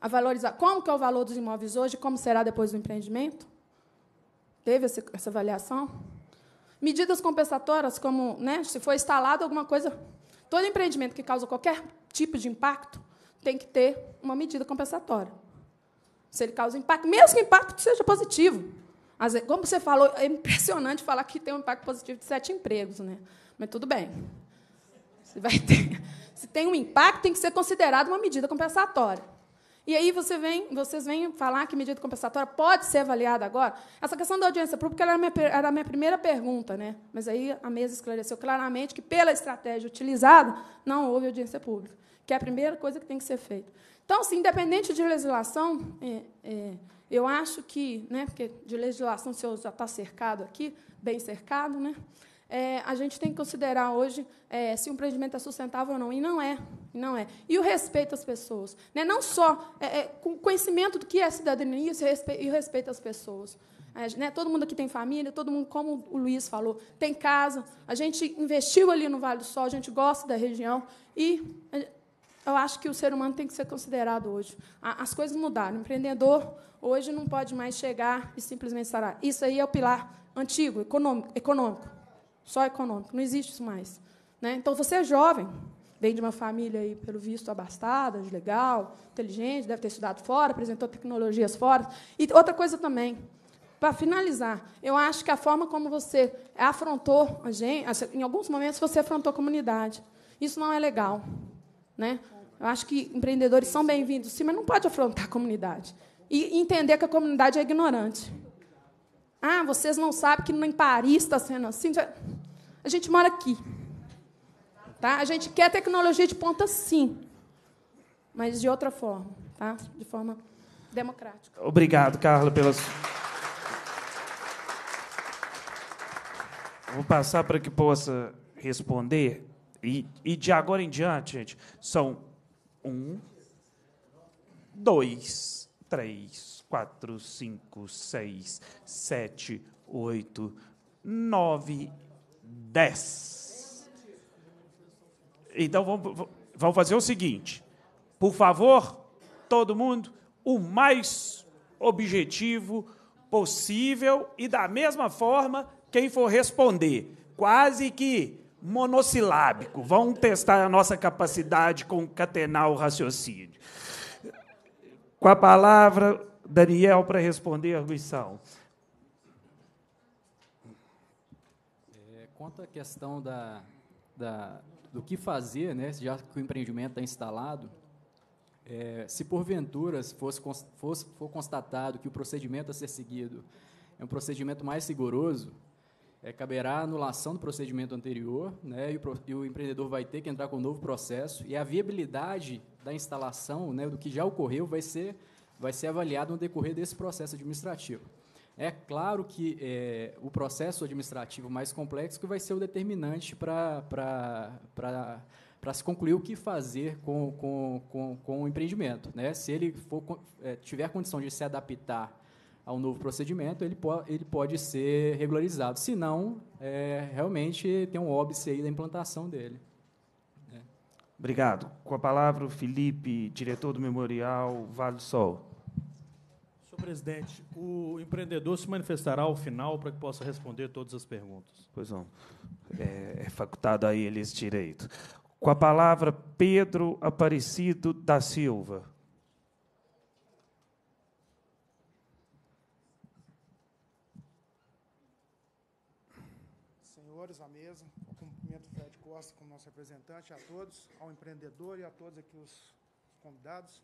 A valorizar, como que é o valor dos imóveis hoje, como será depois do empreendimento? Teve essa avaliação? Medidas compensatórias, como né, se for instalado alguma coisa, todo empreendimento que causa qualquer tipo de impacto tem que ter uma medida compensatória. Se ele causa impacto, mesmo que o impacto seja positivo. Como você falou, é impressionante falar que tem um impacto positivo de sete empregos, né? Mas tudo bem. vai ter, se tem um impacto, tem que ser considerado uma medida compensatória. E aí você vem, vocês vêm falar que medida compensatória pode ser avaliada agora. Essa questão da audiência pública era é a minha, era a minha primeira pergunta, né? mas aí a mesa esclareceu claramente que, pela estratégia utilizada, não houve audiência pública, que é a primeira coisa que tem que ser feita. Então, assim, independente de legislação, é, é, eu acho que, né, porque de legislação o senhor já está cercado aqui, bem cercado, né? É, a gente tem que considerar hoje é, se um empreendimento é sustentável ou não, e não é. Não é. E o respeito às pessoas. Né? Não só é, é, com conhecimento do que é cidadania e o respeito às pessoas. É, né? Todo mundo aqui tem família, todo mundo, como o Luiz falou, tem casa. A gente investiu ali no Vale do Sol, a gente gosta da região. E é, eu acho que o ser humano tem que ser considerado hoje. As coisas mudaram. O empreendedor hoje não pode mais chegar e simplesmente estar. Isso aí é o pilar antigo, econômico. econômico. Só econômico. Não existe isso mais. Né? Então, você é jovem, vem de uma família, aí, pelo visto, abastada, legal, inteligente, deve ter estudado fora, apresentou tecnologias fora. E outra coisa também, para finalizar, eu acho que a forma como você afrontou a gente, em alguns momentos você afrontou a comunidade. Isso não é legal. Né? Eu acho que empreendedores são bem-vindos, sim, mas não pode afrontar a comunidade. E entender que a comunidade é ignorante. Ah, vocês não sabem que em Paris está sendo assim. A gente mora aqui. Tá? A gente quer tecnologia de ponta, sim, mas de outra forma, tá? de forma democrática. Obrigado, Carla, pelas. Vou passar para que possa responder. E, e de agora em diante, gente, são um, dois, três, quatro, cinco, seis, sete, oito, nove, dez. Então vamos, vamos fazer o seguinte: por favor, todo mundo, o mais objetivo possível e da mesma forma quem for responder, quase que monossilábico. Vamos testar a nossa capacidade concatenar o raciocínio. Com a palavra, Daniel, para responder a arguição. quanto é, à questão da, da do que fazer, né, já que o empreendimento está instalado, é, se porventura fosse, fosse, for constatado que o procedimento a ser seguido é um procedimento mais rigoroso, é, caberá a anulação do procedimento anterior né, e, o, e, o, empreendedor vai ter que entrar com um novo processo e a viabilidade da instalação, né, do que já ocorreu, vai ser, vai ser avaliada no decorrer desse processo administrativo. É claro que é, o processo administrativo mais complexo que vai ser o determinante para se concluir o que fazer com, com, com, com o empreendimento. Né? Se ele for, é, tiver condição de se adaptar ao novo procedimento, ele, po ele pode ser regularizado. Se não, é, realmente tem um óbice aí da implantação dele. É. Obrigado. Com a palavra, o Felipe, diretor do Memorial Vale do Sol presidente, o empreendedor se manifestará ao final para que possa responder todas as perguntas. Pois não. É, é facultado a ele esse direito. Com a palavra, Pedro Aparecido da Silva. Senhores à mesa, cumprimento Fred Costa como nosso representante, a todos, ao empreendedor e a todos aqui os convidados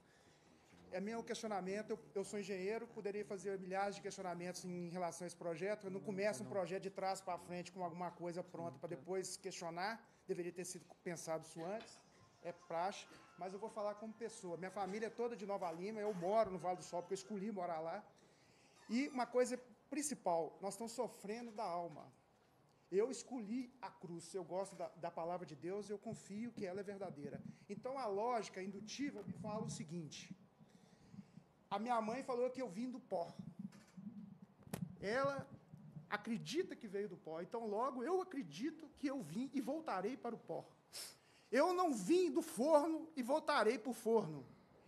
é meu questionamento. Eu, sou engenheiro, poderia fazer milhares de questionamentos em relação a esse projeto. Eu não começo tá um projeto de trás para frente com alguma coisa pronta para tá. depois questionar. Deveria ter sido pensado isso antes. É praxe, mas eu vou falar como pessoa. Minha família é toda de Nova Lima, eu moro no Vale do Sol, porque eu escolhi morar lá. E uma coisa principal, nós estamos sofrendo da alma. Eu escolhi a cruz, eu gosto da, da palavra de Deus, eu confio que ela é verdadeira. Então a lógica indutiva me fala o seguinte: a minha mãe falou que eu vim do pó. Ela acredita que veio do pó, então logo eu acredito que eu vim e voltarei para o pó. Eu não vim do forno e voltarei para o forno.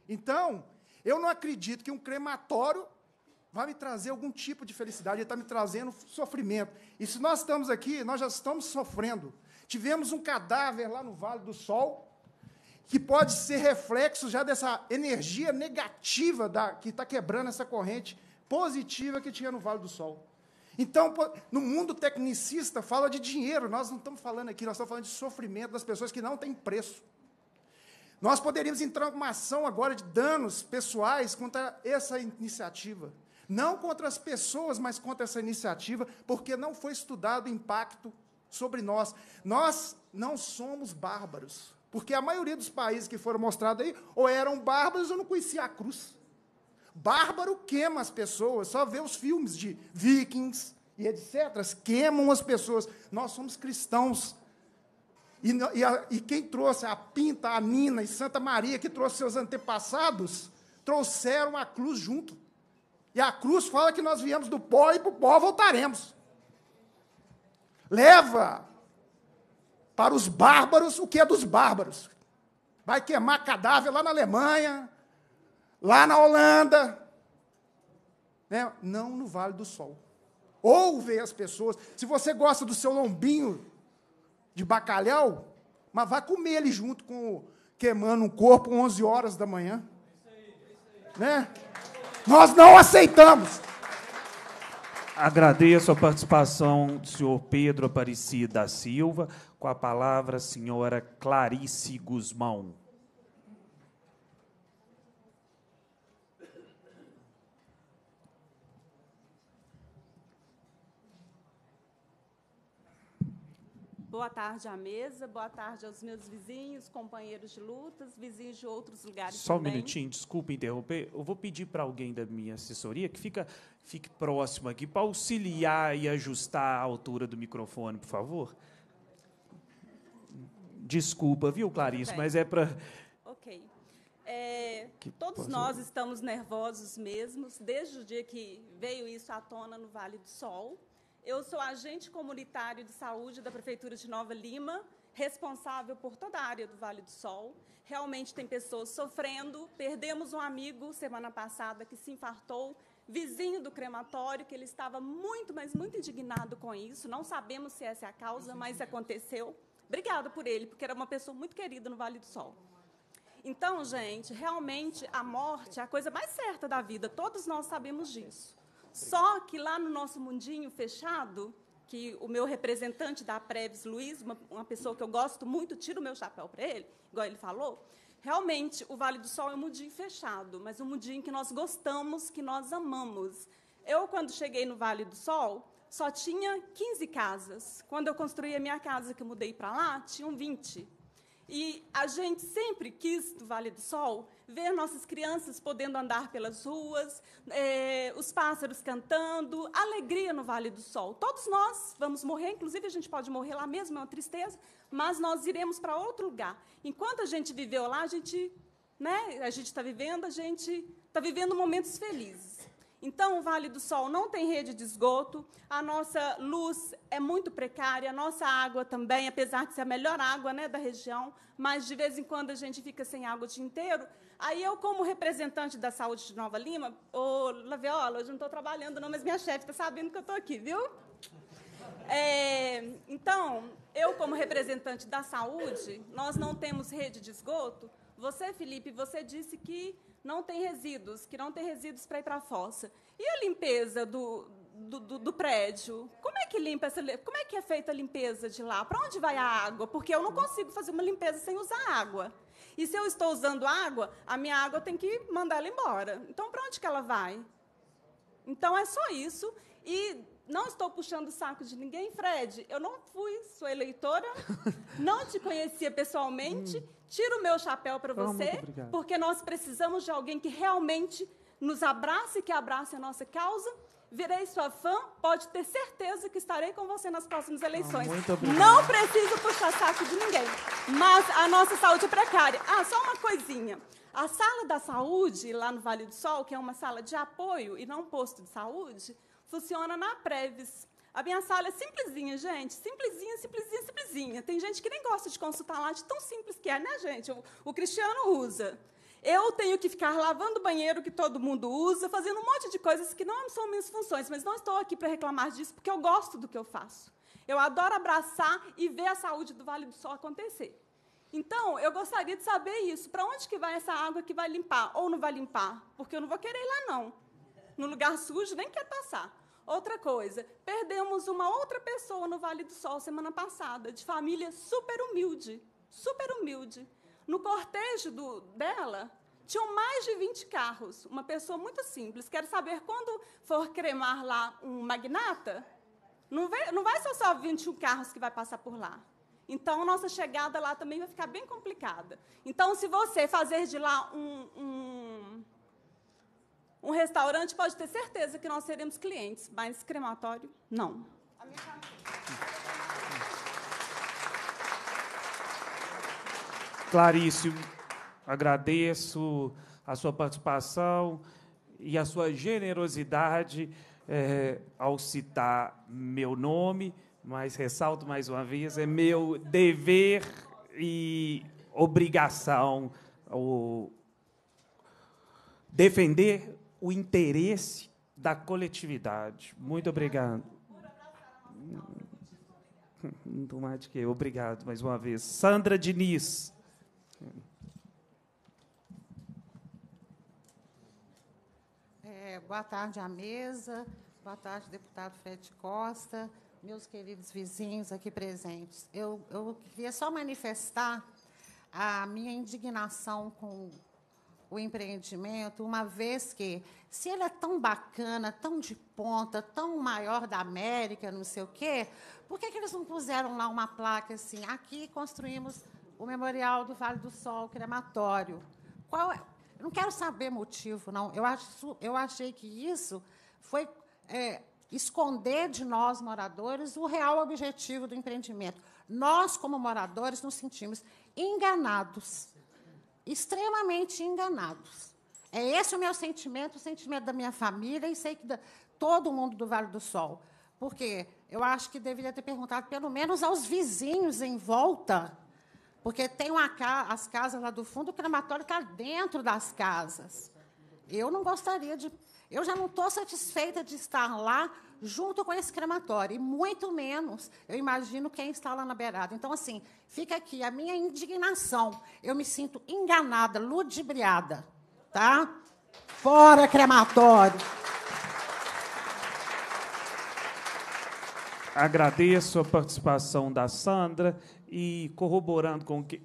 Então, eu não acredito que um crematório vai me trazer algum tipo de felicidade, ele está me trazendo sofrimento. E se nós estamos aqui, nós já estamos sofrendo. Tivemos um cadáver lá no Vale do Sol, que pode ser reflexo já dessa energia negativa da, que está quebrando essa corrente positiva que tinha no Vale do Sol. Então, no mundo tecnicista, fala de dinheiro. Nós não estamos falando aqui, nós estamos falando de sofrimento das pessoas que não têm preço. Nós poderíamos entrar em uma ação agora de danos pessoais contra essa iniciativa. Não contra as pessoas, mas contra essa iniciativa, porque não foi estudado o impacto sobre nós. Nós não somos bárbaros. Porque a maioria dos países que foram mostrados aí, ou eram bárbaros ou não conhecia a cruz. Bárbaro queima as pessoas, só vê os filmes de vikings e etc. Queimam as pessoas. Nós somos cristãos. E, e, a, e quem trouxe a Pinta, a Nina e Santa Maria, que trouxe seus antepassados, trouxeram a cruz junto. E a cruz fala que nós viemos do pó e para o pó voltaremos. Leva para os bárbaros o que é dos bárbaros. Vai queimar cadáver lá na Alemanha, lá na Holanda. Né? Não no Vale do Sol. Ouve as pessoas. Se você gosta do seu lombinho de bacalhau, mas vai comer ele junto com queimando um corpo 11 horas da manhã. Né? Nós não aceitamos. Agradeço a participação do senhor Pedro Aparecida da Silva. Com a palavra, senhora Clarice Guzmão. Boa tarde à mesa, boa tarde aos meus vizinhos, companheiros de lutas, vizinhos de outros lugares Só também. um minutinho, desculpe interromper. Eu vou pedir para alguém da minha assessoria que fica, fique próximo aqui para auxiliar e ajustar a altura do microfone, por favor. Desculpa, viu, Clarice, mas é para. Ok. É, todos nós estamos nervosos mesmos, desde o dia que veio isso à tona no Vale do Sol. Eu sou agente comunitário de saúde da Prefeitura de Nova Lima, responsável por toda a área do Vale do Sol. Realmente tem pessoas sofrendo. Perdemos um amigo semana passada que se infartou, vizinho do crematório, que ele estava muito, mas muito indignado com isso. Não sabemos se essa é a causa, mas aconteceu. Obrigada por ele, porque era uma pessoa muito querida no Vale do Sol. Então, gente, realmente a morte é a coisa mais certa da vida, todos nós sabemos disso. Só que lá no nosso mundinho fechado, que o meu representante da Previs, Luiz, uma, uma pessoa que eu gosto muito, tiro o meu chapéu para ele, igual ele falou, realmente o Vale do Sol é um mundinho fechado, mas um mundinho que nós gostamos, que nós amamos. Eu, quando cheguei no Vale do Sol, só tinha 15 casas. Quando eu construí a minha casa, que eu mudei para lá, tinham 20. E a gente sempre quis, do Vale do Sol, ver nossas crianças podendo andar pelas ruas, é, os pássaros cantando, alegria no Vale do Sol. Todos nós vamos morrer, inclusive a gente pode morrer lá mesmo, é uma tristeza, mas nós iremos para outro lugar. Enquanto a gente viveu lá, a gente, né, a gente está vivendo, a gente está vivendo momentos felizes. Então, o Vale do Sol não tem rede de esgoto, a nossa luz é muito precária, a nossa água também, apesar de ser a melhor água né, da região, mas de vez em quando a gente fica sem água o dia inteiro. Aí eu, como representante da saúde de Nova Lima, ô Laviola, hoje não estou trabalhando, não, mas minha chefe está sabendo que eu estou aqui, viu? É, então, eu, como representante da saúde, nós não temos rede de esgoto. Você, Felipe, você disse que não tem resíduos, que não tem resíduos para ir para a fossa. E a limpeza do, do, do, do, prédio? Como é que limpa essa, como é que é feita a limpeza de lá? Para onde vai a água? Porque eu não consigo fazer uma limpeza sem usar água. E se eu estou usando água, a minha água tem que mandar ela embora. Então para onde que ela vai? Então é só isso e não estou puxando o saco de ninguém, Fred. Eu não fui sua eleitora, não te conhecia pessoalmente. Hum. Tiro o meu chapéu para você, porque nós precisamos de alguém que realmente nos abrace, e que abrace a nossa causa. Virei sua fã, pode ter certeza que estarei com você nas próximas ah, eleições. não preciso puxar saco de ninguém, mas a nossa saúde é precária. Ah, só uma coisinha. A sala da saúde, lá no Vale do Sol, que é uma sala de apoio e não um posto de saúde, funciona na Previs. A minha sala é simplesinha, gente. Simplesinha, simplesinha, simplesinha. Tem gente que nem gosta de consultar lá, de tão simples que é, né, gente? O, o Cristiano usa. Eu tenho que ficar lavando o banheiro que todo mundo usa, fazendo um monte de coisas que não são minhas funções, mas não estou aqui para reclamar disso, porque eu gosto do que eu faço. Eu adoro abraçar e ver a saúde do Vale do Sol acontecer. Então, eu gostaria de saber isso. Para onde que vai essa água que vai limpar? Ou não vai limpar? Porque eu não vou querer ir lá, não. No lugar sujo, nem quer passar. Outra coisa, perdemos uma outra pessoa no Vale do Sol semana passada, de família super humilde, super humilde. No cortejo do, dela, tinham mais de 20 carros, uma pessoa muito simples. Quero saber quando for cremar lá um magnata, não, vem, não vai ser só 21 carros que vai passar por lá. Então, nossa chegada lá também vai ficar bem complicada. Então, se você fazer de lá um, um um restaurante pode ter certeza que nós seremos clientes, mas crematório, não. Claríssimo, agradeço a sua participação e a sua generosidade é, ao citar meu nome, mas ressalto mais uma vez, é meu dever e obrigação defender o interesse da coletividade. Muito obrigado. muito mais de que obrigado mais uma vez. Sandra Diniz. É, boa tarde à mesa, boa tarde, deputado Fred Costa, meus queridos vizinhos aqui presentes. Eu, eu queria só manifestar a minha indignação com o empreendimento, uma vez que, se ele é tão bacana, tão de ponta, tão maior da América, não sei o quê, por que, que eles não puseram lá uma placa assim? Aqui construímos o Memorial do Vale do Sol, o crematório. Qual é? Não quero saber motivo, não. Eu, acho, eu achei que isso foi é, esconder de nós, moradores, o real objetivo do empreendimento. Nós, como moradores, nos sentimos enganados extremamente enganados. É esse o meu sentimento, o sentimento da minha família e sei que da, todo mundo do Vale do Sol. Porque eu acho que deveria ter perguntado pelo menos aos vizinhos em volta, porque tem uma, as casas lá do fundo, o crematório está dentro das casas. Eu não gostaria de. Eu já não estou satisfeita de estar lá junto com esse crematório, e muito menos, eu imagino, quem está lá na beirada. Então, assim, fica aqui a minha indignação. Eu me sinto enganada, ludibriada. Tá? Fora crematório. Agradeço a participação da Sandra e corroborando com o que.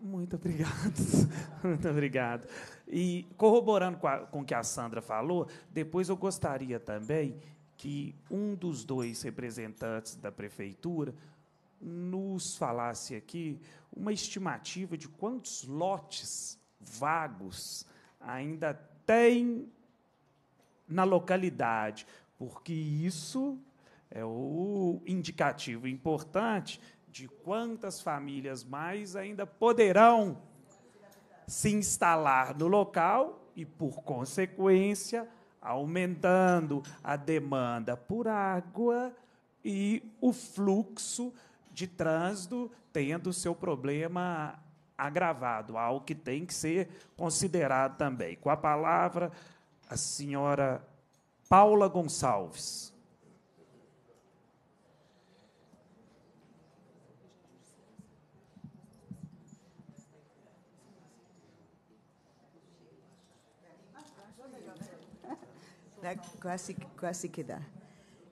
Muito obrigado. Muito obrigado. E corroborando com, com o que a Sandra falou, depois eu gostaria também que um dos dois representantes da prefeitura nos falasse aqui uma estimativa de quantos lotes vagos ainda tem na localidade, porque isso é o indicativo importante de quantas famílias mais ainda poderão se instalar no local e, por consequência, aumentando a demanda por água e o fluxo de trânsito tendo seu problema agravado, algo que tem que ser considerado também. Com a palavra, a senhora Paula Gonçalves. Quase, quase que dá.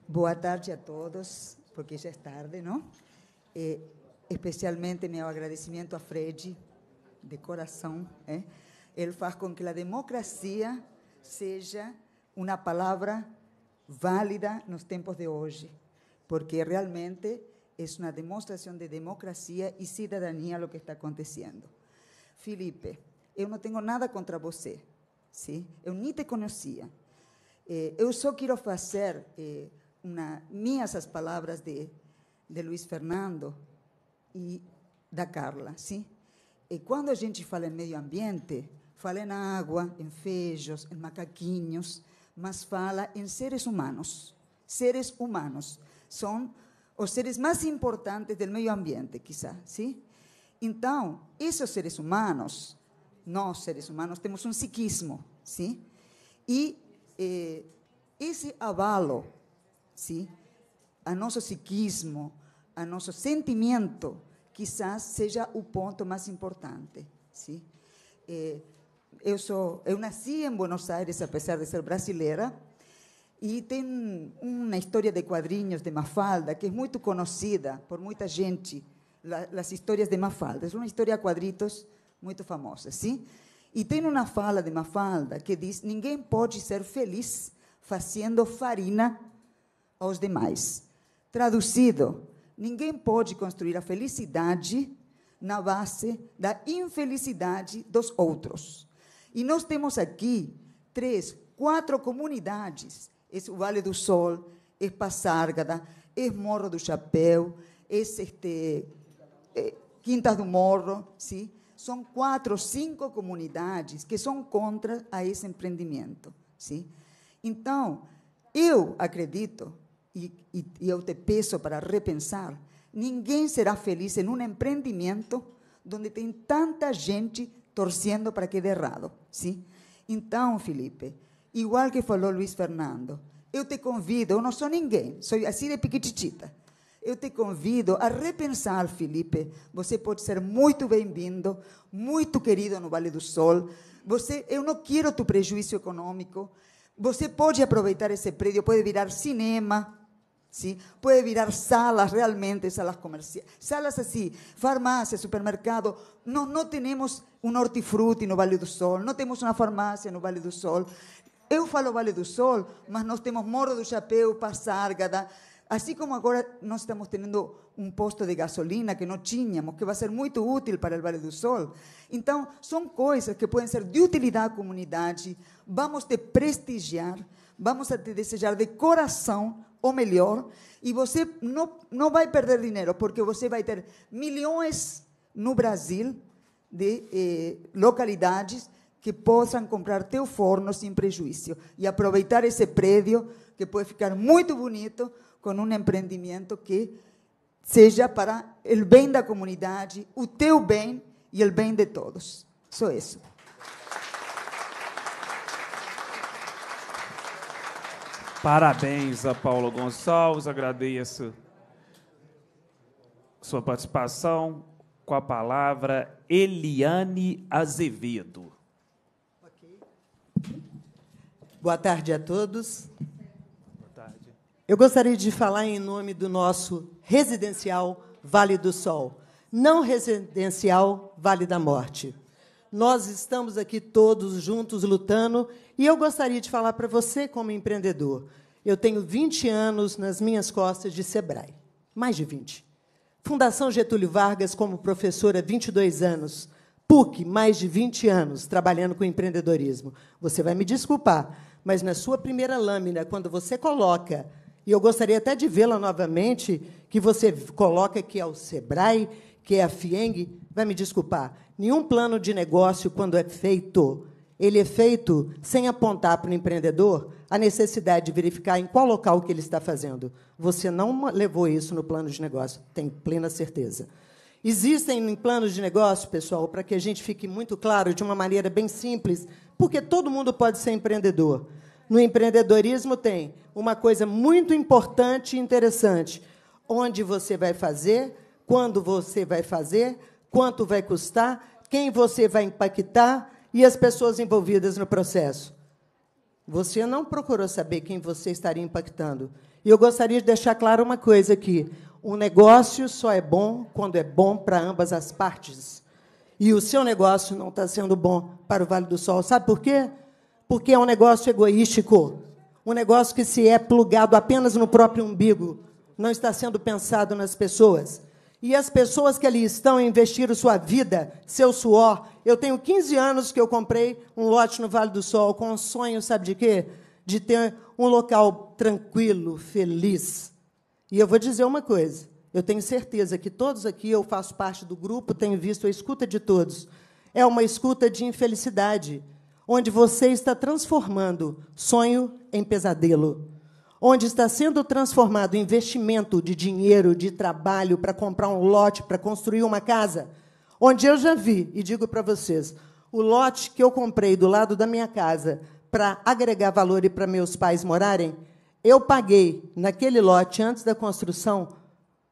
Boa tarde a todos, porque já é tarde, não? E, eh, especialmente meu agradecimento a Fred, de coração. ¿eh? É? Ele faz com que a democracia seja uma palavra válida nos tempos de hoje, porque realmente é uma demonstração de democracia e cidadania o que está acontecendo. Felipe, eu não tenho nada contra você, sim? Eu nem te conhecia, Eh, eu só quero fazer eh, palabras minhas de, de Luiz Fernando y e da Carla, Cuando E eh, quando a gente fala em medio ambiente, fala en em agua, en em feijos, en em macaquinhos, mas fala en seres humanos. Seres humanos son los seres más importantes del medio ambiente, quizá, sí. Então, esses seres humanos, nosotros, seres humanos tenemos un um psiquismo, sí y e eh, esse avalo, sim? a nosso psiquismo, a nosso sentimento, quizás seja o ponto mais importante. Sim? Eh, eu, sou, eu nasci em Buenos Aires, apesar de ser brasileira, e tem uma história de quadrinhos de Mafalda que é muito conhecida por muita gente, la, as histórias de Mafalda. É uma história a quadritos muito famosa, sim? E tem uma fala de Mafalda que diz: ninguém pode ser feliz fazendo farina aos demais. Traduzido, ninguém pode construir a felicidade na base da infelicidade dos outros. E nós temos aqui três, quatro comunidades: é o Vale do Sol, é Passárgada, é Morro do Chapéu, é este, é Quintas do Morro, sim? são quatro cinco comunidades que são contra a esse empreendimento. Sim? Então, eu acredito, e, e, e eu te peço para repensar, ninguém será feliz em um empreendimento onde tem tanta gente torcendo para que dê errado. Sim? Então, Felipe, igual que falou Luiz Fernando, eu te convido, eu não sou ninguém, sou assim de piquititita. Eu te convido a repensar, Felipe. Você pode ser muito bem-vindo, muito querido no Vale do Sol. Você, eu não quero tu prejuízo econômico. Você pode aproveitar esse prédio, pode virar cinema, sim? Pode virar salas realmente, salas comerciais, salas assim, farmácia, supermercado. Nós não temos um hortifruti no Vale do Sol, não temos uma farmácia no Vale do Sol. Eu falo Vale do Sol, mas nós temos Morro do Chapéu, Passárgada, Assim como agora nós estamos tendo um posto de gasolina que não tínhamos, que vai ser muito útil para o Vale do Sol. Então, são coisas que podem ser de utilidade à comunidade. Vamos te prestigiar, vamos te desejar de coração o melhor. E você não, não vai perder dinheiro, porque você vai ter milhões no Brasil de eh, localidades que possam comprar teu forno sem prejuízo e aproveitar esse prédio que pode ficar muito bonito com um empreendimento que seja para o bem da comunidade, o teu bem e o bem de todos. Só isso. Parabéns a Paulo Gonçalves, agradeço sua participação. Com a palavra Eliane Azevedo. Boa tarde a todos. Eu gostaria de falar em nome do nosso residencial Vale do Sol, não residencial Vale da Morte. Nós estamos aqui todos juntos lutando e eu gostaria de falar para você, como empreendedor. Eu tenho 20 anos nas minhas costas de Sebrae mais de 20. Fundação Getúlio Vargas, como professora, 22 anos. PUC, mais de 20 anos, trabalhando com empreendedorismo. Você vai me desculpar, mas na sua primeira lâmina, quando você coloca e eu gostaria até de vê-la novamente, que você coloca que é o SEBRAE, que é a FIENG. Vai me desculpar, nenhum plano de negócio, quando é feito, ele é feito sem apontar para o empreendedor a necessidade de verificar em qual local que ele está fazendo. Você não levou isso no plano de negócio, tenho plena certeza. Existem em planos de negócio, pessoal, para que a gente fique muito claro, de uma maneira bem simples, porque todo mundo pode ser empreendedor no empreendedorismo tem uma coisa muito importante e interessante: onde você vai fazer, quando você vai fazer, quanto vai custar, quem você vai impactar e as pessoas envolvidas no processo. Você não procurou saber quem você estaria impactando. E eu gostaria de deixar claro uma coisa aqui: um negócio só é bom quando é bom para ambas as partes. E o seu negócio não está sendo bom para o Vale do Sol. Sabe por quê? porque é um negócio egoístico, um negócio que se é plugado apenas no próprio umbigo, não está sendo pensado nas pessoas. E as pessoas que ali estão investiram sua vida, seu suor. Eu tenho 15 anos que eu comprei um lote no Vale do Sol com um sonho, sabe de quê? De ter um local tranquilo, feliz. E eu vou dizer uma coisa: eu tenho certeza que todos aqui, eu faço parte do grupo, tenho visto a escuta de todos. É uma escuta de infelicidade onde você está transformando sonho em pesadelo, onde está sendo transformado investimento de dinheiro, de trabalho para comprar um lote, para construir uma casa, onde eu já vi e digo para vocês, o lote que eu comprei do lado da minha casa para agregar valor e para meus pais morarem, eu paguei naquele lote antes da construção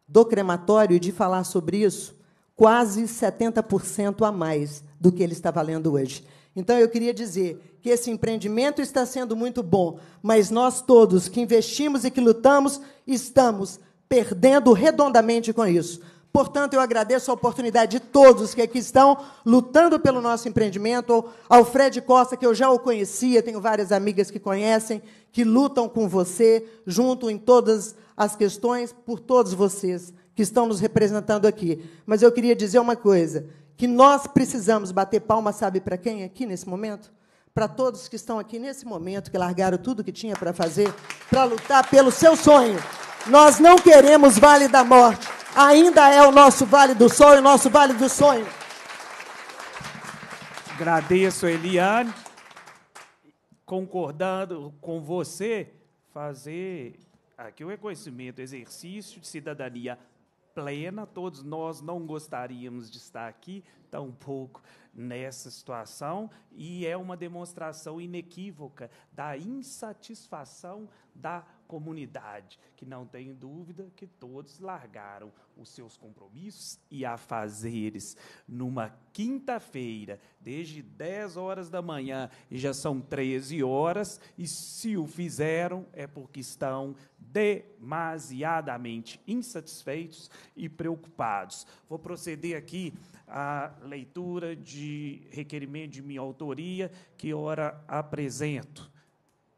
do crematório e de falar sobre isso, quase 70% a mais do que ele está valendo hoje. Então eu queria dizer que esse empreendimento está sendo muito bom, mas nós todos que investimos e que lutamos estamos perdendo redondamente com isso. Portanto, eu agradeço a oportunidade de todos que aqui estão lutando pelo nosso empreendimento. Ao Fred Costa, que eu já o conhecia, tenho várias amigas que conhecem, que lutam com você, junto em todas as questões, por todos vocês que estão nos representando aqui. Mas eu queria dizer uma coisa: que nós precisamos bater palma, sabe para quem aqui nesse momento? Para todos que estão aqui nesse momento, que largaram tudo que tinha para fazer, para lutar pelo seu sonho. Nós não queremos Vale da Morte. Ainda é o nosso Vale do Sol e o nosso Vale do Sonho. Agradeço, Eliane, concordando com você, fazer aqui o reconhecimento, exercício de cidadania plena, todos nós não gostaríamos de estar aqui, tampouco nessa situação, e é uma demonstração inequívoca da insatisfação da comunidade, que não tem dúvida que todos largaram os seus compromissos e afazeres numa quinta-feira, desde 10 horas da manhã, e já são 13 horas, e se o fizeram é porque estão demasiadamente insatisfeitos e preocupados. Vou proceder aqui à leitura de requerimento de minha autoria, que ora apresento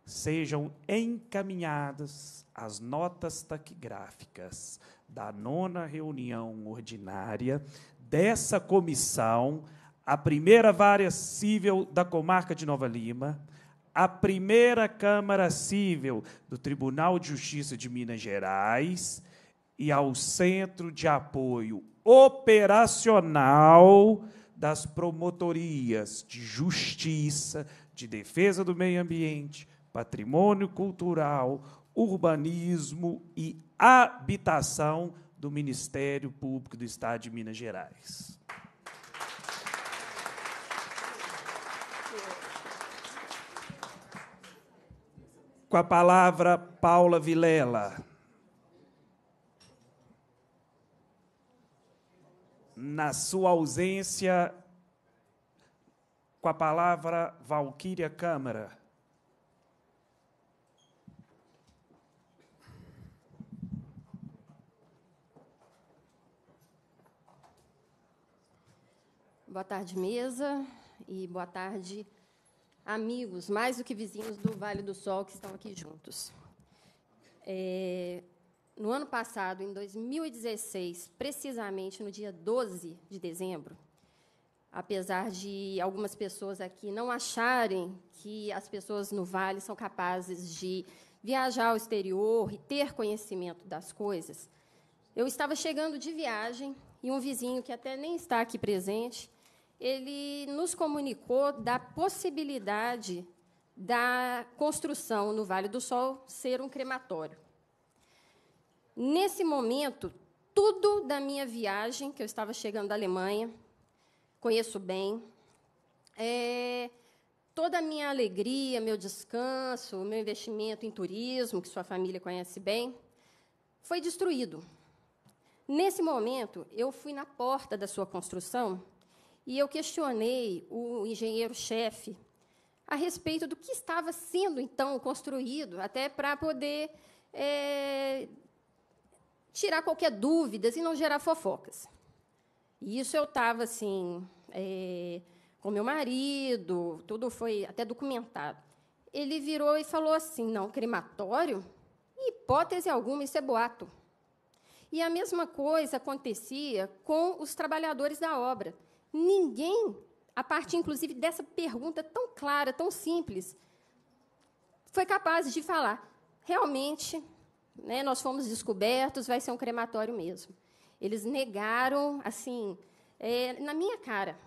sejam encaminhadas as notas taquigráficas da nona reunião ordinária dessa comissão, a primeira vara civil da comarca de Nova Lima, a primeira Câmara Civil do Tribunal de Justiça de Minas Gerais e ao Centro de Apoio Operacional das Promotorias de Justiça, de Defesa do Meio Ambiente, patrimônio cultural, urbanismo e habitação do Ministério Público do Estado de Minas Gerais. Com a palavra, Paula Vilela. Na sua ausência, com a palavra, Valquíria Câmara. Boa tarde, mesa, e boa tarde, amigos, mais do que vizinhos do Vale do Sol que estão aqui juntos. É, no ano passado, em 2016, precisamente no dia 12 de dezembro, apesar de algumas pessoas aqui não acharem que as pessoas no Vale são capazes de viajar ao exterior e ter conhecimento das coisas, eu estava chegando de viagem e um vizinho que até nem está aqui presente ele nos comunicou da possibilidade da construção no Vale do Sol ser um crematório. Nesse momento, tudo da minha viagem, que eu estava chegando da Alemanha, conheço bem, é, toda a minha alegria, meu descanso, meu investimento em turismo, que sua família conhece bem, foi destruído. Nesse momento, eu fui na porta da sua construção e eu questionei o engenheiro-chefe a respeito do que estava sendo então construído, até para poder é, tirar qualquer dúvida e não gerar fofocas. E isso eu estava assim é, com meu marido, tudo foi até documentado. Ele virou e falou assim: não, crematório? Hipótese alguma, isso é boato. E a mesma coisa acontecia com os trabalhadores da obra. Ninguém, a partir inclusive dessa pergunta tão clara, tão simples, foi capaz de falar: realmente, né, nós fomos descobertos, vai ser um crematório mesmo. Eles negaram, assim, é, na minha cara.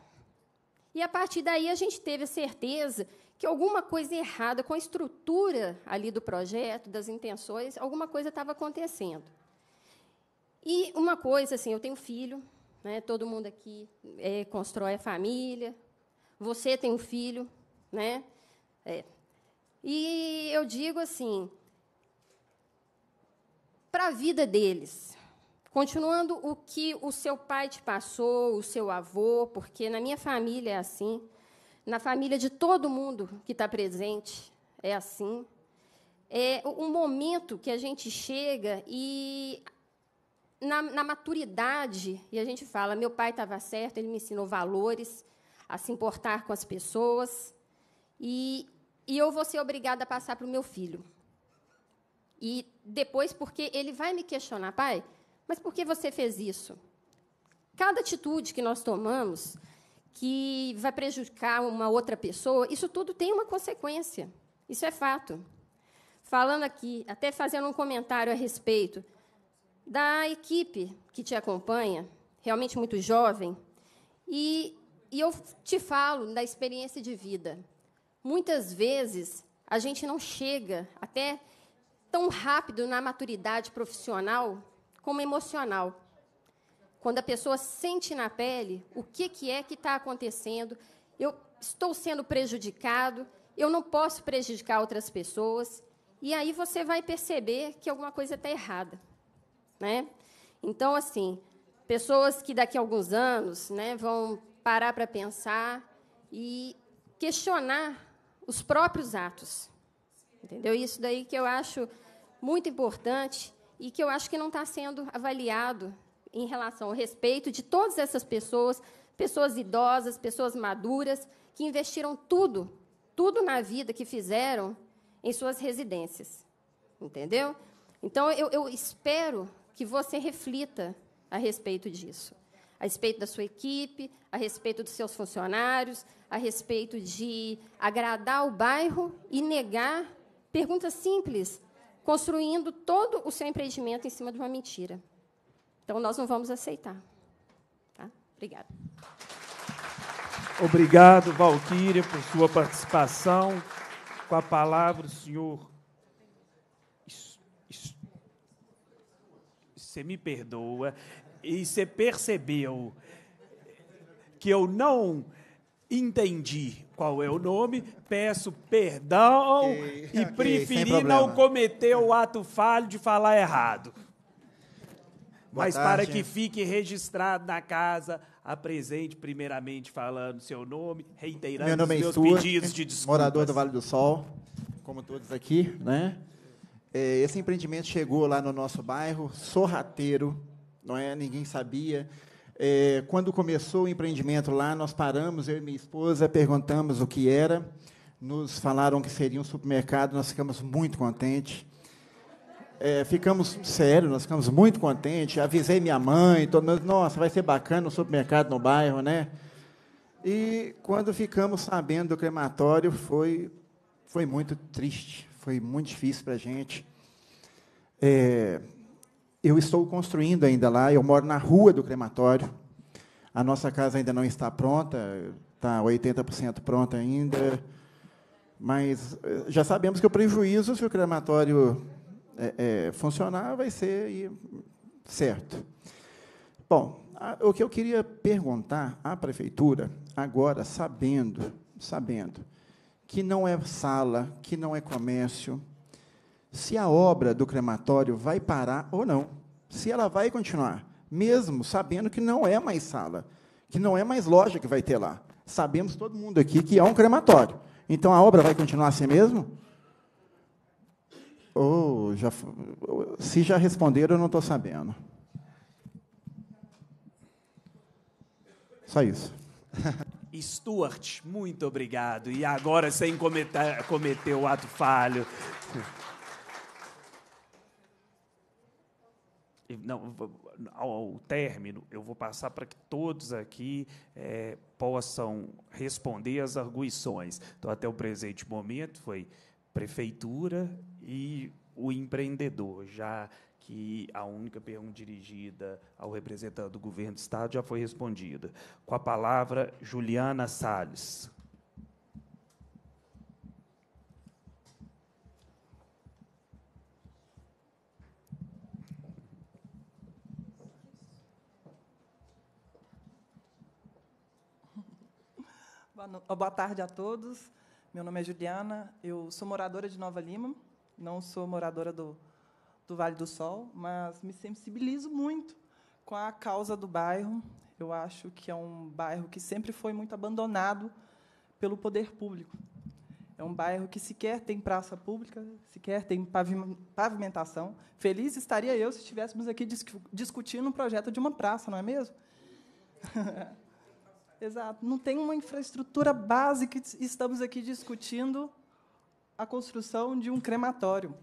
E a partir daí a gente teve a certeza que alguma coisa errada com a estrutura ali do projeto, das intenções, alguma coisa estava acontecendo. E uma coisa, assim, eu tenho filho, né? Todo mundo aqui é, constrói a família. Você tem um filho. Né? É. E eu digo assim: para a vida deles, continuando o que o seu pai te passou, o seu avô, porque na minha família é assim, na família de todo mundo que está presente é assim. É um momento que a gente chega e na, na maturidade, e a gente fala: meu pai estava certo, ele me ensinou valores, a se importar com as pessoas, e, e eu vou ser obrigada a passar para o meu filho. E depois, porque ele vai me questionar, pai, mas por que você fez isso? Cada atitude que nós tomamos, que vai prejudicar uma outra pessoa, isso tudo tem uma consequência. Isso é fato. Falando aqui, até fazendo um comentário a respeito da equipe que te acompanha, realmente muito jovem, e, e eu te falo da experiência de vida. Muitas vezes a gente não chega até tão rápido na maturidade profissional como emocional. Quando a pessoa sente na pele o que, que é que está acontecendo, eu estou sendo prejudicado, eu não posso prejudicar outras pessoas, e aí você vai perceber que alguma coisa está errada. Né? Então, assim, pessoas que daqui a alguns anos né, vão parar para pensar e questionar os próprios atos. Entendeu? Isso daí que eu acho muito importante e que eu acho que não está sendo avaliado em relação ao respeito de todas essas pessoas, pessoas idosas, pessoas maduras, que investiram tudo, tudo na vida que fizeram em suas residências. Entendeu? Então, eu, eu espero que você reflita a respeito disso, a respeito da sua equipe, a respeito dos seus funcionários, a respeito de agradar o bairro e negar perguntas simples, construindo todo o seu empreendimento em cima de uma mentira. Então, nós não vamos aceitar. Tá? Obrigada. Obrigado, Valquíria, por sua participação. Com a palavra, o senhor você me perdoa. E você percebeu que eu não entendi qual é o nome, peço perdão okay, e okay, preferi não cometer o ato falho de falar errado. Boa Mas tarde. para que fique registrado na casa, apresente primeiramente falando seu nome, reiterando Meu nome os é meus é pedidos de desculpas. Morador do Vale do Sol, como todos aqui, né? É, esse empreendimento chegou lá no nosso bairro, sorrateiro, não é? Ninguém sabia. É, quando começou o empreendimento lá, nós paramos, eu e minha esposa, perguntamos o que era, nos falaram que seria um supermercado, nós ficamos muito contentes. É, ficamos, sério, nós ficamos muito contentes. Avisei minha mãe, todo mundo, nossa, vai ser bacana um supermercado no bairro, né? E quando ficamos sabendo do crematório, foi, foi muito triste foi muito difícil para a gente. É, eu estou construindo ainda lá, eu moro na rua do crematório. A nossa casa ainda não está pronta, está 80% pronta ainda. Mas eh, já sabemos que o prejuízo, se o crematório é, é, funcionar, vai ser certo. Bom, a, o que eu queria perguntar à prefeitura, agora, sabendo, sabendo, que não é sala, que não é comércio, se a obra do crematório vai parar ou não, se ela vai continuar, mesmo sabendo que não é mais sala, que não é mais loja que vai ter lá. Sabemos todo mundo aqui que é um crematório. Então a obra vai continuar assim mesmo? Ou oh, já, se já responderam, eu não estou sabendo. Só isso. Stuart, muito obrigado. E agora, sem cometer, cometer o ato falho. Não, ao término, eu vou passar para que todos aqui é, possam responder às arguições. Então, até o presente momento, foi prefeitura e o empreendedor. Já que a única pergunta dirigida ao representante do governo do Estado já foi respondida. Com a palavra, Juliana Salles. Oh, boa tarde a todos. Meu nome é Juliana, eu sou moradora de Nova Lima, não sou moradora do do Vale do Sol, mas me sensibilizo muito com a causa do bairro. Eu acho que é um bairro que sempre foi muito abandonado pelo poder público. É um bairro que sequer tem praça pública, sequer tem pavimentação. Feliz estaria eu se estivéssemos aqui discutindo um projeto de uma praça, não é mesmo? Exato. Não tem uma infraestrutura básica. Estamos aqui discutindo a construção de um crematório.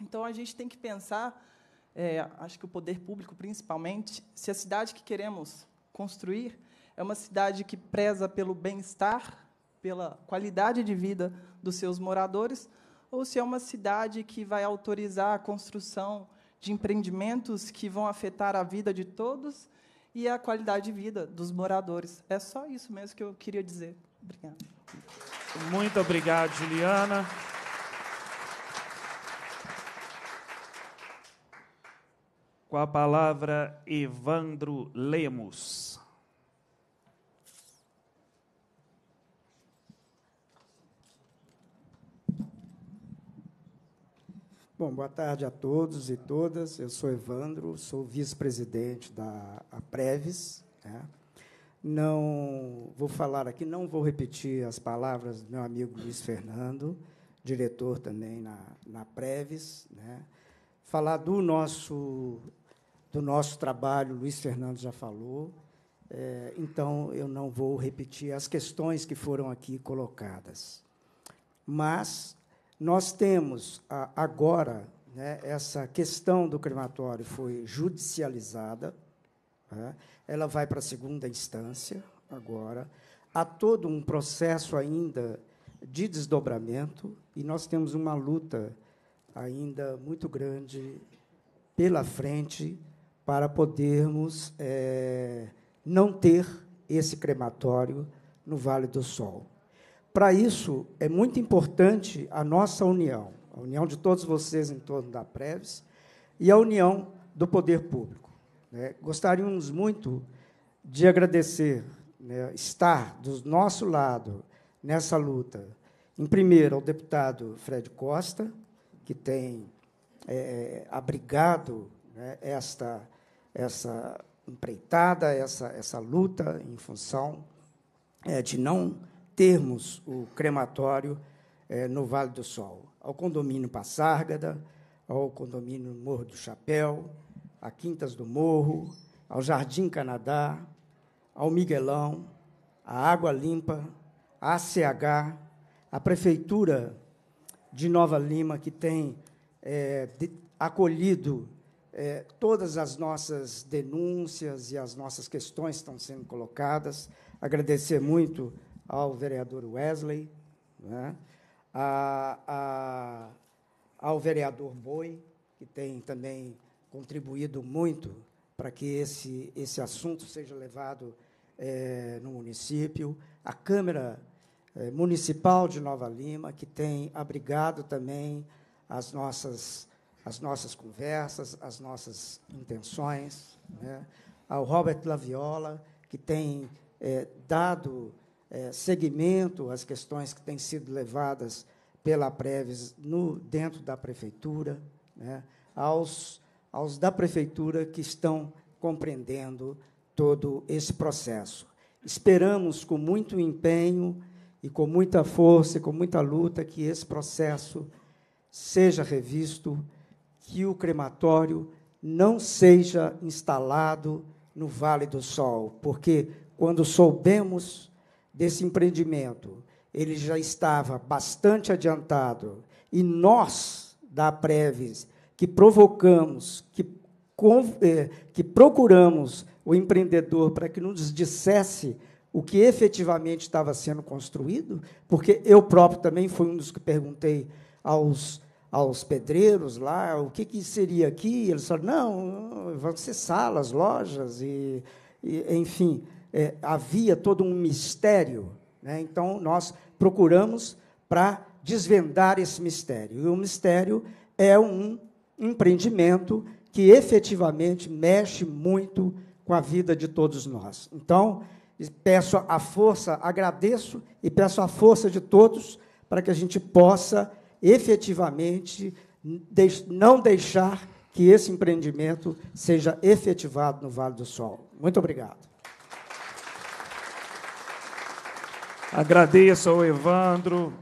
Então, a gente tem que pensar, é, acho que o poder público principalmente, se a cidade que queremos construir é uma cidade que preza pelo bem-estar, pela qualidade de vida dos seus moradores, ou se é uma cidade que vai autorizar a construção de empreendimentos que vão afetar a vida de todos e a qualidade de vida dos moradores. É só isso mesmo que eu queria dizer. Obrigada. Muito obrigado, Juliana. Com a palavra, Evandro Lemos. Bom, boa tarde a todos e todas. Eu sou Evandro, sou vice-presidente da Preves. Né? Não vou falar aqui, não vou repetir as palavras do meu amigo Luiz Fernando, diretor também na, na Preves. Né? Falar do nosso do nosso trabalho, Luiz Fernando já falou, é, então eu não vou repetir as questões que foram aqui colocadas. Mas nós temos a, agora né, essa questão do crematório foi judicializada, né, ela vai para a segunda instância agora. Há todo um processo ainda de desdobramento e nós temos uma luta ainda muito grande pela frente para podermos é, não ter esse crematório no Vale do Sol. Para isso, é muito importante a nossa união, a união de todos vocês em torno da Preves e a união do poder público. Né? Gostaríamos muito de agradecer, né, estar do nosso lado nessa luta, em primeiro, ao deputado Fred Costa, que tem é, é abrigado né, esta essa empreitada, essa, essa luta em função é, de não termos o crematório é, no Vale do Sol. Ao condomínio Passárgada, ao condomínio Morro do Chapéu, a Quintas do Morro, ao Jardim Canadá, ao Miguelão, à Água Limpa, à ACH, à Prefeitura de Nova Lima, que tem é, de, acolhido é, todas as nossas denúncias e as nossas questões estão sendo colocadas. Agradecer muito ao vereador Wesley, né? a, a, ao vereador Boi, que tem também contribuído muito para que esse, esse assunto seja levado é, no município, a Câmara é, Municipal de Nova Lima, que tem abrigado também as nossas as nossas conversas, as nossas intenções. Né? Ao ah, Robert Laviola, que tem é, dado é, seguimento às questões que têm sido levadas pela Preves no, dentro da prefeitura, né? aos, aos da prefeitura que estão compreendendo todo esse processo. Esperamos com muito empenho e com muita força e com muita luta que esse processo seja revisto que o crematório não seja instalado no Vale do Sol, porque quando soubemos desse empreendimento, ele já estava bastante adiantado e nós da Preves que provocamos, que, eh, que procuramos o empreendedor para que nos dissesse o que efetivamente estava sendo construído, porque eu próprio também fui um dos que perguntei aos aos pedreiros lá, o que, que seria aqui? Eles falaram, não, vão ser salas, lojas, e, e enfim, é, havia todo um mistério. Né? Então, nós procuramos para desvendar esse mistério. E o mistério é um empreendimento que efetivamente mexe muito com a vida de todos nós. Então, peço a força, agradeço e peço a força de todos para que a gente possa efetivamente não deixar que esse empreendimento seja efetivado no Vale do Sol. Muito obrigado. Agradeço ao Evandro.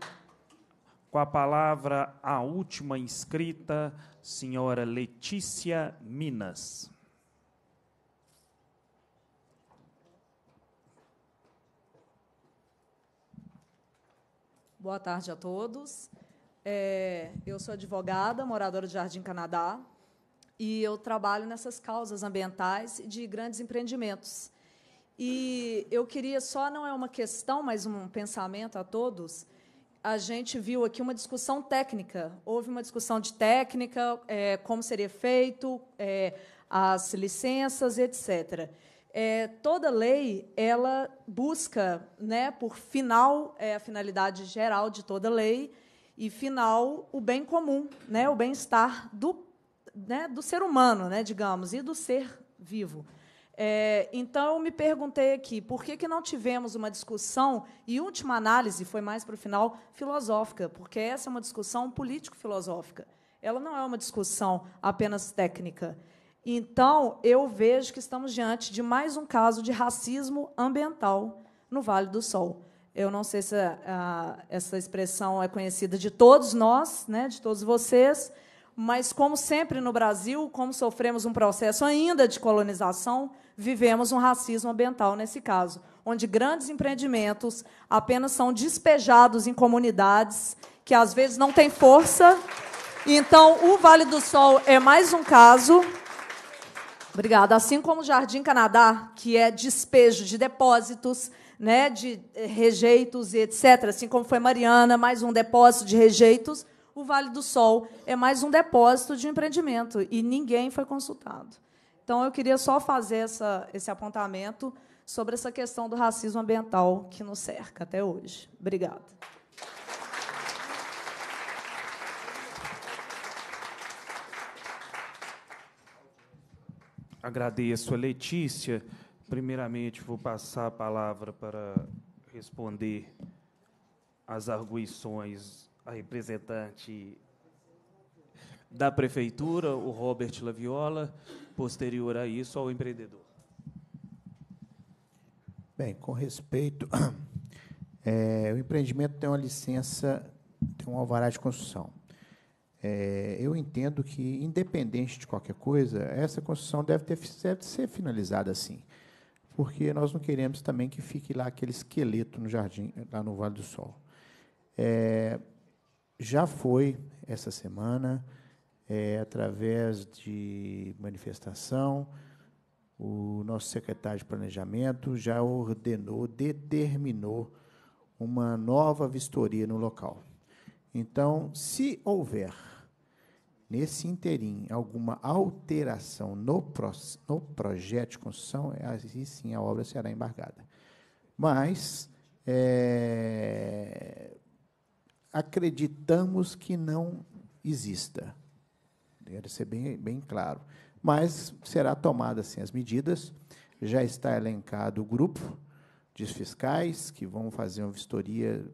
Com a palavra, a última inscrita, senhora Letícia Minas. Boa tarde a todos. É, eu sou advogada, moradora de Jardim Canadá, e eu trabalho nessas causas ambientais de grandes empreendimentos. E eu queria só, não é uma questão, mas um pensamento a todos. A gente viu aqui uma discussão técnica. Houve uma discussão de técnica, é, como seria feito, é, as licenças, etc. É, toda lei ela busca, né, por final, é, a finalidade geral de toda lei e final o bem comum, né, o bem-estar do, né, do ser humano, né, digamos, e do ser vivo. É, então, eu me perguntei aqui, por que, que não tivemos uma discussão, e última análise, foi mais para o final, filosófica? Porque essa é uma discussão político-filosófica. Ela não é uma discussão apenas técnica. Então, eu vejo que estamos diante de mais um caso de racismo ambiental no Vale do Sol. Eu não sei se a, ah, a, essa expressão é conhecida de todos nós, né, de todos vocês, mas, como sempre no Brasil, como sofremos um processo ainda de colonização, vivemos um racismo ambiental nesse caso, onde grandes empreendimentos apenas são despejados em comunidades que, às vezes, não têm força. Então, o Vale do Sol é mais um caso. Obrigada. Assim como o Jardim Canadá, que é despejo de depósitos né, de eh, rejeitos e etc. Assim como foi Mariana, mais um depósito de rejeitos, o Vale do Sol é mais um depósito de empreendimento e ninguém foi consultado. Então, eu queria só fazer essa, esse apontamento sobre essa questão do racismo ambiental que nos cerca até hoje. Obrigada. Agradeço a Letícia. Primeiramente, vou passar a palavra para responder às arguições a representante da prefeitura, o Robert Laviola, posterior a isso, ao empreendedor. Bem, com respeito, é, o empreendimento tem uma licença, tem um alvará de construção. É, eu entendo que, independente de qualquer coisa, essa construção deve, ter, deve ser finalizada assim porque nós não queremos também que fique lá aquele esqueleto no jardim, lá no Vale do Sol. É, já foi essa semana, é, através de manifestação, o nosso secretário de Planejamento já ordenou, determinou uma nova vistoria no local. Então, se houver nesse interim, alguma alteração no, pro, no projeto de construção, é, aí sim a obra será embargada. Mas é, acreditamos que não exista. Deve ser bem, bem claro. Mas será tomada assim as medidas. Já está elencado o grupo de fiscais que vão fazer uma vistoria.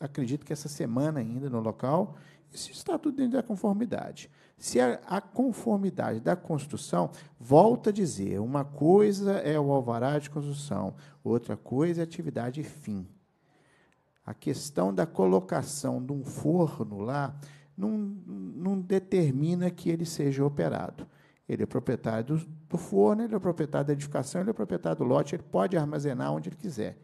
Acredito que essa semana ainda no local isso está tudo dentro da conformidade. Se a, a, conformidade da construção volta a dizer, uma coisa é o alvará de construção, outra coisa é atividade fim. A questão da colocação de um forno lá não, não determina que ele seja operado. Ele é proprietário do, do forno, ele é proprietário da edificação, ele é proprietário do lote, ele pode armazenar onde ele quiser.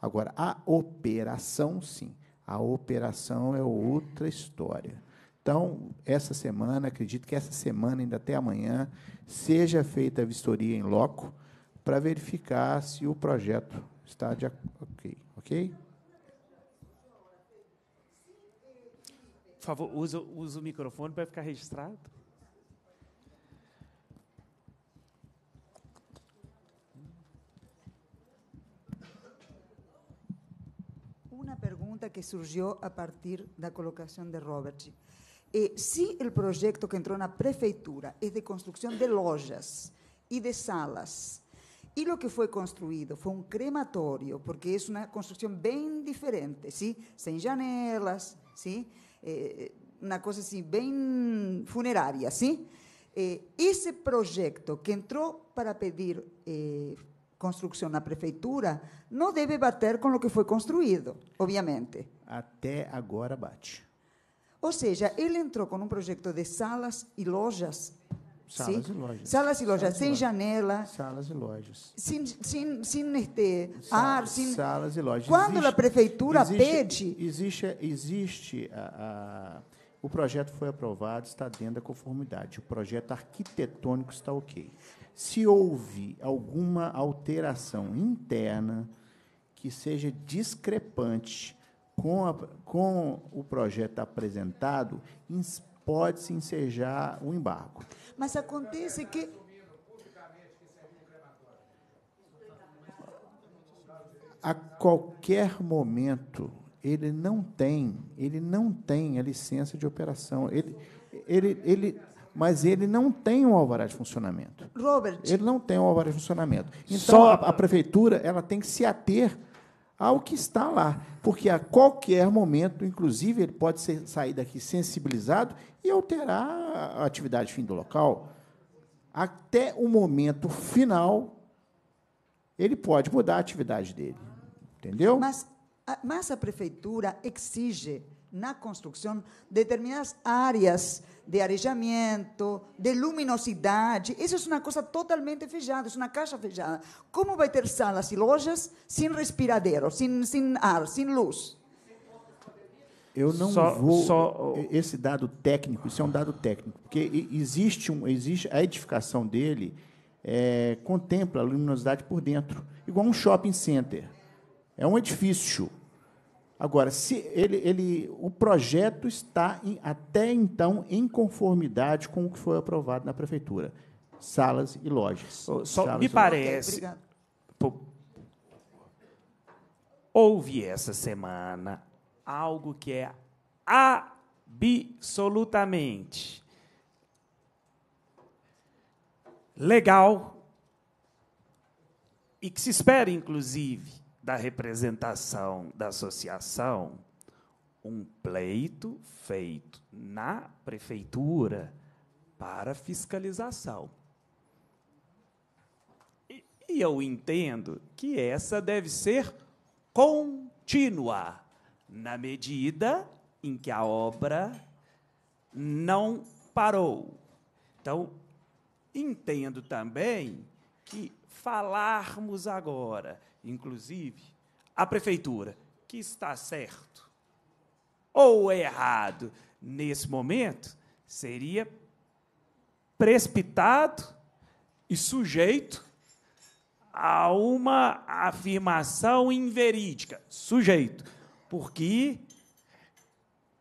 Agora, a operação, sim. A operação é outra história. Então, essa semana, acredito que essa semana, ainda até amanhã, seja feita a vistoria em loco para verificar se o projeto está de ok. Ok? Por favor, usa, usa o microfone para ficar registrado. que surgió a partir de la colocación de Robert. Eh, si el proyecto que en la prefeitura es de construcción de lojas y de salas, y lo que fue construido fue un crematorio, porque es una construcción bien diferente, ¿sí? sin janelas, ¿sí? Eh, una cosa funeraria. funeraria, proyecto ¿sí? Eh, que entró para pedir eh, construção na prefeitura não deve bater com o que foi construído, obviamente. Até agora bate. Ou seja, ele entrou com um projeto de salas e lojas. Salas sim? e lojas. Salas e lojas, salas sem lojas. janela. Salas e lojas. Sem, sem, sem este ar. Salas, sem... salas e lojas. Quando existe, a prefeitura existe, pede. Existe, existe a, a, o projeto foi aprovado, está dentro da conformidade. O projeto arquitetônico está ok. Se houve alguma alteração interna que seja discrepante com, a, com o projeto apresentado, pode-se ensejar o embargo. Mas acontece que a qualquer momento ele não tem, ele não tem a licença de operação. Ele, ele, ele mas ele não tem um alvará de funcionamento. Robert. Ele não tem um alvará de funcionamento. Então, Só... a, a prefeitura ela tem que se ater ao que está lá, porque a qualquer momento, inclusive, ele pode ser, sair daqui sensibilizado e alterar a atividade fim do local. Até o momento final, ele pode mudar a atividade dele. Entendeu? Mas, mas a prefeitura exige na construção determinadas áreas de arejamento, de luminosidade. Isso é uma coisa totalmente fechada, é uma caixa fechada. Como vai ter salas e lojas sem respiradeiro, sem, sem ar, sem luz? Eu não só, vou. Só... Esse dado técnico, isso é um dado técnico, porque existe um, existe a edificação dele é, contempla a luminosidade por dentro, igual um shopping center. É um edifício. Agora, se ele, ele, o projeto está em, até então em conformidade com o que foi aprovado na prefeitura, salas e lojas. Oh, só salas me parece. Pô, houve essa semana algo que é absolutamente legal e que se espera, inclusive, da representação da associação um pleito feito na prefeitura para fiscalização. E, e eu entendo que essa deve ser contínua, na medida em que a obra não parou. Então, entendo também que falarmos agora inclusive, a prefeitura, que está certo ou errado nesse momento, seria precipitado e sujeito a uma afirmação inverídica, sujeito, porque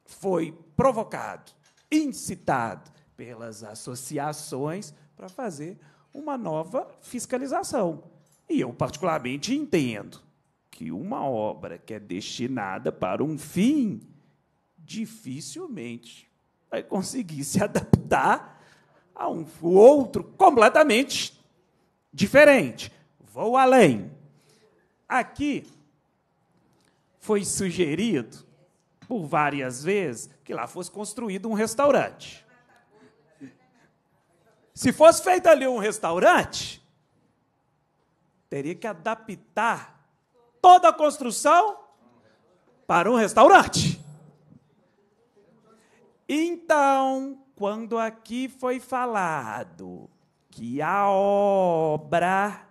foi provocado, incitado pelas associações para fazer uma nova fiscalização. E eu, particularmente, entendo que uma obra que é destinada para um fim dificilmente vai conseguir se adaptar a um outro completamente diferente. Vou além. Aqui foi sugerido por várias vezes que lá fosse construído um restaurante. Se fosse feito ali um restaurante, teria que adaptar toda a construção para um restaurante. Então, quando aqui foi falado que a obra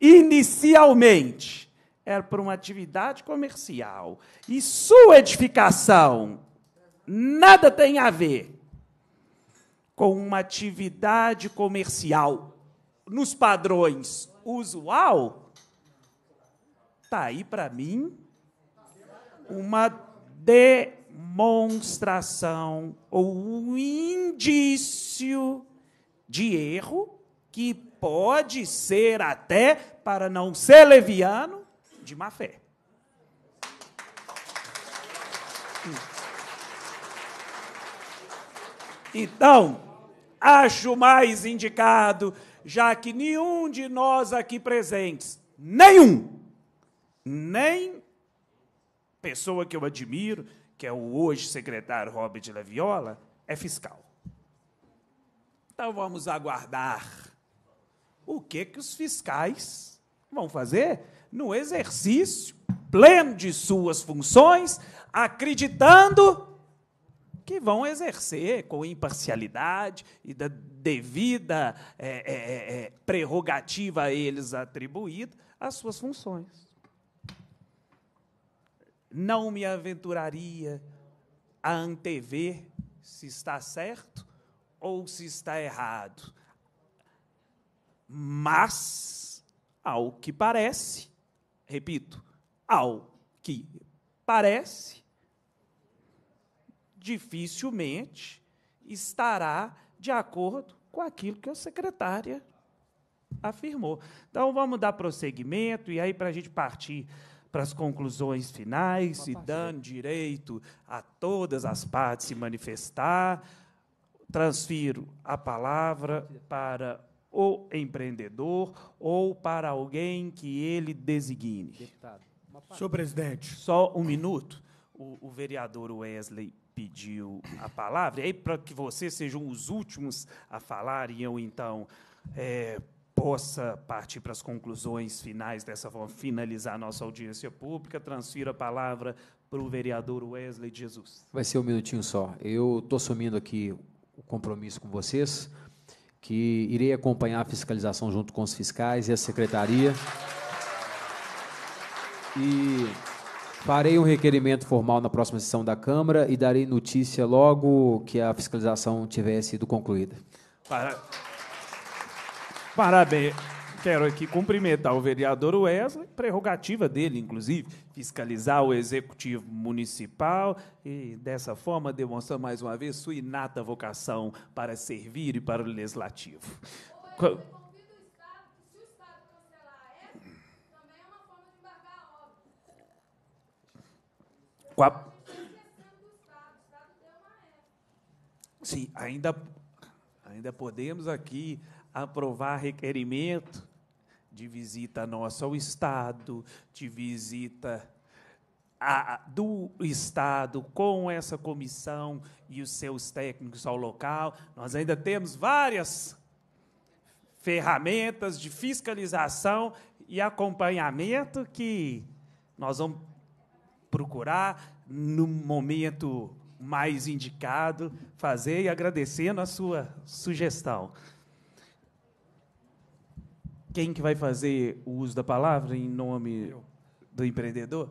inicialmente era para uma atividade comercial e sua edificação nada tem a ver com uma atividade comercial nos padrões usual, tá aí para mim uma demonstração ou um indício de erro que pode ser até, para não ser leviano, de má fé. Então, acho mais indicado já que nenhum de nós aqui presentes, nenhum, nem pessoa que eu admiro, que é o hoje secretário Robert Laviola, é fiscal. Então vamos aguardar o que, que os fiscais vão fazer no exercício pleno de suas funções, acreditando que vão exercer com imparcialidade e da devida é é, é, é, prerrogativa a eles atribuída as suas funções. Não me aventuraria a antever se está certo ou se está errado. Mas, ao que parece, repito, ao que parece, dificilmente estará de acordo com aquilo que a secretária afirmou. Então vamos dar prosseguimento e aí para a gente partir para as conclusões finais e dando direito a todas as partes se manifestar, transfiro a palavra para o empreendedor ou para alguém que ele designe. Deputado, Senhor presidente. Só um minuto. O, o vereador Wesley pediu a palavra, e aí para que vocês sejam os últimos a falar e eu então é, possa partir para as conclusões finais dessa forma, finalizar nossa audiência pública, transfiro a palavra para o vereador Wesley Jesus. Vai ser um minutinho só. Eu estou assumindo aqui o compromisso com vocês, que irei acompanhar a fiscalização junto com os fiscais e a secretaria. E Farei um requerimento formal na próxima sessão da Câmara e darei notícia logo que a fiscalização tiver sido concluída. Parabéns. Quero aqui cumprimentar o vereador Wesley, prerrogativa dele, inclusive, fiscalizar o executivo municipal e, dessa forma, demonstrar mais uma vez sua inata vocação para servir e para o legislativo. Oi, Com a... Sim, ainda, ainda podemos aqui aprovar requerimento de visita nossa ao Estado, de visita a, do Estado com essa comissão e os seus técnicos ao local. Nós ainda temos várias ferramentas de fiscalização e acompanhamento que nós vamos procurar no momento mais indicado fazer e agradecendo a sua sugestão. Quem que vai fazer o uso da palavra em nome do empreendedor?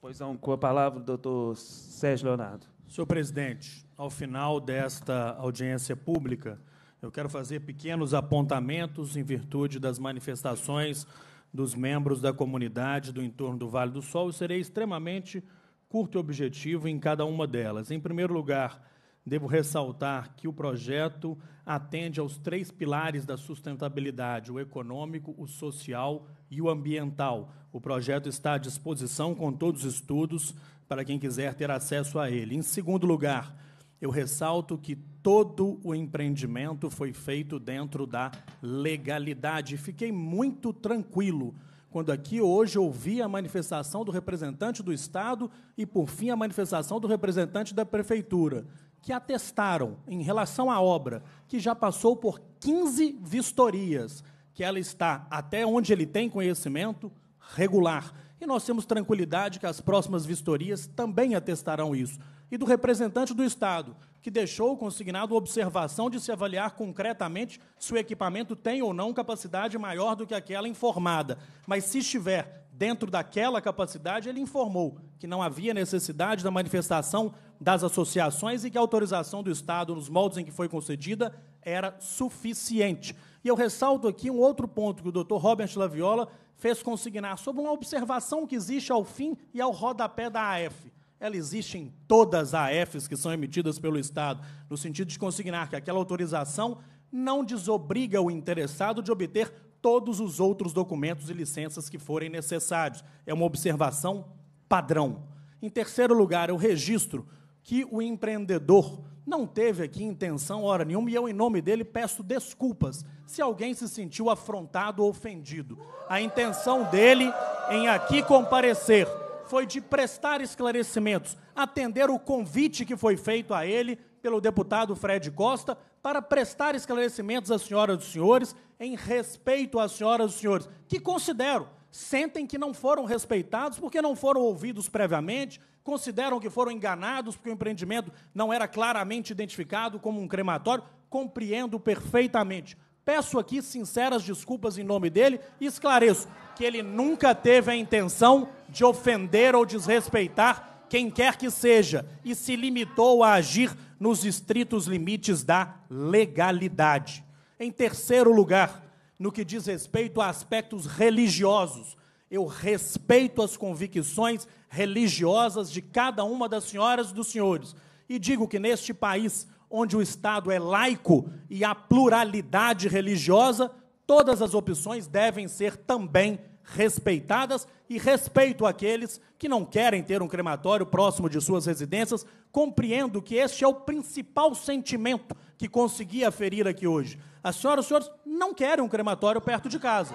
Pois não, com a palavra, doutor Sérgio Leonardo. Senhor presidente, ao final desta audiência pública, eu quero fazer pequenos apontamentos em virtude das manifestações dos membros da comunidade do entorno do Vale do Sol e serei extremamente curto e objetivo em cada uma delas. Em primeiro lugar, devo ressaltar que o projeto atende aos três pilares da sustentabilidade: o econômico, o social e o ambiental. O projeto está à disposição com todos os estudos para quem quiser ter acesso a ele. Em segundo lugar, eu ressalto que todo o empreendimento foi feito dentro da legalidade. Fiquei muito tranquilo quando aqui hoje ouvi a manifestação do representante do Estado e, por fim, a manifestação do representante da Prefeitura, que atestaram, em relação à obra, que já passou por 15 vistorias, que ela está, até onde ele tem conhecimento, regular. E nós temos tranquilidade que as próximas vistorias também atestarão isso. E do representante do Estado, que deixou consignado consignado observação de se avaliar concretamente se o equipamento tem ou não capacidade maior do que aquela informada. Mas se estiver dentro daquela capacidade, ele informou que não havia necessidade da manifestação das associações e que a autorização do Estado, nos moldes em que foi concedida, era suficiente. E eu ressalto aqui um outro ponto que o doutor Robert Laviola fez consignar sobre uma observação que existe ao fim e ao rodapé da AF ela existe em todas as AFs que são emitidas pelo Estado, no sentido de consignar que aquela autorização não desobriga o interessado de obter todos os outros documentos e licenças que forem necessários. É uma observação padrão. Em terceiro lugar, eu registro que o empreendedor não teve aqui intenção hora nenhuma e eu, em nome dele, peço desculpas se alguém se sentiu afrontado ou ofendido. A intenção dele em aqui comparecer foi de prestar esclarecimentos, atender o convite que foi feito a ele pelo deputado Fred Costa para prestar esclarecimentos às senhoras e senhores em respeito às senhoras e senhores, que considero sentem que não foram respeitados porque não foram ouvidos previamente, consideram que foram enganados porque o empreendimento não era claramente identificado como um crematório, compreendo perfeitamente. Peço aqui sinceras desculpas em nome dele e esclareço que ele nunca teve a intenção de ofender ou desrespeitar quem quer que seja e se limitou a agir nos estritos limites da legalidade. Em terceiro lugar, no que diz respeito a aspectos religiosos, eu respeito as convicções religiosas de cada uma das senhoras e dos senhores e digo que neste país onde o Estado é laico e há pluralidade religiosa, todas as opções devem ser também respeitadas e respeito àqueles que não querem ter um crematório próximo de suas residências. Compreendo que este é o principal sentimento que consegui aferir aqui hoje. As senhoras e senhores não querem um crematório perto de casa.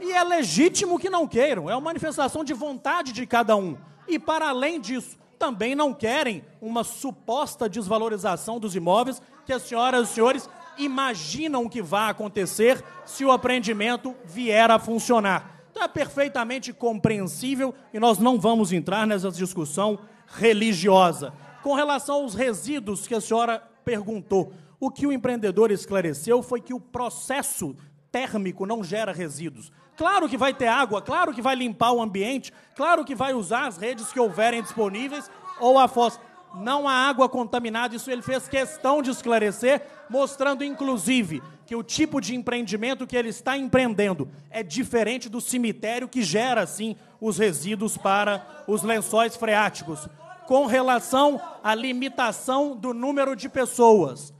E é legítimo que não queiram, é uma manifestação de vontade de cada um. E, para além disso, também não querem uma suposta desvalorização dos imóveis que as senhoras e senhores imaginam que vai acontecer se o apreendimento vier a funcionar. Então é perfeitamente compreensível e nós não vamos entrar nessa discussão religiosa. Com relação aos resíduos que a senhora perguntou, o que o empreendedor esclareceu foi que o processo térmico não gera resíduos. Claro que vai ter água, claro que vai limpar o ambiente, claro que vai usar as redes que houverem disponíveis ou a fossa. Não há água contaminada, isso ele fez questão de esclarecer, mostrando inclusive que o tipo de empreendimento que ele está empreendendo é diferente do cemitério que gera, sim, os resíduos para os lençóis freáticos. Com relação à limitação do número de pessoas,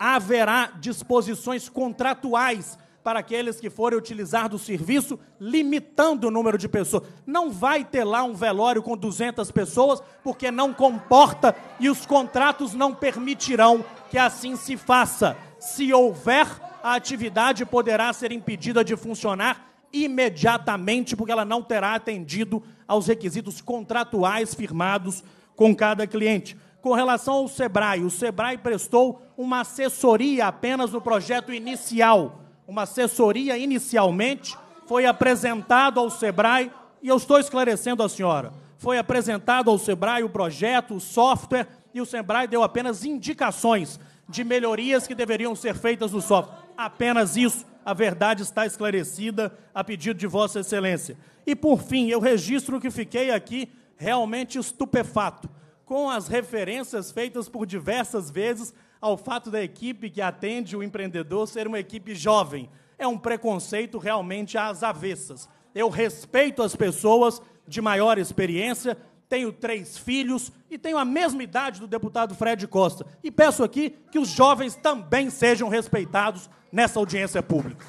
haverá disposições contratuais para aqueles que forem utilizar do serviço, limitando o número de pessoas. Não vai ter lá um velório com 200 pessoas, porque não comporta e os contratos não permitirão que assim se faça. Se houver, a atividade poderá ser impedida de funcionar imediatamente, porque ela não terá atendido aos requisitos contratuais firmados com cada cliente. Com relação ao SEBRAE, o SEBRAE prestou uma assessoria apenas no projeto inicial uma assessoria inicialmente, foi apresentado ao SEBRAE, e eu estou esclarecendo a senhora, foi apresentado ao SEBRAE o projeto, o software, e o SEBRAE deu apenas indicações de melhorias que deveriam ser feitas no software. Apenas isso, a verdade está esclarecida a pedido de Vossa Excelência. E, por fim, eu registro que fiquei aqui realmente estupefato com as referências feitas por diversas vezes ao fato da equipe que atende o empreendedor ser uma equipe jovem. É um preconceito realmente às avessas. Eu respeito as pessoas de maior experiência, tenho três filhos e tenho a mesma idade do deputado Fred Costa. E peço aqui que os jovens também sejam respeitados nessa audiência pública.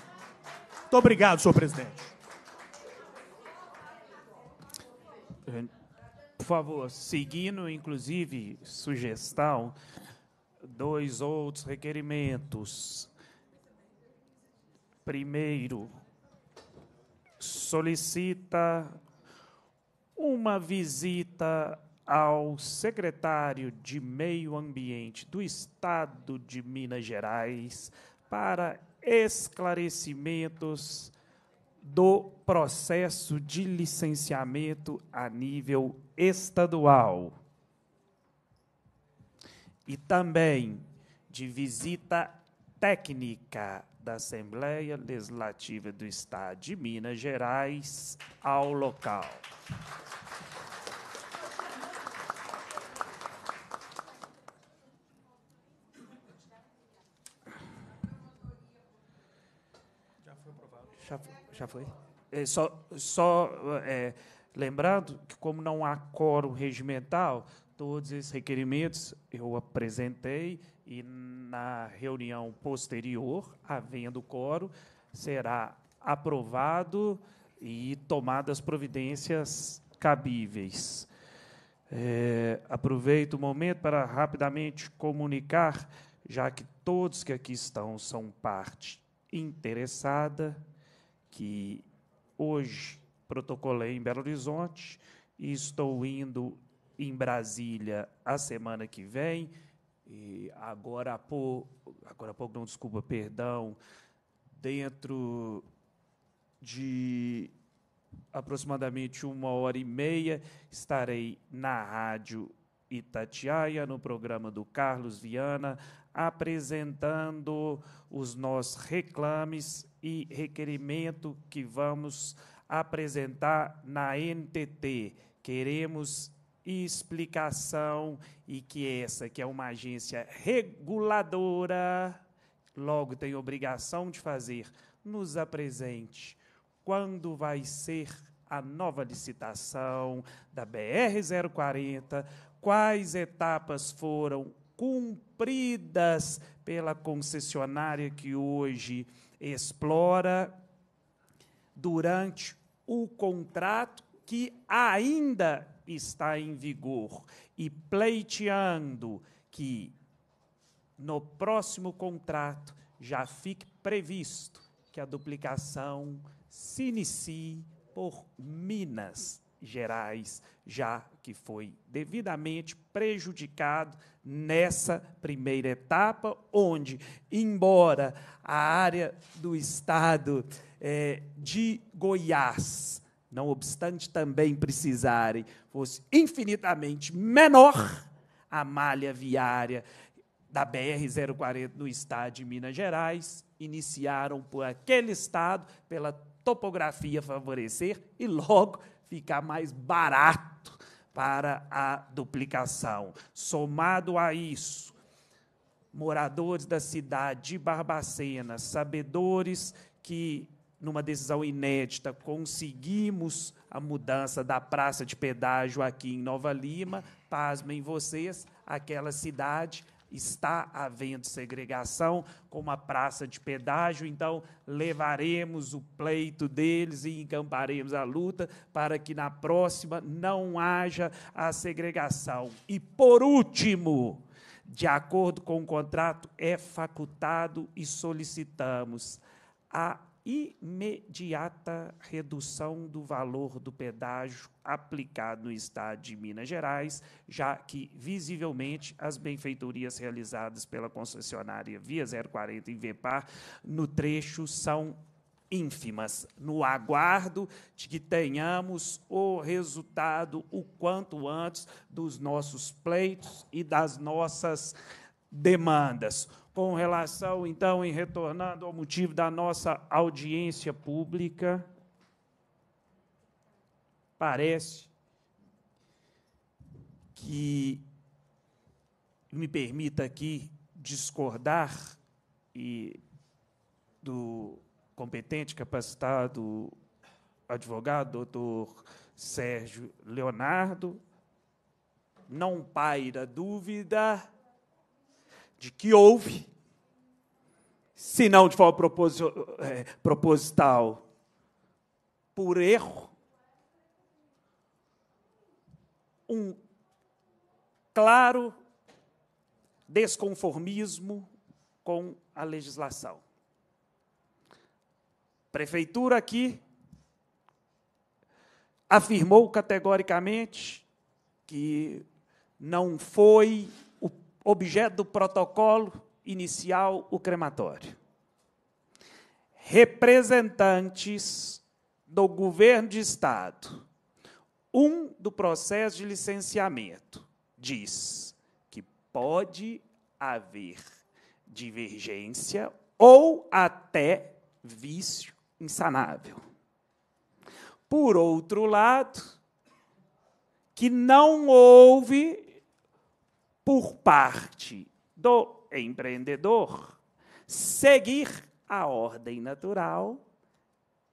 Muito obrigado, senhor presidente. Por favor, seguindo, inclusive, sugestão, dois outros requerimentos. Primeiro, solicita uma visita ao secretário de Meio Ambiente do Estado de Minas Gerais para esclarecimentos do processo de licenciamento a nível estadual e também de visita técnica da Assembleia Legislativa do Estado de Minas Gerais ao local. Já, foi já foi? É, só só é, lembrando que, como não há quórum regimental, Todos esses requerimentos eu apresentei e, na reunião posterior, havendo coro, será aprovado e tomadas providências cabíveis. É, aproveito o momento para rapidamente comunicar, já que todos que aqui estão são parte interessada, que hoje protocolei em Belo Horizonte e estou indo em Brasília a semana que vem. E agora há pouco, agora há pouco, não desculpa, perdão, dentro de aproximadamente uma hora e meia, estarei na rádio Itatiaia, no programa do Carlos Viana, apresentando os nossos reclames e requerimento que vamos apresentar na NTT. Queremos explicação e que essa, que é uma agência reguladora, logo tem obrigação de fazer, nos apresente quando vai ser a nova licitação da BR-040, quais etapas foram cumpridas pela concessionária que hoje explora durante o contrato que ainda está em vigor e pleiteando que no próximo contrato já fique previsto que a duplicação se inicie por Minas Gerais, já que foi devidamente prejudicado nessa primeira etapa, onde, embora a área do estado é, de Goiás não obstante também precisarem, fosse infinitamente menor a malha viária da BR-040 no estado de Minas Gerais, iniciaram por aquele estado, pela topografia favorecer e logo ficar mais barato para a duplicação. Somado a isso, moradores da cidade de Barbacena, sabedores que numa decisão inédita, conseguimos a mudança da praça de pedágio aqui em Nova Lima. Pasmem vocês, aquela cidade está havendo segregação com uma praça de pedágio, então levaremos o pleito deles e encamparemos a luta para que na próxima não haja a segregação. E por último, de acordo com o contrato, é facultado e solicitamos a imediata redução do valor do pedágio aplicado no Estado de Minas Gerais, já que, visivelmente, as benfeitorias realizadas pela concessionária Via 040 em Vepar no trecho são ínfimas, no aguardo de que tenhamos o resultado o quanto antes dos nossos pleitos e das nossas demandas com relação, então, em retornando ao motivo da nossa audiência pública, parece que me permita aqui discordar e do competente, capacitado advogado, doutor Sérgio Leonardo, não paira dúvida de que houve, se não de forma é, proposital, por erro, um claro desconformismo com a legislação. Prefeitura aqui afirmou categoricamente que não foi objeto do protocolo inicial, o crematório. Representantes do governo de Estado, um do processo de licenciamento, diz que pode haver divergência ou até vício insanável. Por outro lado, que não houve por parte do empreendedor seguir a ordem natural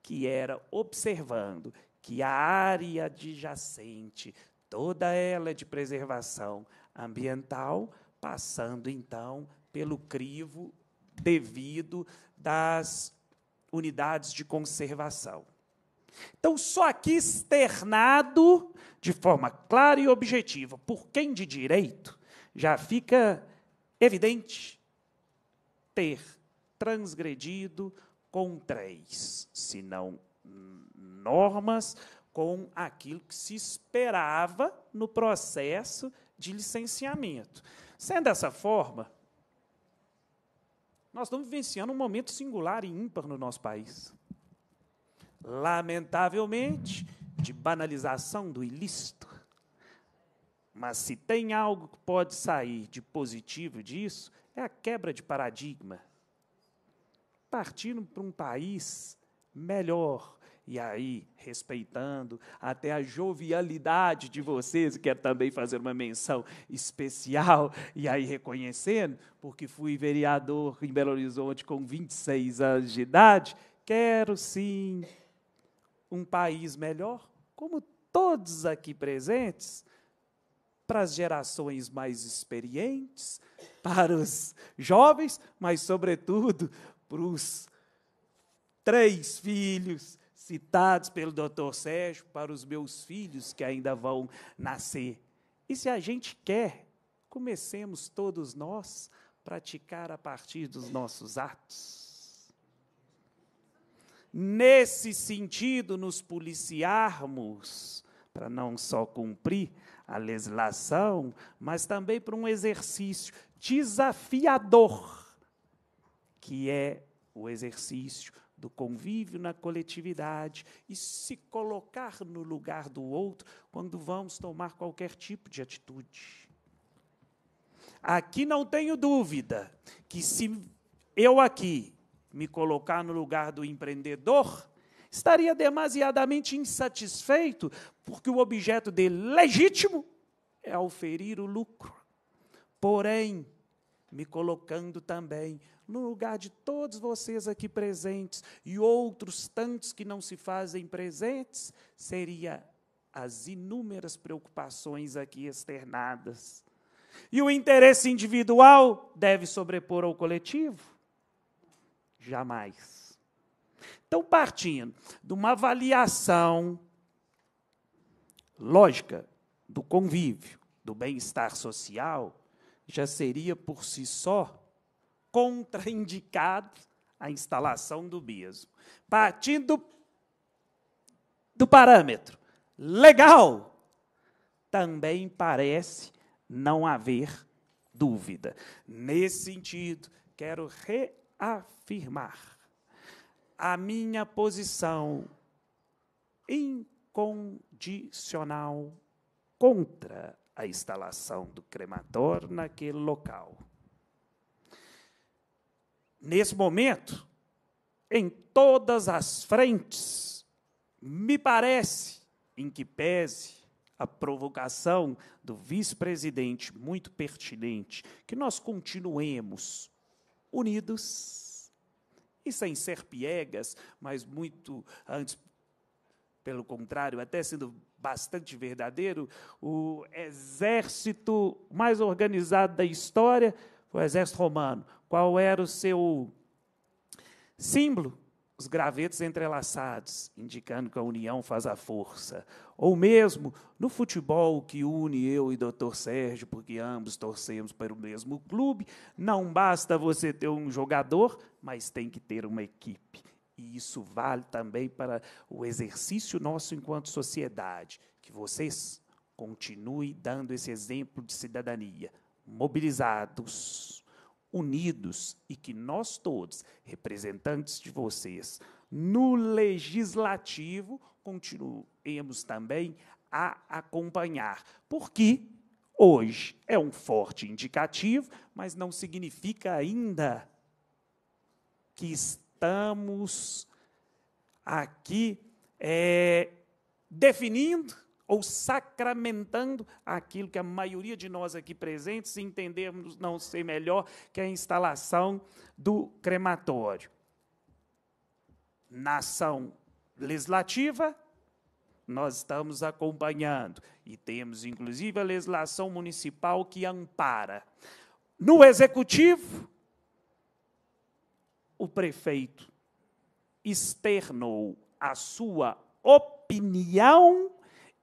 que era observando que a área adjacente, toda ela é de preservação ambiental, passando então pelo crivo devido das unidades de conservação. Então, só aqui externado de forma clara e objetiva por quem de direito já fica evidente ter transgredido com três, se não normas, com aquilo que se esperava no processo de licenciamento. Sendo dessa forma, nós estamos vivenciando um momento singular e ímpar no nosso país. Lamentavelmente, de banalização do ilícito, mas se tem algo que pode sair de positivo disso, é a quebra de paradigma. Partindo para um país melhor. E aí, respeitando até a jovialidade de vocês, quero também fazer uma menção especial, e aí reconhecendo, porque fui vereador em Belo Horizonte com 26 anos de idade, quero sim um país melhor, como todos aqui presentes, para as gerações mais experientes, para os jovens, mas, sobretudo, para os três filhos citados pelo Dr. Sérgio, para os meus filhos que ainda vão nascer. E se a gente quer, comecemos todos nós a praticar a partir dos nossos atos. Nesse sentido, nos policiarmos para não só cumprir a legislação, mas também para um exercício desafiador, que é o exercício do convívio na coletividade e se colocar no lugar do outro quando vamos tomar qualquer tipo de atitude. Aqui não tenho dúvida que se eu aqui me colocar no lugar do empreendedor, estaria demasiadamente insatisfeito, porque o objeto dele legítimo é auferir o lucro. Porém, me colocando também no lugar de todos vocês aqui presentes e outros tantos que não se fazem presentes, seria as inúmeras preocupações aqui externadas. E o interesse individual deve sobrepor ao coletivo? Jamais. Então, partindo de uma avaliação lógica do convívio, do bem-estar social, já seria por si só contraindicado a instalação do mesmo. Partindo do, parâmetro legal, também parece não haver dúvida. Nesse sentido, quero reafirmar a minha posição incondicional contra a instalação do crematório naquele local. Nesse momento, em todas as frentes, me parece, em que pese a provocação do vice-presidente muito pertinente, que nós continuemos unidos e sem ser piegas, mas muito antes, pelo contrário, até sendo bastante verdadeiro, o exército mais organizado da história foi o exército romano. Qual era o seu símbolo? os gravetos entrelaçados, indicando que a união faz a força. Ou mesmo no futebol que une eu e Dr. Sérgio, porque ambos torcemos para o mesmo clube, não basta você ter um jogador, mas tem que ter uma equipe. E isso vale também para o exercício nosso enquanto sociedade, que vocês continuem dando esse exemplo de cidadania, mobilizados, unidos e que nós todos, representantes de vocês, no legislativo, continuemos também a acompanhar, porque hoje é um forte indicativo, mas não significa ainda que estamos aqui é, definindo ou sacramentando aquilo que a maioria de nós aqui presentes entendermos não ser melhor que a instalação do crematório. Na ação legislativa, nós estamos acompanhando e temos inclusive a legislação municipal que ampara. No executivo, o prefeito externou a sua opinião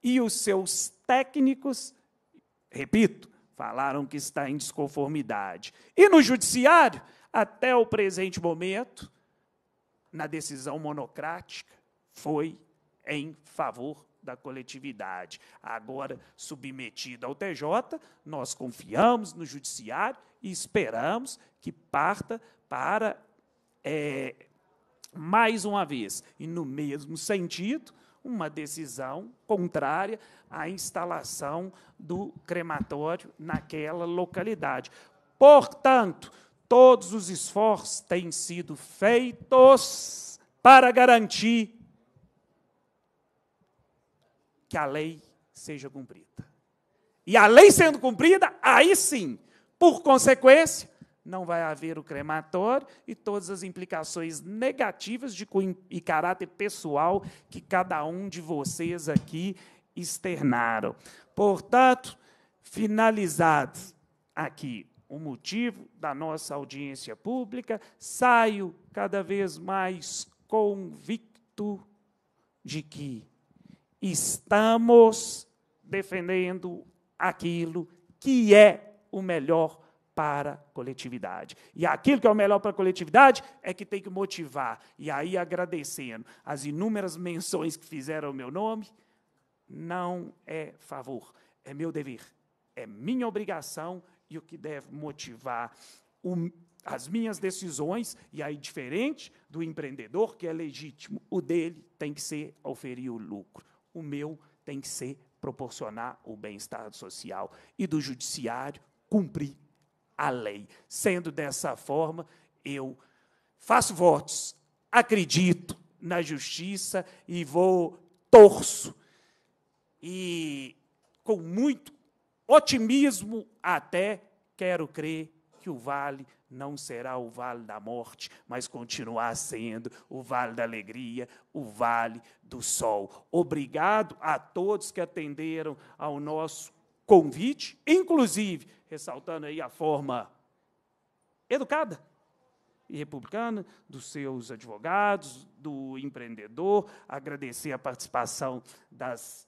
e os seus técnicos, repito, falaram que está em desconformidade. E no judiciário, até o presente momento, na decisão monocrática, foi em favor da coletividade. Agora, submetida ao TJ, nós confiamos no judiciário e esperamos que parta para, é, mais uma vez, e no mesmo sentido, uma decisão contrária à instalação do crematório naquela localidade. Portanto, todos os esforços têm sido feitos para garantir que a lei seja cumprida. E a lei sendo cumprida, aí sim, por consequência, não vai haver o crematório e todas as implicações negativas de e caráter pessoal que cada um de vocês aqui externaram. Portanto, finalizado aqui o motivo da nossa audiência pública, saio cada vez mais convicto de que estamos defendendo aquilo que é o melhor para a coletividade. E aquilo que é o melhor para a coletividade é que tem que motivar. E aí, agradecendo as inúmeras menções que fizeram o meu nome, não é favor, é meu dever, é minha obrigação e o que deve motivar o, as minhas decisões. E aí, diferente do empreendedor, que é legítimo, o dele tem que ser oferir o lucro, o meu tem que ser proporcionar o bem-estar social e do judiciário cumprir a lei. Sendo dessa forma, eu faço votos, acredito na justiça e vou torço e com muito otimismo até quero crer que o vale não será o vale da morte, mas continuar sendo o vale da alegria, o vale do sol. Obrigado a todos que atenderam ao nosso convite, inclusive ressaltando aí a forma educada e republicana dos seus advogados, do empreendedor, agradecer a participação das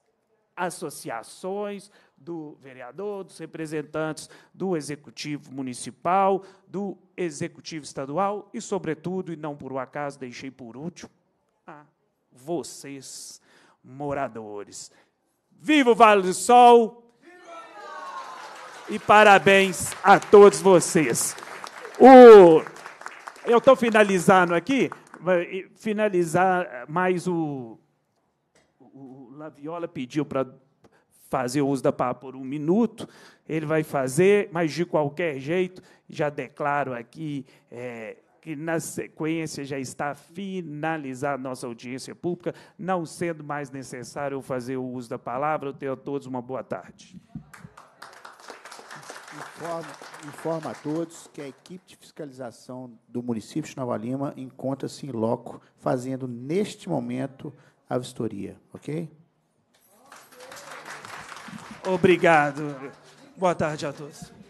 associações, do vereador, dos representantes do executivo municipal, do executivo estadual e, sobretudo, e não por um acaso deixei por último, a vocês, moradores. Viva o Vale do Sol! e parabéns a todos vocês. O... Eu estou finalizando aqui, finalizar mais o. O Laviola pediu para fazer uso da palavra por um minuto, ele vai fazer, mas de qualquer jeito, já declaro aqui é, que, na sequência, já está finalizada nossa audiência pública, não sendo mais necessário fazer o uso da palavra. Eu tenho a todos uma boa tarde. Informa, informa a todos que a equipe de fiscalização do município de Nova Lima encontra-se em loco, fazendo neste momento a vistoria, ok? Obrigado. Boa tarde a todos.